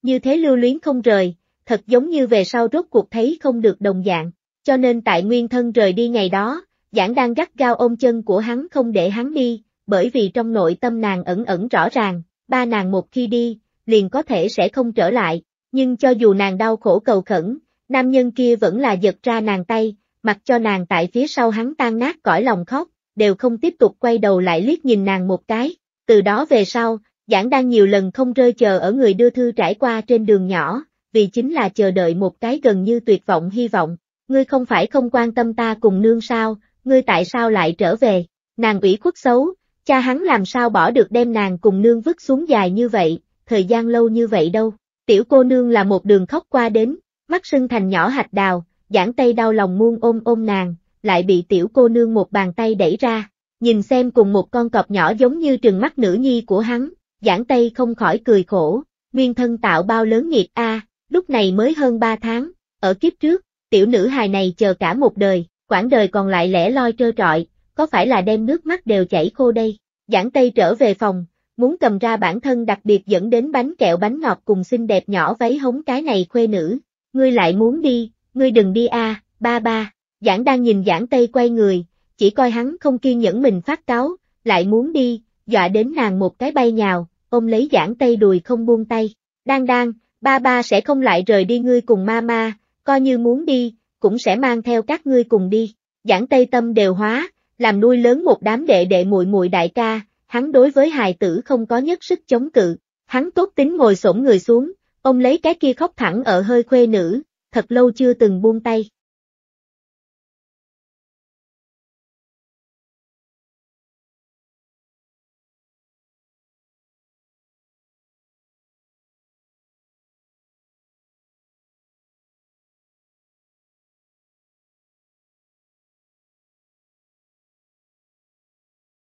Speaker 1: Như thế lưu luyến không rời, thật giống như về sau rốt cuộc thấy không được đồng dạng, cho nên tại nguyên thân rời đi ngày đó, giảng đang gắt gao ôm chân của hắn không để hắn đi, bởi vì trong nội tâm nàng ẩn ẩn rõ ràng, ba nàng một khi đi, liền có thể sẽ không trở lại, nhưng cho dù nàng đau khổ cầu khẩn, Nam nhân kia vẫn là giật ra nàng tay, mặc cho nàng tại phía sau hắn tan nát cõi lòng khóc, đều không tiếp tục quay đầu lại liếc nhìn nàng một cái. Từ đó về sau, giảng đang nhiều lần không rơi chờ ở người đưa thư trải qua trên đường nhỏ, vì chính là chờ đợi một cái gần như tuyệt vọng hy vọng. Ngươi không phải không quan tâm ta cùng nương sao, ngươi tại sao lại trở về, nàng ủy khuất xấu, cha hắn làm sao bỏ được đem nàng cùng nương vứt xuống dài như vậy, thời gian lâu như vậy đâu. Tiểu cô nương là một đường khóc qua đến, mắt sưng thành nhỏ hạch đào, giãn tay đau lòng muôn ôm ôm nàng, lại bị tiểu cô nương một bàn tay đẩy ra, nhìn xem cùng một con cọp nhỏ giống như trừng mắt nữ nhi của hắn, giãn tay không khỏi cười khổ, nguyên thân tạo bao lớn nghiệp a, lúc này mới hơn 3 tháng, ở kiếp trước, tiểu nữ hài này chờ cả một đời, quãng đời còn lại lẻ loi trơ trọi, có phải là đem nước mắt đều chảy khô đây, giãn tay trở về phòng, muốn cầm ra bản thân đặc biệt dẫn đến bánh kẹo bánh ngọt cùng xinh đẹp nhỏ váy hống cái này khuê nữ, ngươi lại muốn đi, ngươi đừng đi a, ba ba, giảng đang nhìn giảng tây quay người, chỉ coi hắn không kiên nhẫn mình phát cáo, lại muốn đi, dọa đến nàng một cái bay nhào, ôm lấy giảng tây đùi không buông tay, đang đang, ba ba sẽ không lại rời đi ngươi cùng ma ma, coi như muốn đi, cũng sẽ mang theo các ngươi cùng đi, giảng tây tâm đều hóa, làm nuôi lớn một đám đệ đệ muội muội đại ca, hắn đối với hài tử không có nhất sức chống cự, hắn tốt tính ngồi xổm người xuống, Ông lấy cái kia khóc thẳng ở hơi khuê nữ, thật lâu chưa từng buông tay.